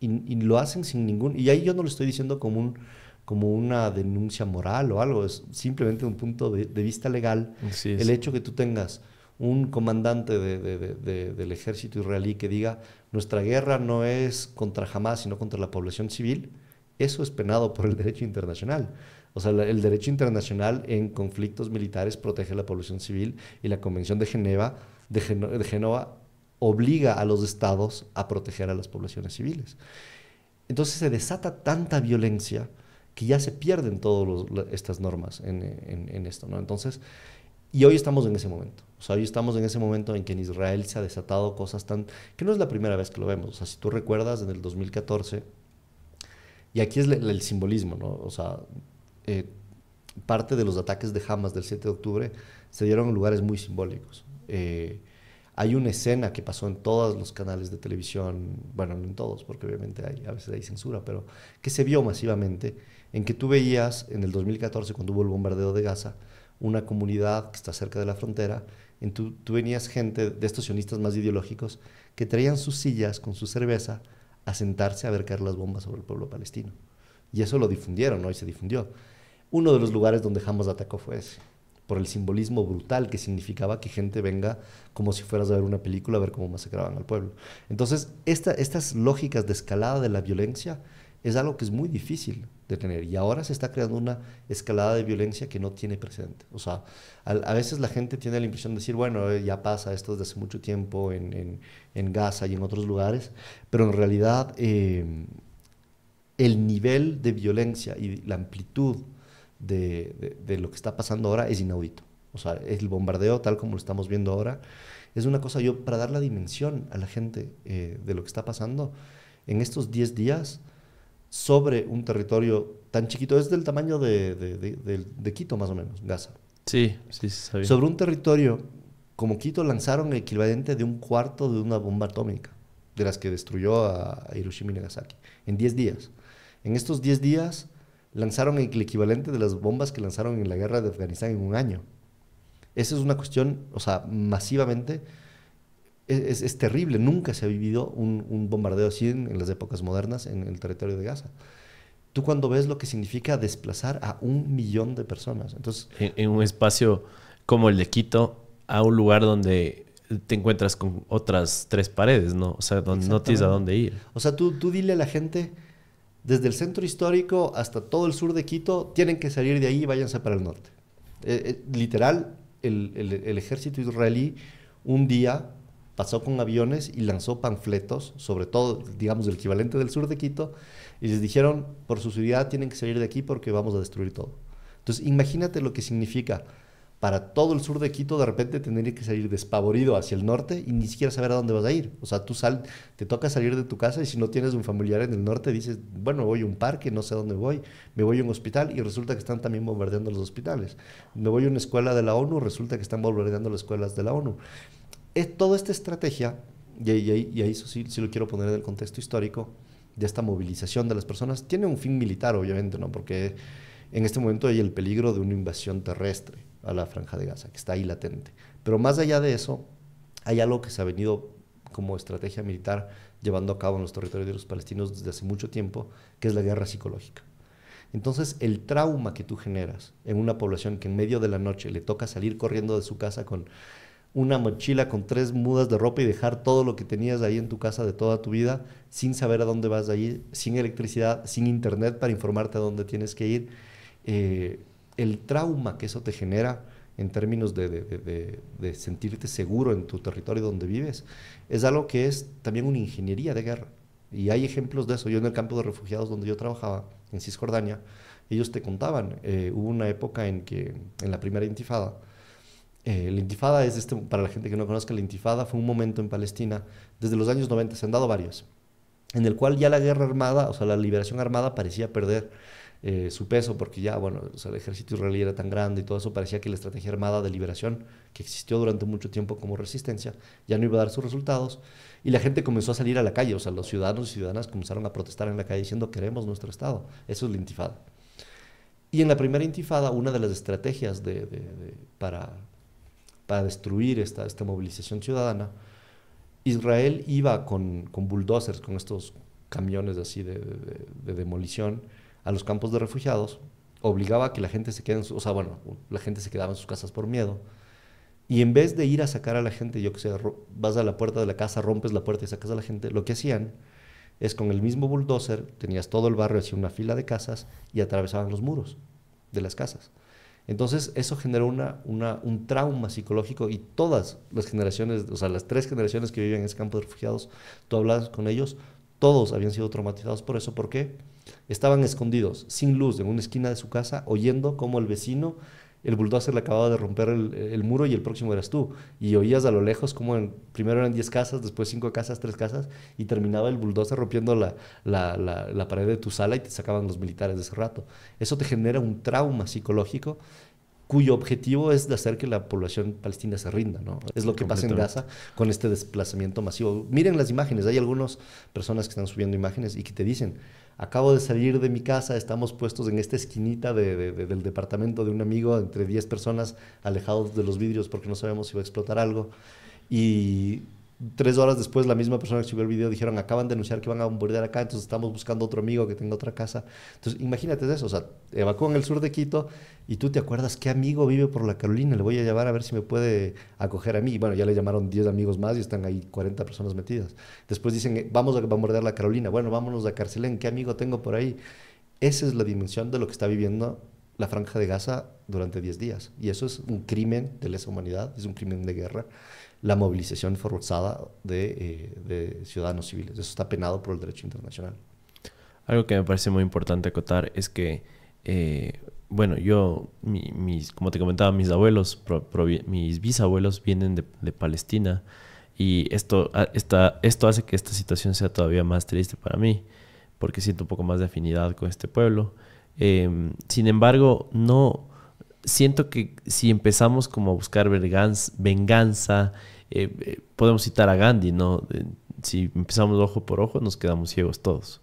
Y, lo hacen sin ningún... Y ahí yo no lo estoy diciendo como, un, como una denuncia moral o algo, es simplemente un punto de, vista legal. El hecho que tú tengas un comandante del ejército israelí que diga, nuestra guerra no es contra Hamas, sino contra la población civil, eso es penado por el derecho internacional. O sea, el derecho internacional en conflictos militares protege la población civil y la Convención de Geneva, de, Genova obliga a los estados a proteger a las poblaciones civiles. Entonces se desata tanta violencia que ya se pierden todas estas normas en, en, esto, ¿no? Entonces, y hoy estamos en ese momento. O sea, hoy estamos en ese momento en que en Israel se ha desatado cosas tan... que no es la primera vez que lo vemos. O sea, si tú recuerdas, en el 2014 y aquí es el, simbolismo, ¿no? O sea, eh, parte de los ataques de Hamas del 7 de octubre se dieron en lugares muy simbólicos. Eh, hay una escena que pasó en todos los canales de televisión, bueno, no en todos, porque obviamente hay, a veces hay censura, pero que se vio masivamente, en que tú veías en el 2014, cuando hubo el bombardeo de Gaza, una comunidad que está cerca de la frontera, en tu, tú venías gente de estos sionistas más ideológicos que traían sus sillas con su cerveza asentarse sentarse a ver caer las bombas sobre el pueblo palestino. Y eso lo difundieron, hoy se difundió. Uno de los lugares donde Hamas atacó fue ese, por el simbolismo brutal que significaba que gente venga como si fueras a ver una película, a ver cómo masacraban al pueblo. Entonces, estas lógicas de escalada de la violencia es algo que es muy difícil de tener. Y ahora se está creando una escalada de violencia que no tiene precedente. O sea, a, veces la gente tiene la impresión de decir, bueno, eh, ya pasa esto desde hace mucho tiempo en, Gaza y en otros lugares, pero en realidad eh, el nivel de violencia y la amplitud de, lo que está pasando ahora es inaudito. O sea, el bombardeo tal como lo estamos viendo ahora es una cosa, yo para dar la dimensión a la gente eh, de lo que está pasando, en estos 10 días sobre un territorio tan chiquito, es del tamaño de, Quito más o menos, Gaza. Sí, sí, Sobre un territorio como Quito lanzaron el equivalente de un cuarto de una bomba atómica, de las que destruyó a Hiroshima y Nagasaki, en 10 días. En estos 10 días lanzaron el equivalente de las bombas que lanzaron en la guerra de Afganistán en un año. Esa es una cuestión, o sea, masivamente es, es, terrible, nunca se ha vivido un, un bombardeo así en, las épocas modernas en el territorio de Gaza. Tú cuando ves lo que significa desplazar a un millón de personas. Entonces, en, un espacio como el de Quito, a un lugar donde te encuentras con otras tres paredes, ¿no? O sea, donde no tienes a dónde ir. O sea, tú, tú dile a la gente, desde el centro histórico hasta todo el sur de Quito, tienen que salir de ahí y váyanse para el norte. Eh, eh, literal, el, el, el, ejército israelí un día pasó con aviones y lanzó panfletos, sobre todo, digamos, el equivalente del sur de Quito, y les dijeron, por su ciudad tienen que salir de aquí porque vamos a destruir todo. Entonces, imagínate lo que significa para todo el sur de Quito de repente tener que salir despavorido hacia el norte y ni siquiera saber a dónde vas a ir. O sea, tú sal, te toca salir de tu casa y si no tienes un familiar en el norte dices, bueno, voy a un parque, no sé a dónde voy, me voy a un hospital y resulta que están también bombardeando los hospitales. Me voy a una escuela de la ONU, resulta que están bombardeando las escuelas de la ONU es toda esta estrategia, y, ahí sí, sí, lo quiero poner en el contexto histórico, de esta movilización de las personas, tiene un fin militar, obviamente, ¿no? Porque en este momento hay el peligro de una invasión terrestre a la franja de Gaza, que está ahí latente. Pero más allá de eso, hay algo que se ha venido como estrategia militar llevando a cabo en los territorios de los palestinos desde hace mucho tiempo, que es la guerra psicológica. Entonces, el trauma que tú generas en una población que en medio de la noche le toca salir corriendo de su casa con una mochila con tres mudas de ropa y dejar todo lo que tenías ahí en tu casa de toda tu vida sin saber a dónde vas a ir, sin electricidad, sin internet para informarte a dónde tienes que ir. Eh, el trauma que eso te genera en términos de, sentirte seguro en tu territorio donde vives, es algo que es también una ingeniería de guerra. Y hay ejemplos de eso. Yo en el campo de refugiados donde yo trabajaba, en Cisjordania, ellos te contaban, eh, hubo una época en que, en la primera intifada, eh, la intifada es este, para la gente que no conozca, la intifada fue un momento en Palestina, desde los años 90, se han dado varios, en el cual ya la guerra armada, o sea, la liberación armada parecía perder eh, su peso, porque ya, bueno, el ejército israelí era tan grande y todo eso, parecía que la estrategia armada de liberación, que existió durante mucho tiempo como resistencia, ya no iba a dar sus resultados, y la gente comenzó a salir a la calle, o sea, los ciudadanos y ciudadanas comenzaron a protestar en la calle diciendo queremos nuestro Estado, eso es la intifada. Y en la primera intifada, una de las estrategias para, para destruir esta, esta movilización ciudadana, Israel iba con, con bulldozers, con estos camiones así de, demolición a los campos de refugiados, obligaba a que la gente se quedara en o bueno, la gente se quedaba en sus casas por miedo. Y en vez de ir a sacar a la gente, yo que sé, vas a la puerta de la casa, rompes la puerta y sacas a la gente, lo que hacían es con el mismo bulldozer, tenías todo el barrio, hacia una fila de casas y atravesaban los muros de las casas. Entonces eso generó un trauma psicológico y todas las generaciones, o sea, las tres generaciones que viven en ese campo de refugiados, tú hablas con ellos, todos habían sido traumatizados por eso. ¿Por qué? Estaban escondidos, sin luz, en una esquina de su casa, oyendo cómo el vecino el bulldozer le acababa de romper el, muro y el próximo eras tú. Y oías a lo lejos como en, primero eran 10 casas, después 5 casas, 3 casas, y terminaba el bulldozer rompiendo la, pared de tu sala y te sacaban los militares de ese rato. Eso te genera un trauma psicológico cuyo objetivo es de hacer que la población palestina se rinda, ¿no? Es lo que pasa en Gaza con este desplazamiento masivo. Miren las imágenes, hay algunas personas que están subiendo imágenes y que te dicen, acabo de salir de mi casa, estamos puestos en esta esquinita del departamento de un amigo, entre 10 personas, alejados de los vidrios porque no sabemos si va a explotar algo. Y Tres horas después, la misma persona que subió el video dijeron, acaban de anunciar que van a bombardear acá, entonces estamos buscando otro amigo que tenga otra casa. Entonces, imagínate eso, o sea, evacúan el sur de Quito y tú te acuerdas qué amigo vive por la Carolina, le voy a llamar a ver si me puede acoger a mí. bueno, ya le llamaron 10 amigos más y están ahí 40 personas metidas. Después dicen, eh, vamos a bombardear la Carolina, bueno, vámonos a Carcelén, ¿qué amigo tengo por ahí? Esa es la dimensión de lo que está viviendo la franja de Gaza durante 10 días. Y eso es un crimen de lesa humanidad, es un crimen de guerra la movilización forzada eh, de, ciudadanos civiles. Eso está penado por el derecho internacional. Algo que me parece muy importante acotar es que, eh, bueno, yo, mis, como te comentaba, mis abuelos, mis bisabuelos vienen de, Palestina y esto, esto hace que esta situación sea todavía más triste para mí, porque siento un poco más de afinidad con este pueblo. Em, sin embargo, no siento que si empezamos como a buscar venganza, eh, eh, podemos citar a Gandhi, ¿no? Eh, si empezamos ojo por ojo, nos quedamos ciegos todos.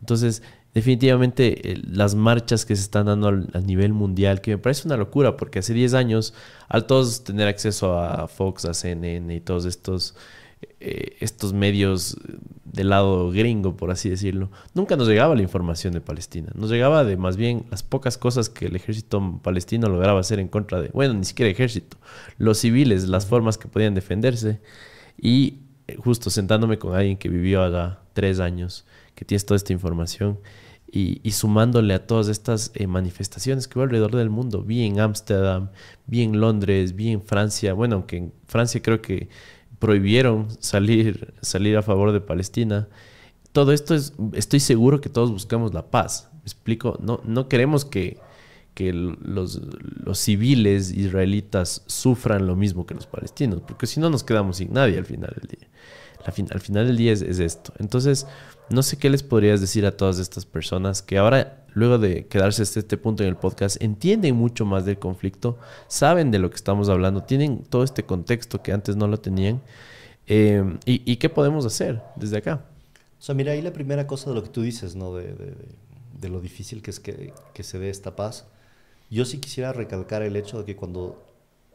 Entonces, definitivamente las marchas que se están dando a nivel mundial, que me parece una locura, porque hace 10 años, al todos tener acceso a Fox, a CNN y todos estos eh, estos medios del lado gringo, por así decirlo, nunca nos llegaba la información de Palestina. Nos llegaba de más bien las pocas cosas que el ejército palestino lograba hacer en contra de, bueno, ni siquiera ejército, los civiles, las formas que podían defenderse. Y eh, justo sentándome con alguien que vivió allá tres años, que tienes toda esta información, y, sumándole a todas estas eh, manifestaciones que hubo alrededor del mundo, vi en Ámsterdam, vi en Londres, vi en Francia, bueno, aunque en Francia creo que prohibieron salir, salir a favor de Palestina. Todo esto es, estoy seguro que todos buscamos la paz. ¿Me explico? No, no queremos que, los, los, civiles israelitas sufran lo mismo que los palestinos, porque si no nos quedamos sin nadie al final del día al, final del día es, esto. Entonces, no sé qué les podrías decir a todas estas personas que ahora, luego de quedarse hasta este punto en el podcast, entienden mucho más del conflicto, saben de lo que estamos hablando, tienen todo este contexto que antes no lo tenían. Eh, y, qué podemos hacer desde acá? O sea, mira, ahí la primera cosa de lo que tú dices, ¿no? De, lo difícil que es que se dé esta paz. Yo sí quisiera recalcar el hecho de que cuando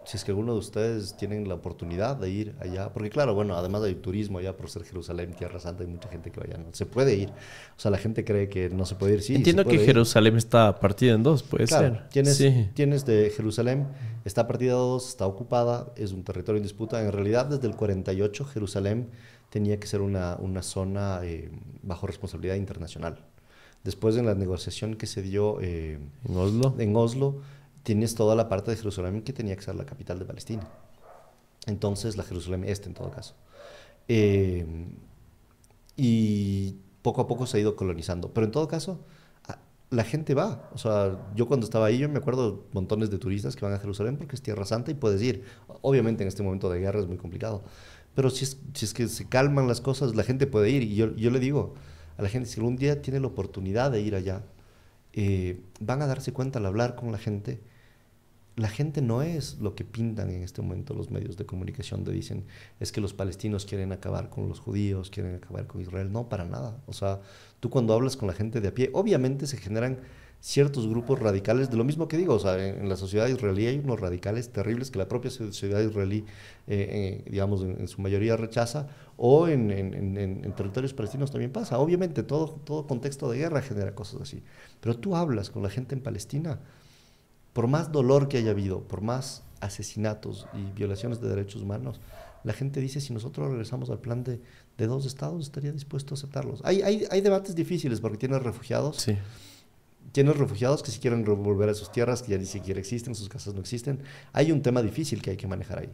si es que alguno de ustedes tienen la oportunidad de ir allá, porque claro, bueno, además hay turismo allá por ser Jerusalén, Tierra Santa, hay mucha gente que vaya, no se puede ir. O sea, la gente cree que no se puede ir, sí. Entiendo que Jerusalén está partida en dos, puede ser. Tienes, tienes de Jerusalén, está partida en dos, está ocupada, es un territorio en disputa. En realidad, desde el 48, Jerusalén tenía que ser una, una zona eh, bajo responsabilidad internacional. Después, en la negociación que se dio eh, ¿En, Oslo? en Oslo, tienes toda la parte de Jerusalén que tenía que ser la capital de Palestina. Entonces, la Jerusalén Este en todo caso. Eh, y poco a poco se ha ido colonizando. Pero en todo caso, la gente va. O sea, yo cuando estaba ahí, yo me acuerdo montones de turistas que van a Jerusalén porque es Tierra Santa y puedes ir. Obviamente en este momento de guerra es muy complicado. Pero si es, que se calman las cosas, la gente puede ir. Y yo, le digo a la gente, si algún día tiene la oportunidad de ir allá, eh, van a darse cuenta al hablar con la gente la gente no es lo que pintan en este momento los medios de comunicación, de dicen, es que los palestinos quieren acabar con los judíos, quieren acabar con Israel, no, para nada. O sea, tú cuando hablas con la gente de a pie, obviamente se generan ciertos grupos radicales, de lo mismo que digo, o sea, en, la sociedad israelí hay unos radicales terribles que la propia sociedad israelí, eh, eh, digamos, en, su mayoría rechaza, o en, territorios palestinos también pasa. Obviamente, todo, todo contexto de guerra genera cosas así. Pero tú hablas con la gente en Palestina, por más dolor que haya habido, por más asesinatos y violaciones de derechos humanos, la gente dice, si nosotros regresamos al plan de, dos estados, estaría dispuesto a aceptarlos. Hay, debates difíciles porque tienes refugiados. Sí. Tienes refugiados que si quieren volver a sus tierras, que ya ni siquiera existen, sus casas no existen. Hay un tema difícil que hay que manejar ahí.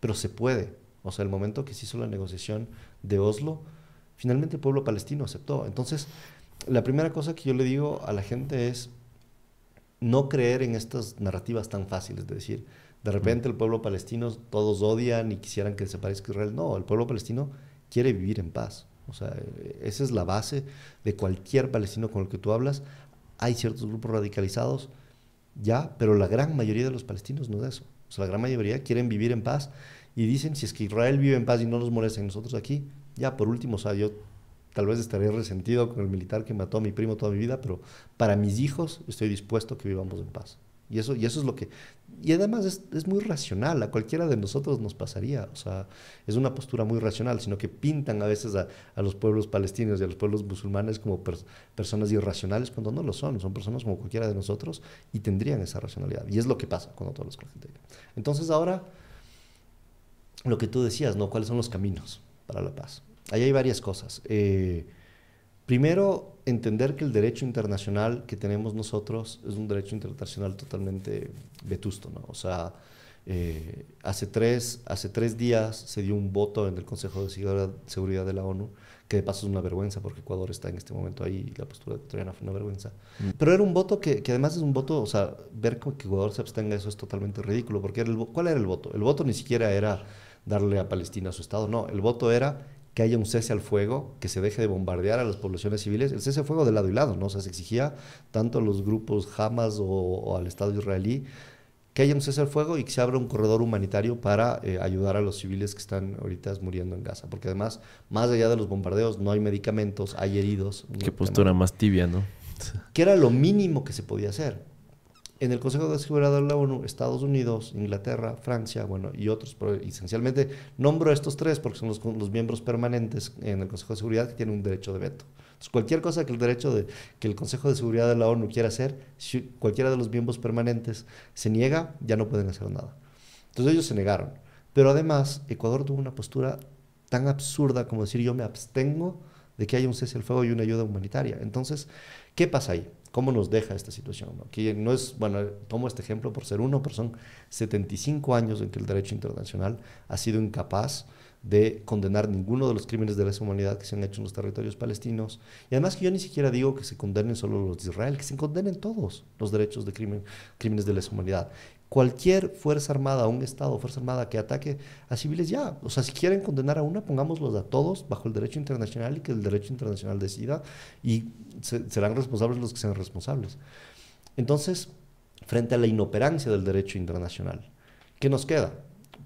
Pero se puede. O sea, el momento que se hizo la negociación de Oslo, finalmente el pueblo palestino aceptó. Entonces, la primera cosa que yo le digo a la gente es, no creer en estas narrativas tan fáciles de decir, de repente el pueblo palestino todos odian y quisieran que desaparezca Israel. No, el pueblo palestino quiere vivir en paz. O sea, e-, esa es la base de cualquier palestino con el que tú hablas. Hay ciertos grupos radicalizados, ya, pero la gran mayoría de los palestinos no es eso. O sea, la gran mayoría quieren vivir en paz y dicen, si es que Israel vive en paz y no nos en nosotros aquí, ya, por último, o sea, yo Tal vez estaré resentido con el militar que mató a mi primo toda mi vida, pero para mis hijos estoy dispuesto a que vivamos en paz. Y eso, y eso es lo que... Y además es, muy racional, a cualquiera de nosotros nos pasaría, o sea, es una postura muy racional, sino que pintan a veces a, los pueblos palestinos y a los pueblos musulmanes como personas irracionales cuando no lo son, son personas como cualquiera de nosotros y tendrían esa racionalidad. Y es lo que pasa con todos los gente. Entonces ahora, lo que tú decías, ¿no? ¿Cuáles son los caminos para la paz? Ahí hay varias cosas. Eh, primero, entender que el derecho internacional que tenemos nosotros es un derecho internacional totalmente vetusto, ¿no? O sea, eh, hace, tres, hace tres días se dio un voto en el Consejo de Seguridad de la ONU, que de paso es una vergüenza porque Ecuador está en este momento ahí y la postura de ecuatoriana fue una vergüenza. Mm. Pero era un voto que, además es un voto, o sea, ver que Ecuador se abstenga eso es totalmente ridículo, porque ¿cuál era el voto? El voto ni siquiera era darle a Palestina su Estado, no, el voto era que haya un cese al fuego, que se deje de bombardear a las poblaciones civiles, el cese al fuego de lado y lado, ¿no? O sea, se exigía tanto a los grupos Hamas o, al Estado israelí que haya un cese al fuego y que se abra un corredor humanitario para eh, ayudar a los civiles que están ahorita muriendo en Gaza. Porque además, más allá de los bombardeos, no hay medicamentos, hay heridos. Qué postura más tibia, ¿no? Que era lo mínimo que se podía hacer en el Consejo de Seguridad de la ONU, Estados Unidos, Inglaterra, Francia, bueno, y otros, esencialmente nombro a estos tres porque son los, miembros permanentes en el Consejo de Seguridad que tienen un derecho de veto. Entonces, cualquier cosa que el derecho de, que el Consejo de Seguridad de la ONU quiera hacer, si cualquiera de los miembros permanentes se niega, ya no pueden hacer nada. Entonces ellos se negaron. Pero además, Ecuador tuvo una postura tan absurda como decir yo me abstengo de que haya un cese al fuego y una ayuda humanitaria. Entonces, ¿qué pasa ahí? cómo nos deja esta situación. no es, bueno, tomo este ejemplo por ser uno, pero son 75 años en que el derecho internacional ha sido incapaz de condenar ninguno de los crímenes de lesa humanidad que se han hecho en los territorios palestinos. Y además que yo ni siquiera digo que se condenen solo los de Israel, que se condenen todos los derechos de crímenes de lesa humanidad cualquier fuerza armada, un Estado, fuerza armada que ataque a civiles, ya. O sea, si quieren condenar a una, pongámoslos a todos bajo el derecho internacional y que el derecho internacional decida y serán responsables los que sean responsables. Entonces, frente a la inoperancia del derecho internacional, ¿qué nos queda?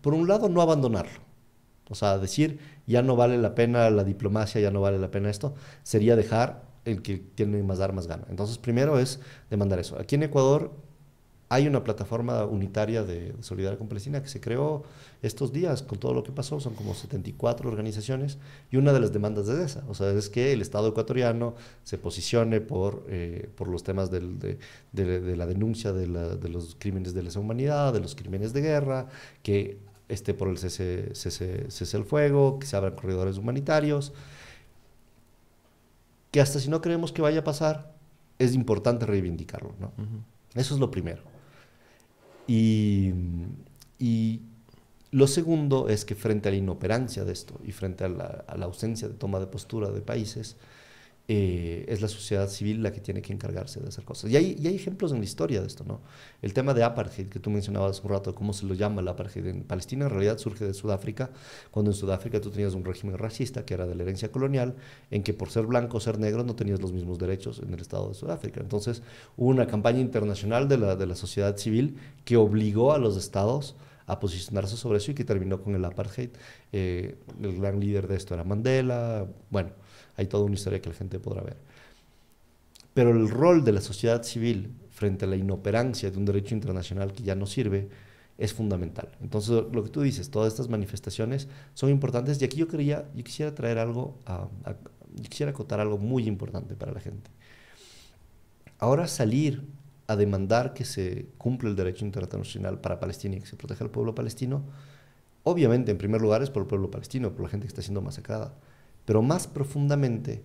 Por un lado, no abandonarlo. O sea, decir, ya no vale la pena la diplomacia, ya no vale la pena esto, sería dejar el que tiene más armas gana. Entonces, primero es demandar eso. Aquí en Ecuador hay una plataforma unitaria de solidaridad con Palestina que se creó estos días con todo lo que pasó, son como 74 organizaciones y una de las demandas es esa, o sea, es que el Estado ecuatoriano se posicione por, eh, por los temas de, la denuncia de, los crímenes de lesa humanidad, de los crímenes de guerra, que esté por el cese, cese, el fuego, que se abran corredores humanitarios, que hasta si no creemos que vaya a pasar, es importante reivindicarlo, Eso es lo primero. Y, lo segundo es que frente a la inoperancia de esto y frente a la ausencia de toma de postura de países, eh, es la sociedad civil la que tiene que encargarse de hacer cosas. Y hay, hay, ejemplos en la historia de esto, ¿no? El tema de apartheid, que tú mencionabas hace un rato, cómo se lo llama el apartheid en Palestina, en realidad surge de Sudáfrica, cuando en Sudáfrica tú tenías un régimen racista que era de la herencia colonial, en que por ser blanco o ser negro no tenías los mismos derechos en el Estado de Sudáfrica. Entonces hubo una campaña internacional de la, de la sociedad civil que obligó a los estados a posicionarse sobre eso y que terminó con el apartheid. Eh, el gran líder de esto era Mandela, bueno hay toda una historia que la gente podrá ver. Pero el rol de la sociedad civil frente a la inoperancia de un derecho internacional que ya no sirve es fundamental. Entonces, lo que tú dices, todas estas manifestaciones son importantes y aquí yo, quería, yo quisiera traer algo, quisiera acotar algo muy importante para la gente. Ahora salir a demandar que se cumpla el derecho internacional para Palestina y que se proteja al pueblo palestino, obviamente en primer lugar es por el pueblo palestino, por la gente que está siendo masacrada pero más profundamente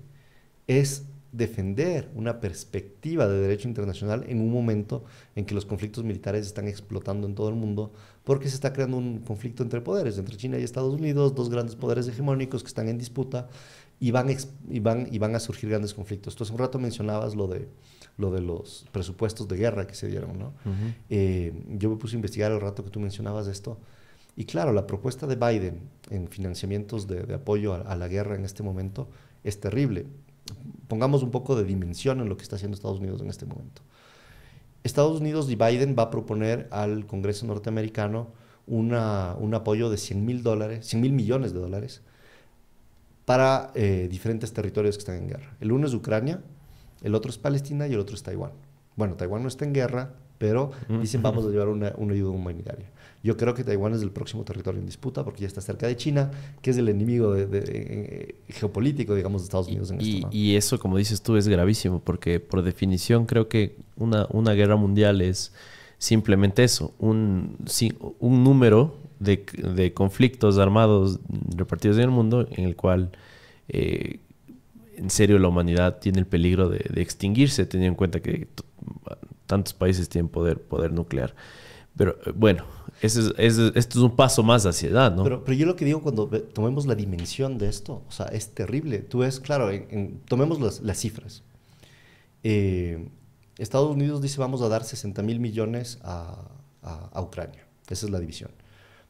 es defender una perspectiva de derecho internacional en un momento en que los conflictos militares están explotando en todo el mundo porque se está creando un conflicto entre poderes, entre China y Estados Unidos, dos grandes poderes hegemónicos que están en disputa y van, y van, y van a surgir grandes conflictos. Entonces un rato mencionabas lo de, lo de los presupuestos de guerra que se dieron, ¿no? Eh, yo me puse a investigar el rato que tú mencionabas esto y claro, la propuesta de Biden en financiamientos de, apoyo a, la guerra en este momento es terrible. Pongamos un poco de dimensión en lo que está haciendo Estados Unidos en este momento. Estados Unidos y Biden va a proponer al Congreso norteamericano una, un apoyo de 100 mil dólares, 100 mil millones de dólares para eh, diferentes territorios que están en guerra. El uno es Ucrania, el otro es Palestina y el otro es Taiwán. Bueno, Taiwán no está en guerra, pero dicen vamos a llevar una ayuda humanitaria. Yo creo que Taiwán es el próximo territorio en disputa porque ya está cerca de China, que es el enemigo de, eh, eh, geopolítico, digamos, de Estados Unidos y, este en y, eso, como dices tú, es gravísimo porque por definición creo que una, guerra mundial es simplemente eso, un, un número de, conflictos armados repartidos en el mundo en el cual eh, en serio la humanidad tiene el peligro de, de extinguirse, teniendo en cuenta que tantos países tienen poder, poder nuclear. Pero bueno, es, esto es un paso más hacia ansiedad, ¿no? Pero, yo lo que digo cuando tomemos la dimensión de esto, o sea, es terrible. Tú ves, claro, tomemos las, cifras. Eh, Estados Unidos dice vamos a dar 60 mil millones a, Ucrania. Esa es la división.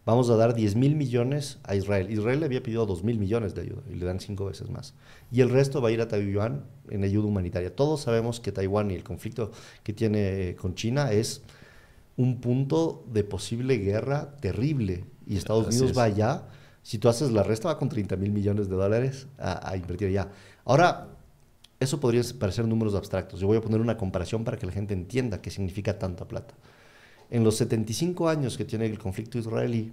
Vamos a dar 10 mil millones a Israel. Israel le había pedido 2 mil millones de ayuda y le dan cinco veces más. Y el resto va a ir a Taiwán en ayuda humanitaria. Todos sabemos que Taiwán y el conflicto que tiene eh, con China es un punto de posible guerra terrible. Y Estados Unidos va allá. Si tú haces la resta, va con 30 mil millones de dólares a, invertir allá. Ahora, eso podría parecer números abstractos. Yo voy a poner una comparación para que la gente entienda qué significa tanta plata. En los 75 años que tiene el conflicto israelí,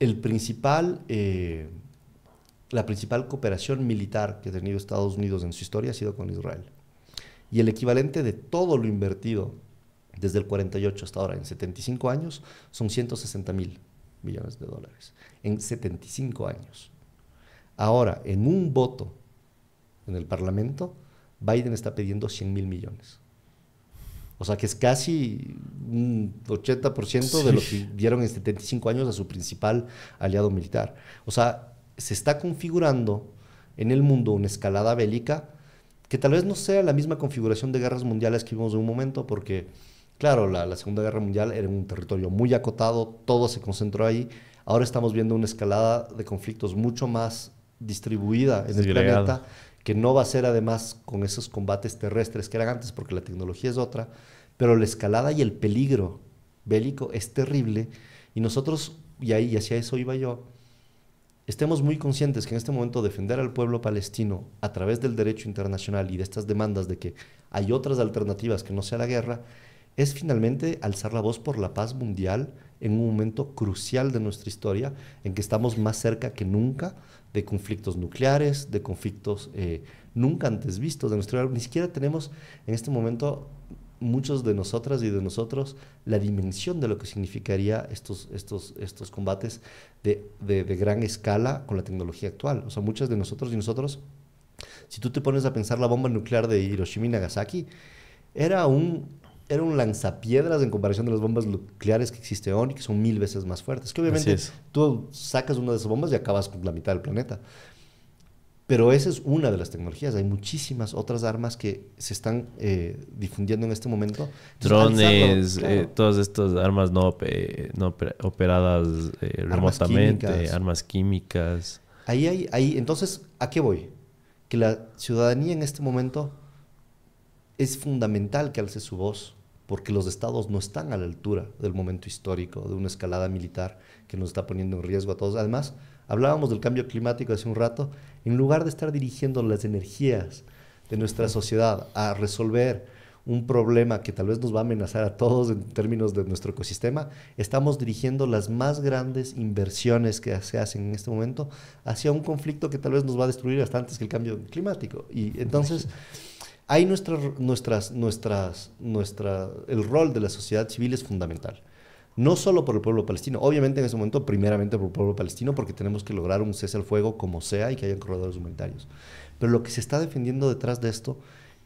el principal, eh, la principal cooperación militar que ha tenido Estados Unidos en su historia ha sido con Israel. Y el equivalente de todo lo invertido desde el 48 hasta ahora, en 75 años, son 160 mil millones de dólares. En 75 años. Ahora, en un voto en el Parlamento, Biden está pidiendo 100 mil millones. O sea que es casi un 80% de lo que dieron en 75 años a su principal aliado militar. O sea, se está configurando en el mundo una escalada bélica que tal vez no sea la misma configuración de guerras mundiales que vimos en un momento, porque Claro, la, Segunda Guerra Mundial era un territorio muy acotado, todo se concentró ahí. Ahora estamos viendo una escalada de conflictos mucho más distribuida en el planeta, que no va a ser además con esos combates terrestres que eran antes, porque la tecnología es otra, pero la escalada y el peligro bélico es terrible. Y nosotros, y ahí hacia eso iba yo, estemos muy conscientes que en este momento defender al pueblo palestino a través del derecho internacional y de estas demandas de que hay otras alternativas que no sea la guerra, es finalmente alzar la voz por la paz mundial en un momento crucial de nuestra historia en que estamos más cerca que nunca de conflictos nucleares, de conflictos eh, nunca antes vistos de Ni siquiera tenemos en este momento muchos de nosotras y de nosotros la dimensión de lo que significaría estos, estos, estos combates de, gran escala con la tecnología actual. O sea, muchos de nosotros y nosotros, si tú te pones a pensar la bomba nuclear de Hiroshima y Nagasaki, era un era un lanzapiedras en comparación de las bombas nucleares que existe hoy, que son mil veces más fuertes. Que obviamente tú sacas una de esas bombas y acabas con la mitad del planeta. Pero esa es una de las tecnologías. Hay muchísimas otras armas que se están eh, difundiendo en este momento. Drones, eh, todas estas armas no, operadas eh, remotamente, armas químicas. Ahí hay, ahí, entonces, ¿a qué voy? Que la ciudadanía en este momento es fundamental que alce su voz, porque los estados no están a la altura del momento histórico, de una escalada militar que nos está poniendo en riesgo a todos. Además, hablábamos del cambio climático hace un rato, en lugar de estar dirigiendo las energías de nuestra sociedad a resolver un problema que tal vez nos va a amenazar a todos en términos de nuestro ecosistema, estamos dirigiendo las más grandes inversiones que se hacen en este momento hacia un conflicto que tal vez nos va a destruir hasta antes que el cambio climático. Y entonces... Ahí nuestras, nuestras, nuestra, el rol de la sociedad civil es fundamental. No solo por el pueblo palestino, obviamente en ese momento primeramente por el pueblo palestino porque tenemos que lograr un cese al fuego como sea y que haya corredores humanitarios. Pero lo que se está defendiendo detrás de esto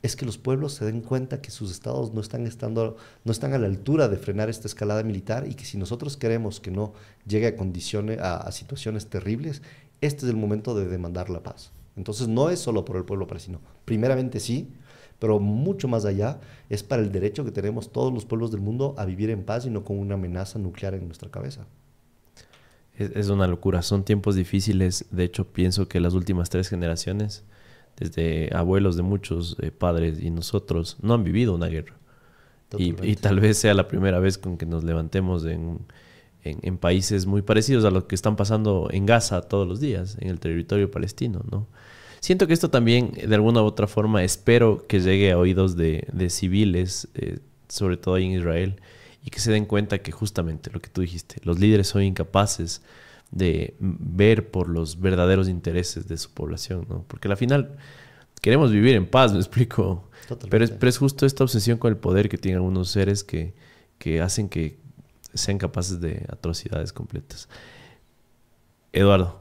es que los pueblos se den cuenta que sus estados no están, estando, no están a la altura de frenar esta escalada militar y que si nosotros queremos que no llegue a, condiciones, a, a situaciones terribles, este es el momento de demandar la paz. Entonces no es solo por el pueblo palestino. Primeramente sí, pero mucho más allá es para el derecho que tenemos todos los pueblos del mundo a vivir en paz y no con una amenaza nuclear en nuestra cabeza. Es, una locura, son tiempos difíciles, de hecho pienso que las últimas tres generaciones, desde abuelos de muchos eh, padres y nosotros, no han vivido una guerra. Y, tal vez sea la primera vez con que nos levantemos en, países muy parecidos a lo que están pasando en Gaza todos los días, en el territorio palestino, ¿no? Siento que esto también, eh, de alguna u otra forma, espero que llegue a oídos de, civiles, eh, sobre todo en Israel, y que se den cuenta que justamente lo que tú dijiste, los líderes son incapaces de ver por los verdaderos intereses de su población, ¿no? Porque al final queremos vivir en paz, (laughs) me explico. Pero es, justo esta obsesión con el poder que tienen algunos seres que hacen que sean capaces de atrocidades completas. Eduardo,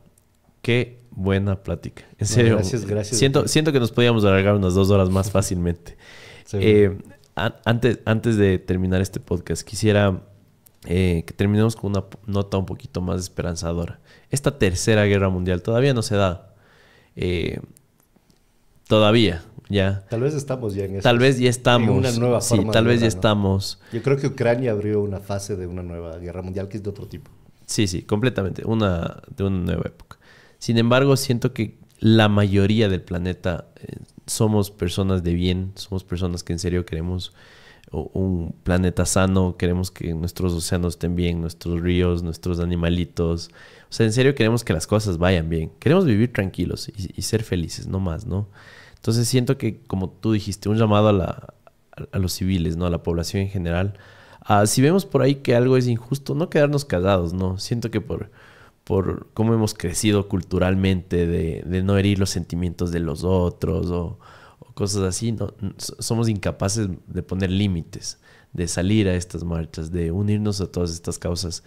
Qué buena plática. En serio. gracias, gracias. Siento, siento que nos podíamos alargar unas dos horas más (laughs) fácilmente. Eh, antes, antes de terminar este podcast, quisiera eh, que terminemos con una nota un poquito más esperanzadora. Esta tercera guerra mundial todavía no se da. Eh, todavía, ya. Tal vez estamos ya en eso. Tal vez ya estamos. una nueva forma Sí, tal vez ya estamos. Yo creo que Ucrania abrió una fase de una nueva guerra mundial que es de otro tipo. Sí, sí, completamente. Una, de una nueva época. Sin embargo, siento que la mayoría del planeta eh, somos personas de bien, somos personas que en serio queremos un planeta sano, queremos que nuestros océanos estén bien, nuestros ríos, nuestros animalitos. O sea, en serio queremos que las cosas vayan bien. Queremos vivir tranquilos y, ser felices, no más, ¿no? Entonces siento que, como tú dijiste, un llamado a, la, a los civiles, ¿no? A la población en general. Ah, si vemos por ahí que algo es injusto, no quedarnos callados, ¿no? Siento que por por cómo hemos crecido culturalmente de, no herir los sentimientos de los otros o, cosas así, no, somos incapaces de poner límites, de salir a estas marchas, de unirnos a todas estas causas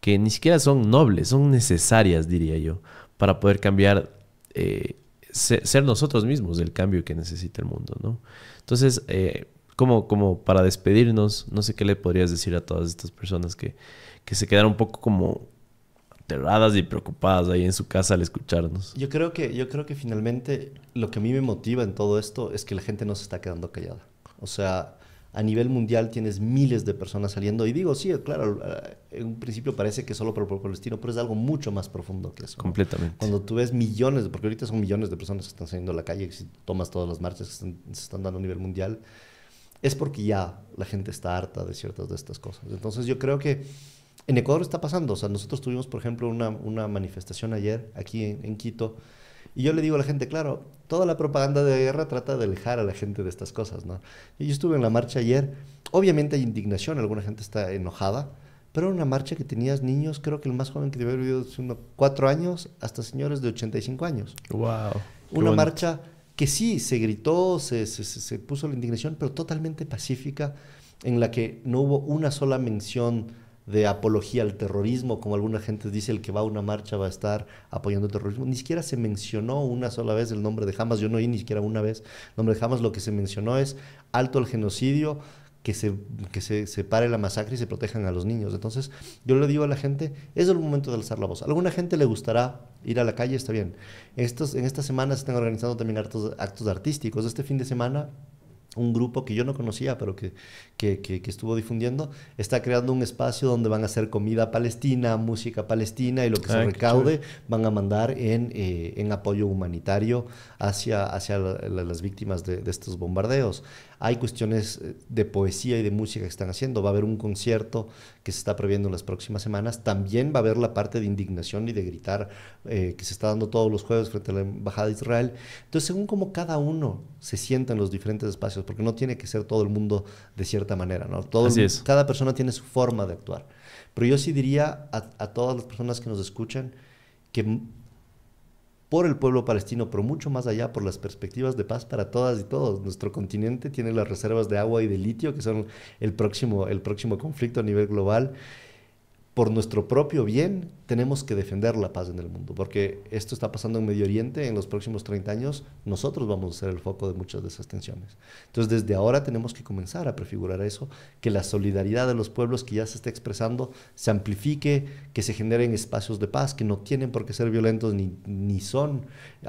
que ni siquiera son nobles, son necesarias, diría yo, para poder cambiar, eh, ser, nosotros mismos el cambio que necesita el mundo, ¿no? Entonces, eh, como, como para despedirnos, no sé qué le podrías decir a todas estas personas que, que se quedaron un poco como aterradas y preocupadas ahí en su casa al escucharnos. Yo creo que, yo creo que finalmente lo que a mí me motiva en todo esto es que la gente no se está quedando callada. O sea, a nivel mundial tienes miles de personas saliendo. Y digo, sí, claro, eh, en un principio parece que solo por el palestino, pero es algo mucho más profundo que eso. Completamente. Cuando tú ves millones, porque ahorita son millones de personas que están saliendo a la calle, que si tomas todas las marchas que se están dando a nivel mundial, es porque ya la gente está harta de ciertas de estas cosas. Entonces yo creo que en Ecuador está pasando. O sea, nosotros tuvimos, por ejemplo, una, manifestación ayer aquí en, Quito. Y yo le digo a la gente, claro, toda la propaganda de guerra trata de alejar a la gente de estas cosas, ¿no? Y yo estuve en la marcha ayer. Obviamente hay indignación, alguna gente está enojada, pero era una marcha que tenías niños, creo que el más joven que te había vivido unos cuatro años, hasta señores de 85 años. ¡Wow! Una marcha que sí, se gritó, se, se puso la indignación, pero totalmente pacífica, en la que no hubo una sola mención de apología al terrorismo, como alguna gente dice, el que va a una marcha va a estar apoyando el terrorismo. Ni siquiera se mencionó una sola vez el nombre de Hamas, yo no oí ni siquiera una vez el nombre de Hamas, lo que se mencionó es alto al genocidio, que se, que se, pare la masacre y se protejan a los niños. Entonces, yo le digo a la gente, es el momento de alzar la voz. alguna gente le gustará ir a la calle, está bien. Estos, en esta semana se están organizando también actos artísticos. Este fin de semana un grupo que yo no conocía, pero que, estuvo difundiendo, está creando un espacio donde van a hacer comida palestina, música palestina y lo que se ah, recaude van a mandar eh, en, apoyo humanitario hacia, hacia las víctimas de, estos bombardeos. Hay cuestiones eh, de poesía y de música que están haciendo. Va a haber un concierto que se está previendo en las próximas semanas. También va a haber la parte de indignación y de gritar eh, que se está dando todos los jueves frente a la Embajada de Israel. Entonces, según cómo cada uno se sienta en los diferentes espacios, porque no tiene que ser todo el mundo de cierta manera, ¿no? Cada persona tiene su forma de actuar. Pero yo sí diría a todas las personas que nos escuchan que por el pueblo palestino, pero mucho más allá, por las perspectivas de paz para todas y todos. Nuestro continente tiene las reservas de agua y de litio, que son el próximo, el próximo conflicto a nivel global por nuestro propio bien, tenemos que defender la paz en el mundo, porque esto está pasando en Medio Oriente, en los próximos 30 años nosotros vamos a ser el foco de muchas de esas tensiones. Entonces, desde ahora tenemos que comenzar a prefigurar eso, que la solidaridad de los pueblos que ya se está expresando se amplifique, que se generen espacios de paz, que no tienen por qué ser violentos ni, ni son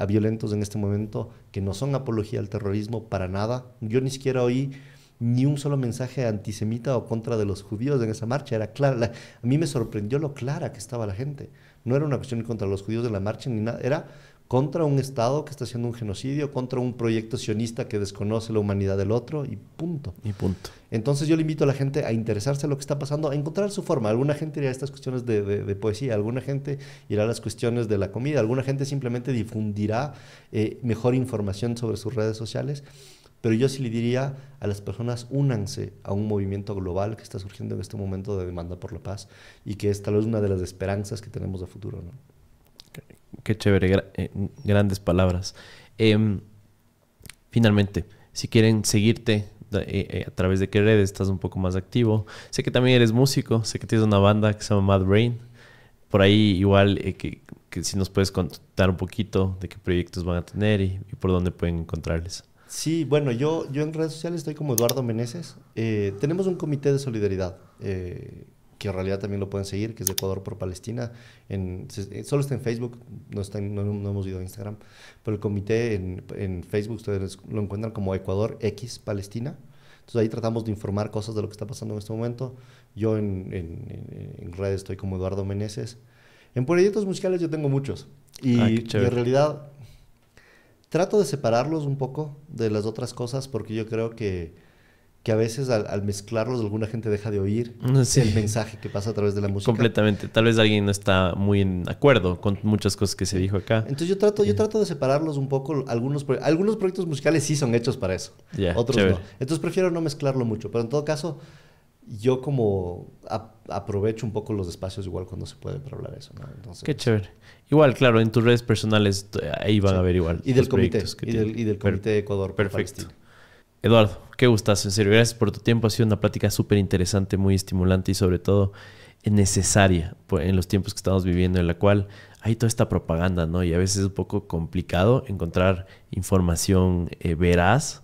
violentos en este momento, que no son apología al terrorismo para nada. Yo ni siquiera oí ni un solo mensaje antisemita o contra de los judíos en esa marcha. Era clara. a mí me sorprendió lo clara que estaba la gente. No era una cuestión contra los judíos de la marcha ni nada. Era contra un Estado que está haciendo un genocidio, contra un proyecto sionista que desconoce la humanidad del otro y punto. Y punto. Entonces yo le invito a la gente a interesarse en lo que está pasando, a encontrar su forma. Alguna gente irá a estas cuestiones de, poesía, alguna gente irá a las cuestiones de la comida, alguna gente simplemente difundirá eh, mejor información sobre sus redes sociales pero yo sí le diría a las personas, únanse a un movimiento global que está surgiendo en este momento de demanda por la paz y que es tal vez una de las esperanzas que tenemos de futuro. Qué, chévere, eh, grandes palabras. Em, finalmente, si quieren seguirte eh, eh, a través de qué redes estás un poco más activo, sé que también eres músico, sé que tienes una banda que se llama Mad Brain por ahí igual que, si nos puedes contar un poquito de qué proyectos van a tener y por dónde pueden encontrarles. Sí, bueno, yo, yo en redes sociales estoy como Eduardo Meneses. Eh, tenemos un comité de solidaridad, eh, que en realidad también lo pueden seguir, que es Ecuador por Palestina. Eh, solo está en Facebook, no, está no, hemos ido a Instagram, pero el comité en, Facebook ustedes lo encuentran como Ecuador X Palestina. Entonces ahí tratamos de informar cosas de lo que está pasando en este momento. Yo en, en, redes estoy como Eduardo Meneses. En proyectos musicales yo tengo muchos. y ah, en realidad trato de separarlos un poco de las otras cosas porque yo creo que, que a veces al, mezclarlos alguna gente deja de oír mm, el mensaje que pasa a través de la música. Completamente. Tal vez alguien no está muy en acuerdo con muchas cosas que se dijo acá. Entonces yo trato, yo eh. trato de separarlos un poco. Algunos, algunos proyectos musicales sí son hechos para eso. otros no. Entonces prefiero no mezclarlo mucho. Pero en todo caso, yo como aprovecho un poco los espacios igual cuando se puede para hablar eso. Entonces, Qué chévere. Igual, claro, en tus redes personales ahí van a ver igual. Y del comité. Y del, comité de Ecuador. Perfecto. Eduardo, qué gustazo, en serio. Gracias por tu tiempo. Ha sido una plática súper interesante, muy estimulante y sobre todo necesaria pues, en los tiempos que estamos viviendo, en la cual hay toda esta propaganda, ¿no? Y a veces es un poco complicado encontrar información eh, veraz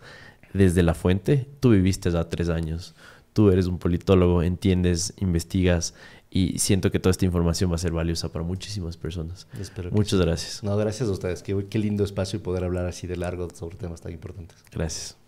desde la fuente. Tú viviste ya tres años, tú eres un politólogo, entiendes, investigas y siento que toda esta información va a ser valiosa para muchísimas personas. Muchas gracias. No, gracias a ustedes. Qué, qué lindo espacio y poder hablar así de largo sobre temas tan importantes. Gracias.